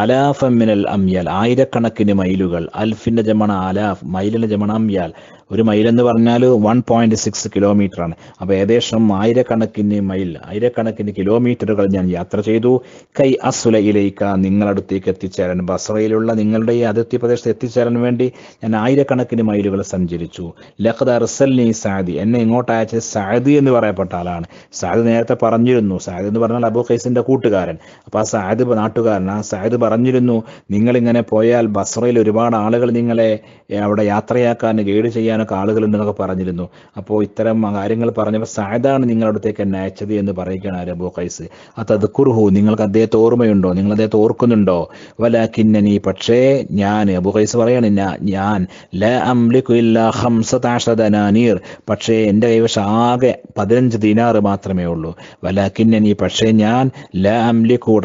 അലാഫ മിനൽ അംയാൽ ആയിരക്കണക്കിന് മൈലുകൾ അൽഫിന്റെ ജമണ അലാഫ് മൈലിന്റെ ജമണ അംയാൽ ഒരു മൈൽ എന്ന് പറഞ്ഞാൽ വൺ പോയിന്റ് സിക്സ് കിലോമീറ്റർ ആണ് അപ്പോൾ ഏകദേശം ആയിരക്കണക്കിന് മൈൽ ആയിരക്കണക്കിന് കിലോമീറ്ററുകൾ ഞാൻ യാത്ര ചെയ്തു കൈ അസുലയിലേക്ക് നിങ്ങളടുത്തേക്ക് എത്തിച്ചേരാൻ ബസ്രയിലുള്ള നിങ്ങളുടെ ഈ അതിർത്തി പ്രദേശത്ത് എത്തിച്ചേരാൻ വേണ്ടി ഞാൻ ആയിരക്കണക്കിന് മൈലുകൾ സഞ്ചരിച്ചു ലഖദ് അർസൽനി സാദി എന്നെ ഇങ്ങോട്ട് അയച്ചത് സാദി എന്ന് പറയപ്പെട്ട ആളാണ് സാദി നേരത്തെ പറഞ്ഞിരുന്നു സാദി എന്ന് പറഞ്ഞാൽ അബു ഖൈസിന്റെ കൂട്ടുകാരൻ അപ്പോൾ ആ സാദ് നാട്ടുകാരൻ ആ സാദ് പറഞ്ഞിരുന്നു നിങ്ങളിങ്ങനെ പോയാൽ ബസ്രയിൽ ഒരുപാട് ആളുകൾ നിങ്ങളെ അവിടെ യാത്രയാക്കാൻ ഗൈഡ് ചെയ്യാൻ ചെയ്യാനൊക്കെ ആളുകളുണ്ടെന്നൊക്കെ പറഞ്ഞിരുന്നു അപ്പോൾ ഇത്തരം കാര്യങ്ങൾ പറഞ്ഞപ്പോൾ സായതാണ് നിങ്ങളടുത്തേക്ക് എന്നെ അയച്ചത് എന്ന് പറയുകയാണ് അരബു ഖൈസ് ആ തദ്ക്കുറുഹു നിങ്ങൾക്ക് അദ്ദേഹത്തെ ഓർമ്മയുണ്ടോ നിങ്ങൾ അദ്ദേഹത്തെ ഓർക്കുന്നുണ്ടോ കിന്നനി പക്ഷേ ഞാൻ അബു ഖൈസ് പറയണില്ല ഞാൻ ല അംലിക്കു ഇല്ല ഹംസതാഷദനാനീർ പക്ഷേ എൻ്റെ കൈവശം ആകെ പതിനഞ്ച് ദിനാറ് മാത്രമേ ഉള്ളൂ കിന്നനി പക്ഷേ ഞാൻ ല അംലിക്കു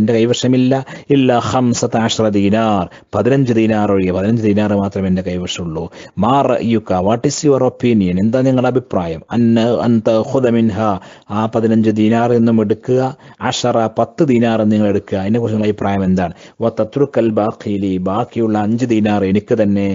എൻ്റെ കൈവശമില്ല ഇല്ല ഹംസതാഷ്ര ദീനാർ പതിനഞ്ച് ദിനാർ ഒഴികെ പതിനഞ്ച് ദിനാറ് മാത്രമേ എൻ്റെ കൈവശമുള്ളൂ മാ മാറ യുക്ക വാട്ട് ഈസ് യുവർ ഒപ്പീനിയൻ എന്താ നിങ്ങളുടെ അഭിപ്രായം അന്ന് അന്ത ഹുദമിൻഹ ആ പതിനഞ്ച് ദിനാർ എന്നും എടുക്കുക അഷറ പത്ത് ദിനാർ നിങ്ങൾ എടുക്കുക അതിനെക്കുറിച്ച് നിങ്ങളുടെ അഭിപ്രായം എന്താണ് വ ബാക്കിയിലി ബാഖിലി ബാക്കിയുള്ള അഞ്ച് ദിനാർ എനിക്ക് തന്നെ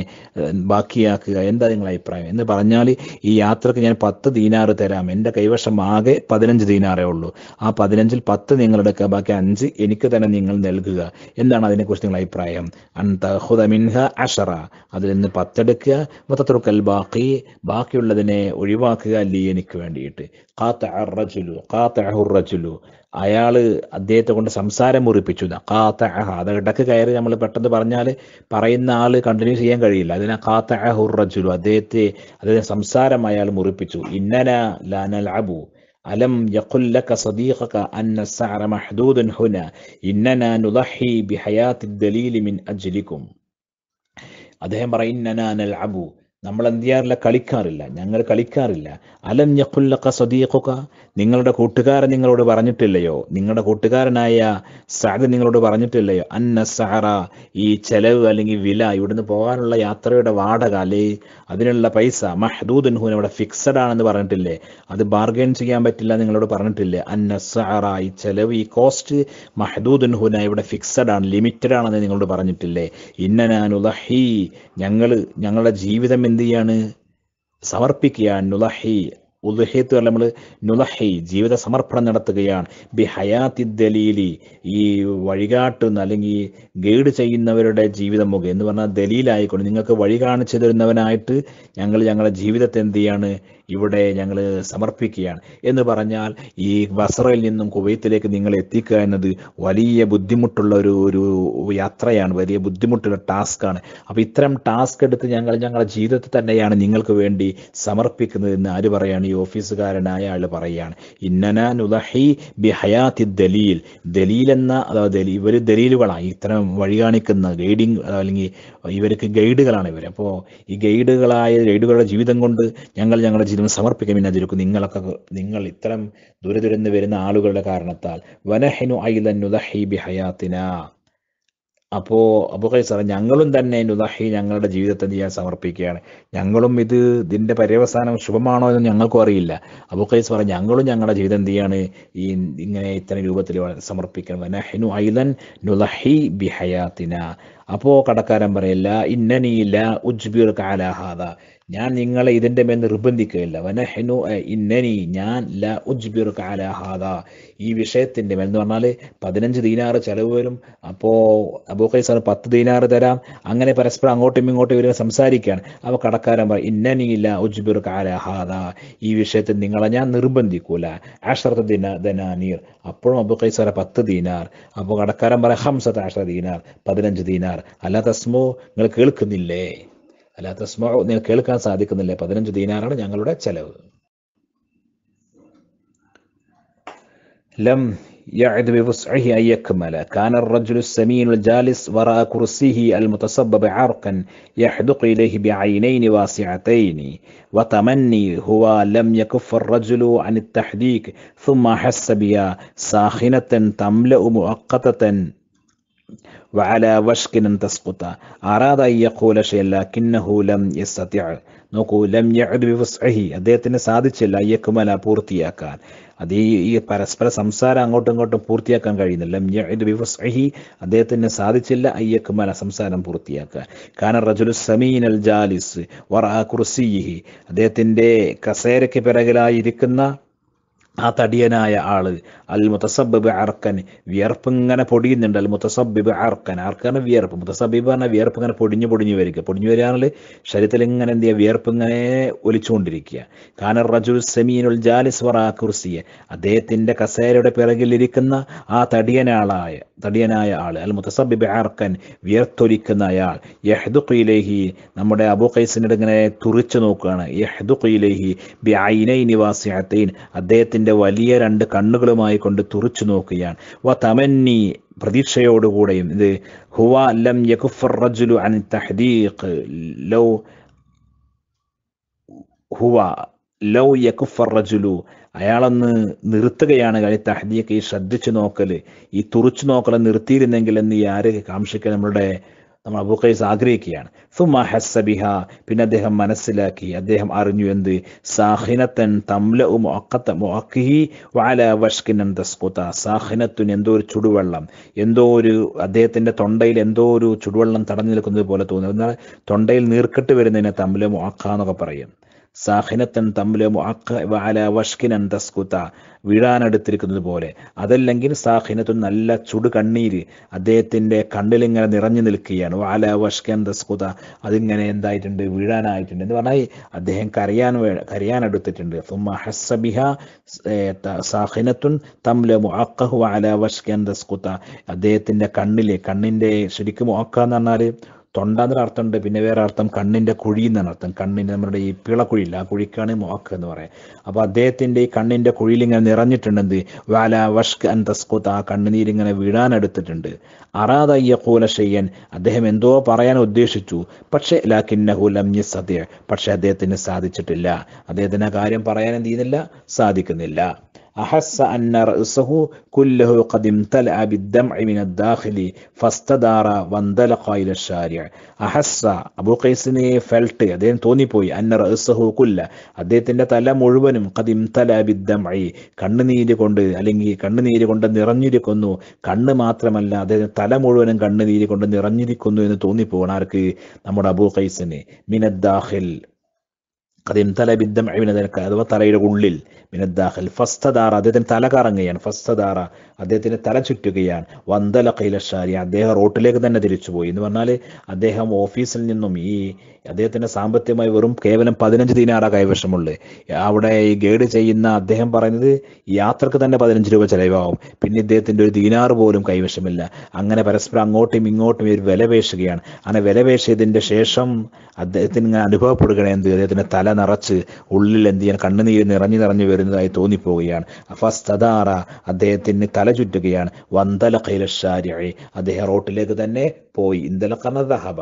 ബാക്കിയാക്കുക എന്താ നിങ്ങളുടെ അഭിപ്രായം എന്ന് പറഞ്ഞാൽ ഈ യാത്രക്ക് ഞാൻ പത്ത് ദിനാർ തരാം എൻ്റെ കൈവശം ആകെ പതിനഞ്ച് ദിനാറേ ഉള്ളൂ ആ പതിനഞ്ചിൽ പത്ത് നിങ്ങൾ എടുക്കുക ബാക്കി അഞ്ച് എനിക്ക് തന്നെ നിങ്ങൾ നൽകുക എന്താണ് അതിനെക്കുറിച്ച് നിങ്ങളുടെ അഭിപ്രായം അന്ത ഹുദമിൻഹ അഷറ അതിൽ നിന്ന് പത്തെടുക്കുക വത്തത്തുറുക്കൽ ബാക്കി ബാക്കിയുള്ളതിനെ ഒഴിവാക്കുക ലീ എനിക്ക് വേണ്ടിയിട്ട് കാത്ത അറച്ചുലു കാത്ത അഹുറച്ചുലു അയാൾ അദ്ദേഹത്തെ കൊണ്ട് സംസാരം മുറിപ്പിച്ചു കാത്ത അഹ അത് ഇടക്ക് കയറി നമ്മൾ പെട്ടെന്ന് പറഞ്ഞാൽ പറയുന്ന ആൾ കണ്ടിന്യൂ ചെയ്യാൻ കഴിയില്ല അതിനെ കാത്ത അഹുറച്ചുലു അദ്ദേഹത്തെ അദ്ദേഹം സംസാരം അയാൾ മുറിപ്പിച്ചു ഇന്നന ലാനൽ അബു അലം യഖുല്ലക സദീഖക അന്ന സഅറ മഹ്ദൂദുൻ ഹുന ഇന്നന إننا نضحي ദലീലി മിൻ അജ്ലികും هذا مرة إننا نلعب നമ്മൾ എന്ത് ചെയ്യാറില്ല കളിക്കാറില്ല ഞങ്ങൾ കളിക്കാറില്ല അലം ഞക്കുല്ലക്ക സദീഖുക നിങ്ങളുടെ കൂട്ടുകാരൻ നിങ്ങളോട് പറഞ്ഞിട്ടില്ലയോ നിങ്ങളുടെ കൂട്ടുകാരനായ സാദ് നിങ്ങളോട് പറഞ്ഞിട്ടില്ലയോ അന്ന സഹറ ഈ ചെലവ് അല്ലെങ്കിൽ വില ഇവിടുന്ന് പോകാനുള്ള യാത്രയുടെ വാടക അല്ലേ അതിനുള്ള പൈസ മഹദൂദ് ഹൂൻ അവിടെ ഫിക്സഡ് ആണെന്ന് പറഞ്ഞിട്ടില്ലേ അത് ബാർഗെയിൻ ചെയ്യാൻ പറ്റില്ല നിങ്ങളോട് പറഞ്ഞിട്ടില്ലേ അന്ന സഹറ ഈ ചെലവ് ഈ കോസ്റ്റ് മഹദൂദ് ഹൂന ഇവിടെ ഫിക്സഡ് ആണ് ലിമിറ്റഡ് ആണെന്ന് നിങ്ങളോട് പറഞ്ഞിട്ടില്ലേ ഇന്നനാനുലഹി ഞങ്ങൾ ഞങ്ങളുടെ ജീവിതം എന്ത് ചെയ്യാണ് സമർപ്പിക്കുകയാണ് നുലഹി ഉദ്ഹിത്ത് നമ്മൾ നുലഹി ജീവിത സമർപ്പണം നടത്തുകയാണ് ബി ഹയാത്തി ദലീലി ഈ വഴികാട്ടുന്ന അല്ലെങ്കിൽ ഗൈഡ് ചെയ്യുന്നവരുടെ ജീവിതം മുഖം എന്ന് പറഞ്ഞാൽ ദലീലായിക്കൊണ്ട് നിങ്ങൾക്ക് വഴി കാണിച്ചു തരുന്നവനായിട്ട് ഞങ്ങൾ ഞങ്ങളുടെ ജീവിതത്തെ എന്ത് ചെയ്യാണ് ഇവിടെ ഞങ്ങൾ സമർപ്പിക്കുകയാണ് എന്ന് പറഞ്ഞാൽ ഈ ബസറയിൽ നിന്നും കുവൈത്തിലേക്ക് നിങ്ങൾ എത്തിക്കുക എന്നത് വലിയ ബുദ്ധിമുട്ടുള്ള ഒരു ഒരു യാത്രയാണ് വലിയ ബുദ്ധിമുട്ടുള്ള ടാസ്ക്കാണ് അപ്പോൾ ഇത്തരം ടാസ്ക് എടുത്ത് ഞങ്ങൾ ഞങ്ങളുടെ ജീവിതത്തിൽ തന്നെയാണ് നിങ്ങൾക്ക് വേണ്ടി സമർപ്പിക്കുന്നത് എന്ന് ആര് പറയാണ് ഈ ഓഫീസുകാരനായ ആൾ പറയുകയാണ് ഇന്നന നുദഹി ബി ഹയാത്തി ദലീൽ ദലീൽ എന്ന അതായത് ഇവർ ദലീലുകളാണ് ഇത്തരം വഴി കാണിക്കുന്ന ഗൈഡിങ് അല്ലെങ്കിൽ ഇവർക്ക് ഗൈഡുകളാണ് ഇവർ അപ്പോൾ ഈ ഗൈഡുകളായ ഗൈഡുകളുടെ ജീവിതം കൊണ്ട് ഞങ്ങൾ ഞങ്ങളുടെ ജീവിതം സമർപ്പിക്കുമെന്നതിരിക്കും നിങ്ങളൊക്കെ നിങ്ങൾ ഇത്തരം ദൂരെ ദുരന്ന് വരുന്ന ആളുകളുടെ കാരണത്താൽ വനഹനു ഹയാത്തിന അപ്പോ അബുഖൈ സാർ ഞങ്ങളും തന്നെ നുദഹി ഞങ്ങളുടെ ജീവിതത്തെ ചെയ്യാൻ സമർപ്പിക്കുകയാണ് ഞങ്ങളും ഇത് ഇതിന്റെ പര്യവസാനം ശുഭമാണോ എന്ന് ഞങ്ങൾക്കും അറിയില്ല ഖൈസ് പറഞ്ഞു ഞങ്ങളും ഞങ്ങളുടെ ജീവിതം എന്ത് ചെയ്യാണ് ഈ ഇങ്ങനെ ഇത്തരം രൂപത്തിൽ സമർപ്പിക്കണം വനഹിനു ഐലൻ നുദഹി ബിഹയാത്തിന അപ്പോ കടക്കാരൻ പറയില്ല ഇന്നനി ഉജ്ബീർ കാലാഹാദ ഞാൻ നിങ്ങളെ ഇതിൻ്റെ മേൽ നിർബന്ധിക്കുകയില്ല ഹെനു ഇന്നനി ഞാൻ ല ഉജ്ബിർ കാലഹാദ ഈ വിഷയത്തിൻ്റെ മേൽ എന്ന് പറഞ്ഞാൽ പതിനഞ്ച് ദീനാറ് ചെലവ് വരും അപ്പോൾ അബൂ സാർ പത്ത് ദീനാറ് തരാം അങ്ങനെ പരസ്പരം അങ്ങോട്ടും ഇങ്ങോട്ടും ഇവരെ സംസാരിക്കുകയാണ് അപ്പോൾ കടക്കാരൻ പറയും ഇന്നനി ല ഉജ്ബിർ കാലഹാദ ഈ വിഷയത്തിൽ നിങ്ങളെ ഞാൻ നിർബന്ധിക്കൂല ആശ്രത്ത് ദിന ദനാനീർ അപ്പോഴും അബൂ സാറെ പത്ത് ദീനാർ അപ്പോൾ കടക്കാരൻ പറയാം ഹംസത്ത് ആശ്ര ദീനാർ പതിനഞ്ച് ദീനാർ അല്ല തസ്മോ നിങ്ങൾ കേൾക്കുന്നില്ലേ അല്ല തസ്മോ കേൾക്കാൻ സാധിക്കുന്നില്ല പതിനഞ്ച് ദീനാറാണ് ഞങ്ങളുടെ ചെലവ് ലം يعد بوسعه أن يكمل كان الرجل السمين الجالس وراء كرسيه المتسبب عرقا يحدق إليه بعينين واسعتين وتمني هو لم يكف الرجل عن التحديك ثم أحس بها ساخنة تملأ مؤقتة ലം ലം അദ്ദേഹത്തിന് സാധിച്ചില്ല അയ്യക്കുമല പൂർത്തിയാക്കാൻ അത് ഈ പരസ്പര സംസാരം അങ്ങോട്ടും ഇങ്ങോട്ടും പൂർത്തിയാക്കാൻ കഴിയുന്നില്ല അദ്ദേഹത്തിന് സാധിച്ചില്ല അയ്യക്കുമല സംസാരം പൂർത്തിയാക്കാൻ കാന റജുലു സമീനൽ ജാലിസ് വറഅ കുർസിയിഹി അദ്ദേഹത്തിൻ്റെ കസേരയ്ക്ക് പിറകിലായിരിക്കുന്ന ആ തടിയനായ ആൾ അൽ മുത്തസബിബ് അർക്കൻ വിയർപ്പ് ഇങ്ങനെ പൊടിയുന്നുണ്ട് അൽ മുത്തസബിബ് അർക്കൻ അർക്കാണ് വിയർപ്പ് മുത്തസബിബ് പറഞ്ഞാൽ വിയർപ്പ് ഇങ്ങനെ പൊടിഞ്ഞു പൊടിഞ്ഞു വരിക പൊടിഞ്ഞു വരികയാണെങ്കിൽ ശരീരത്തിൽ ഇങ്ങനെ എന്ത് ചെയ്യുക വിയർപ്പ് ഇങ്ങനെ ഒലിച്ചുകൊണ്ടിരിക്കുക കാനർ റജുൽ സെമീനുൽ ജാലിസ് വറ കുർസിയെ അദ്ദേഹത്തിൻ്റെ കസേരയുടെ പിറകിലിരിക്കുന്ന ആ തടിയനാളായ തടിയനായ ആൾ അൽ മുത്തസബിബ് അർക്കൻ വിയർത്തൊലിക്കുന്ന അയാൾ യഹ്ദുഖിലേഹി നമ്മുടെ അബു ഖൈസിനോട് ഇങ്ങനെ തുറിച്ചു നോക്കുകയാണ് യഹ്ദുഖിലേഹി ബി ഐനൈ നിവാസിയത്തൈൻ അദ്ദേഹത്തിൻ്റെ തൻ്റെ വലിയ രണ്ട് കണ്ണുകളുമായി കൊണ്ട് തുറച്ചു നോക്കുകയാണ് വ തമന്നി പ്രതീക്ഷയോടുകൂടെയും ഇത് ഹുവ ലം യഖുഫുറജുലു അൻ തഹദീഖ് ലൗ ഹുവ ലൗ യഖുഫുറജുലു അയാളൊന്ന് നിർത്തുകയാണ് കളി തഹദീഖ് ഈ ശ്രദ്ധിച്ചു നോക്കൽ ഈ തുറച്ചു നോക്കൽ നിർത്തിയിരുന്നെങ്കിൽ എന്ന് ഈ ആര് കാംക്ഷിക്കുക നമ്മളുടെ നമ്മൾ അബു ഖൈസ് ആഗ്രഹിക്കുകയാണ് സുമ പിന്നെ അദ്ദേഹം മനസ്സിലാക്കി അദ്ദേഹം അറിഞ്ഞു എന്ത് സാഹിനത്തൻ തംല സാഹിനത്തുൻ എന്തോ ഒരു ചുടുവെള്ളം എന്തോ ഒരു അദ്ദേഹത്തിന്റെ തൊണ്ടയിൽ എന്തോ ഒരു ചുടുവെള്ളം തടഞ്ഞു നിൽക്കുന്നത് പോലെ തോന്നുന്നു എന്നാൽ തൊണ്ടയിൽ നീർക്കെട്ട് വരുന്നതിനെ തംല മുഅഖ എന്നൊക്കെ പറയും സാഹിനത്തൻ തമ്മിലെ വഅല വഷ്കിനൻ തസ്കുത്ത വീഴാനെടുത്തിരിക്കുന്നത് പോലെ അതല്ലെങ്കിൽ സാഹിനത്തു നല്ല ചുടു കണ്ണീര് അദ്ദേഹത്തിൻ്റെ കണ്ണിലിങ്ങനെ നിറഞ്ഞു നിൽക്കുകയാണ് വഅല വഷ്കൻ തസ്കുത അതിങ്ങനെ എന്തായിട്ടുണ്ട് വീഴാനായിട്ടുണ്ട് എന്ന് പറഞ്ഞാൽ അദ്ദേഹം കരയാൻ വേ കരയാനെടുത്തിട്ടുണ്ട് സുമ ഹസ്സബിഹ സാഹിനത്തുൻ തമ്മിലെ മുഅക്കഹു വഷ്കൻ വഷ്കിൻ തസ്കുത്ത അദ്ദേഹത്തിൻ്റെ കണ്ണിലെ കണ്ണിൻ്റെ ശരിക്കും ഓക്ക എന്ന് പറഞ്ഞാൽ തൊണ്ടാന്നൊരു അർത്ഥമുണ്ട് പിന്നെ വേറെ അർത്ഥം കണ്ണിൻ്റെ കുഴി എന്നാണ് അർത്ഥം കണ്ണിൻ്റെ നമ്മുടെ ഈ പിളക്കുഴിയില്ല ആ കുഴിക്കാണ് മോക്ക് എന്ന് പറയാം അപ്പോൾ അദ്ദേഹത്തിൻ്റെ ഈ കണ്ണിൻ്റെ കുഴിയിൽ ഇങ്ങനെ നിറഞ്ഞിട്ടുണ്ടെന്ത് വാല വഷ്ക് അൻ തസ്കുത്ത് ആ ഇങ്ങനെ വീഴാനെടുത്തിട്ടുണ്ട് അറാതയ്യ ഷെയ്യൻ അദ്ദേഹം എന്തോ പറയാൻ ഉദ്ദേശിച്ചു പക്ഷേ ലാക്കിന്നഹുലം സദ്യ പക്ഷേ അദ്ദേഹത്തിന് സാധിച്ചിട്ടില്ല അദ്ദേഹത്തിന് ആ കാര്യം പറയാൻ എന്ത് ചെയ്യുന്നില്ല സാധിക്കുന്നില്ല أحس أن رأسه كله قد امتلأ بالدمع من الداخل فاستدار واندلق إلى الشارع أحس أبو قيسني فلت അദ്ദേഹം തോന്നിപ്പോയി അന്ന റസഹു കുല്ല അദ്ദേഹത്തിൻ്റെ തല മുഴുവനും കതിംതല ബിദ്ദമഴി കണ്ണുനീര് കൊണ്ട് അല്ലെങ്കിൽ കണ്ണുനീര് കൊണ്ട് നിറഞ്ഞിരിക്കുന്നു കണ്ണ് മാത്രമല്ല അദ്ദേഹം തല മുഴുവനും കണ്ണുനീര് കൊണ്ട് നിറഞ്ഞിരിക്കുന്നു എന്ന് തോന്നിപ്പോകണം ആർക്ക് നമ്മുടെ അബൂ ഖൈസിന് മിനദ്ദാഹിൽ കതിംതല ബിദ്ദമഴി അഥവാ തലയുടെ ഉള്ളിൽ മിനദ്ദാഖിൽ ഫസ്തദാറ അദ്ദേഹത്തിന് തല കറങ്ങുകയാണ് ഫസ്തദാറ അദ്ദേഹത്തിന് തല ചുറ്റുകയാണ് വന്തല കൈലഷാരി അദ്ദേഹം റോട്ടിലേക്ക് തന്നെ തിരിച്ചുപോയി എന്ന് പറഞ്ഞാൽ അദ്ദേഹം ഓഫീസിൽ നിന്നും ഈ അദ്ദേഹത്തിന്റെ സാമ്പത്തികമായി വെറും കേവലം പതിനഞ്ച് ദിനാറ കൈവശമുള്ളത് അവിടെ ഈ ഗൈഡ് ചെയ്യുന്ന അദ്ദേഹം പറയുന്നത് യാത്രക്ക് തന്നെ പതിനഞ്ച് രൂപ ചെലവാകും പിന്നെ ഇദ്ദേഹത്തിന്റെ ഒരു ദിനാർ പോലും കൈവശമില്ല അങ്ങനെ പരസ്പരം അങ്ങോട്ടും ഇങ്ങോട്ടും ഇവർ വിലപേശുകയാണ് അങ്ങനെ വിലപേശിയതിൻ്റെ ശേഷം അദ്ദേഹത്തിന് ഇങ്ങനെ അനുഭവപ്പെടുകയാണ് എന്ത് അദ്ദേഹത്തിന്റെ തല നിറച്ച് ഉള്ളിൽ എന്ത് ചെയ്യാൻ കണ്ണുനീര് നിറഞ്ഞു നിറഞ്ഞു വരുന്നു ചെയ്യപ്പെടുന്നതായി തോന്നിപ്പോവുകയാണ് അഫസ് അദ്ദേഹത്തിന് തല ചുറ്റുകയാണ് വന്തല കൈലഷാരി അദ്ദേഹം റോട്ടിലേക്ക് തന്നെ പോയി ഇന്തല കനദഹബ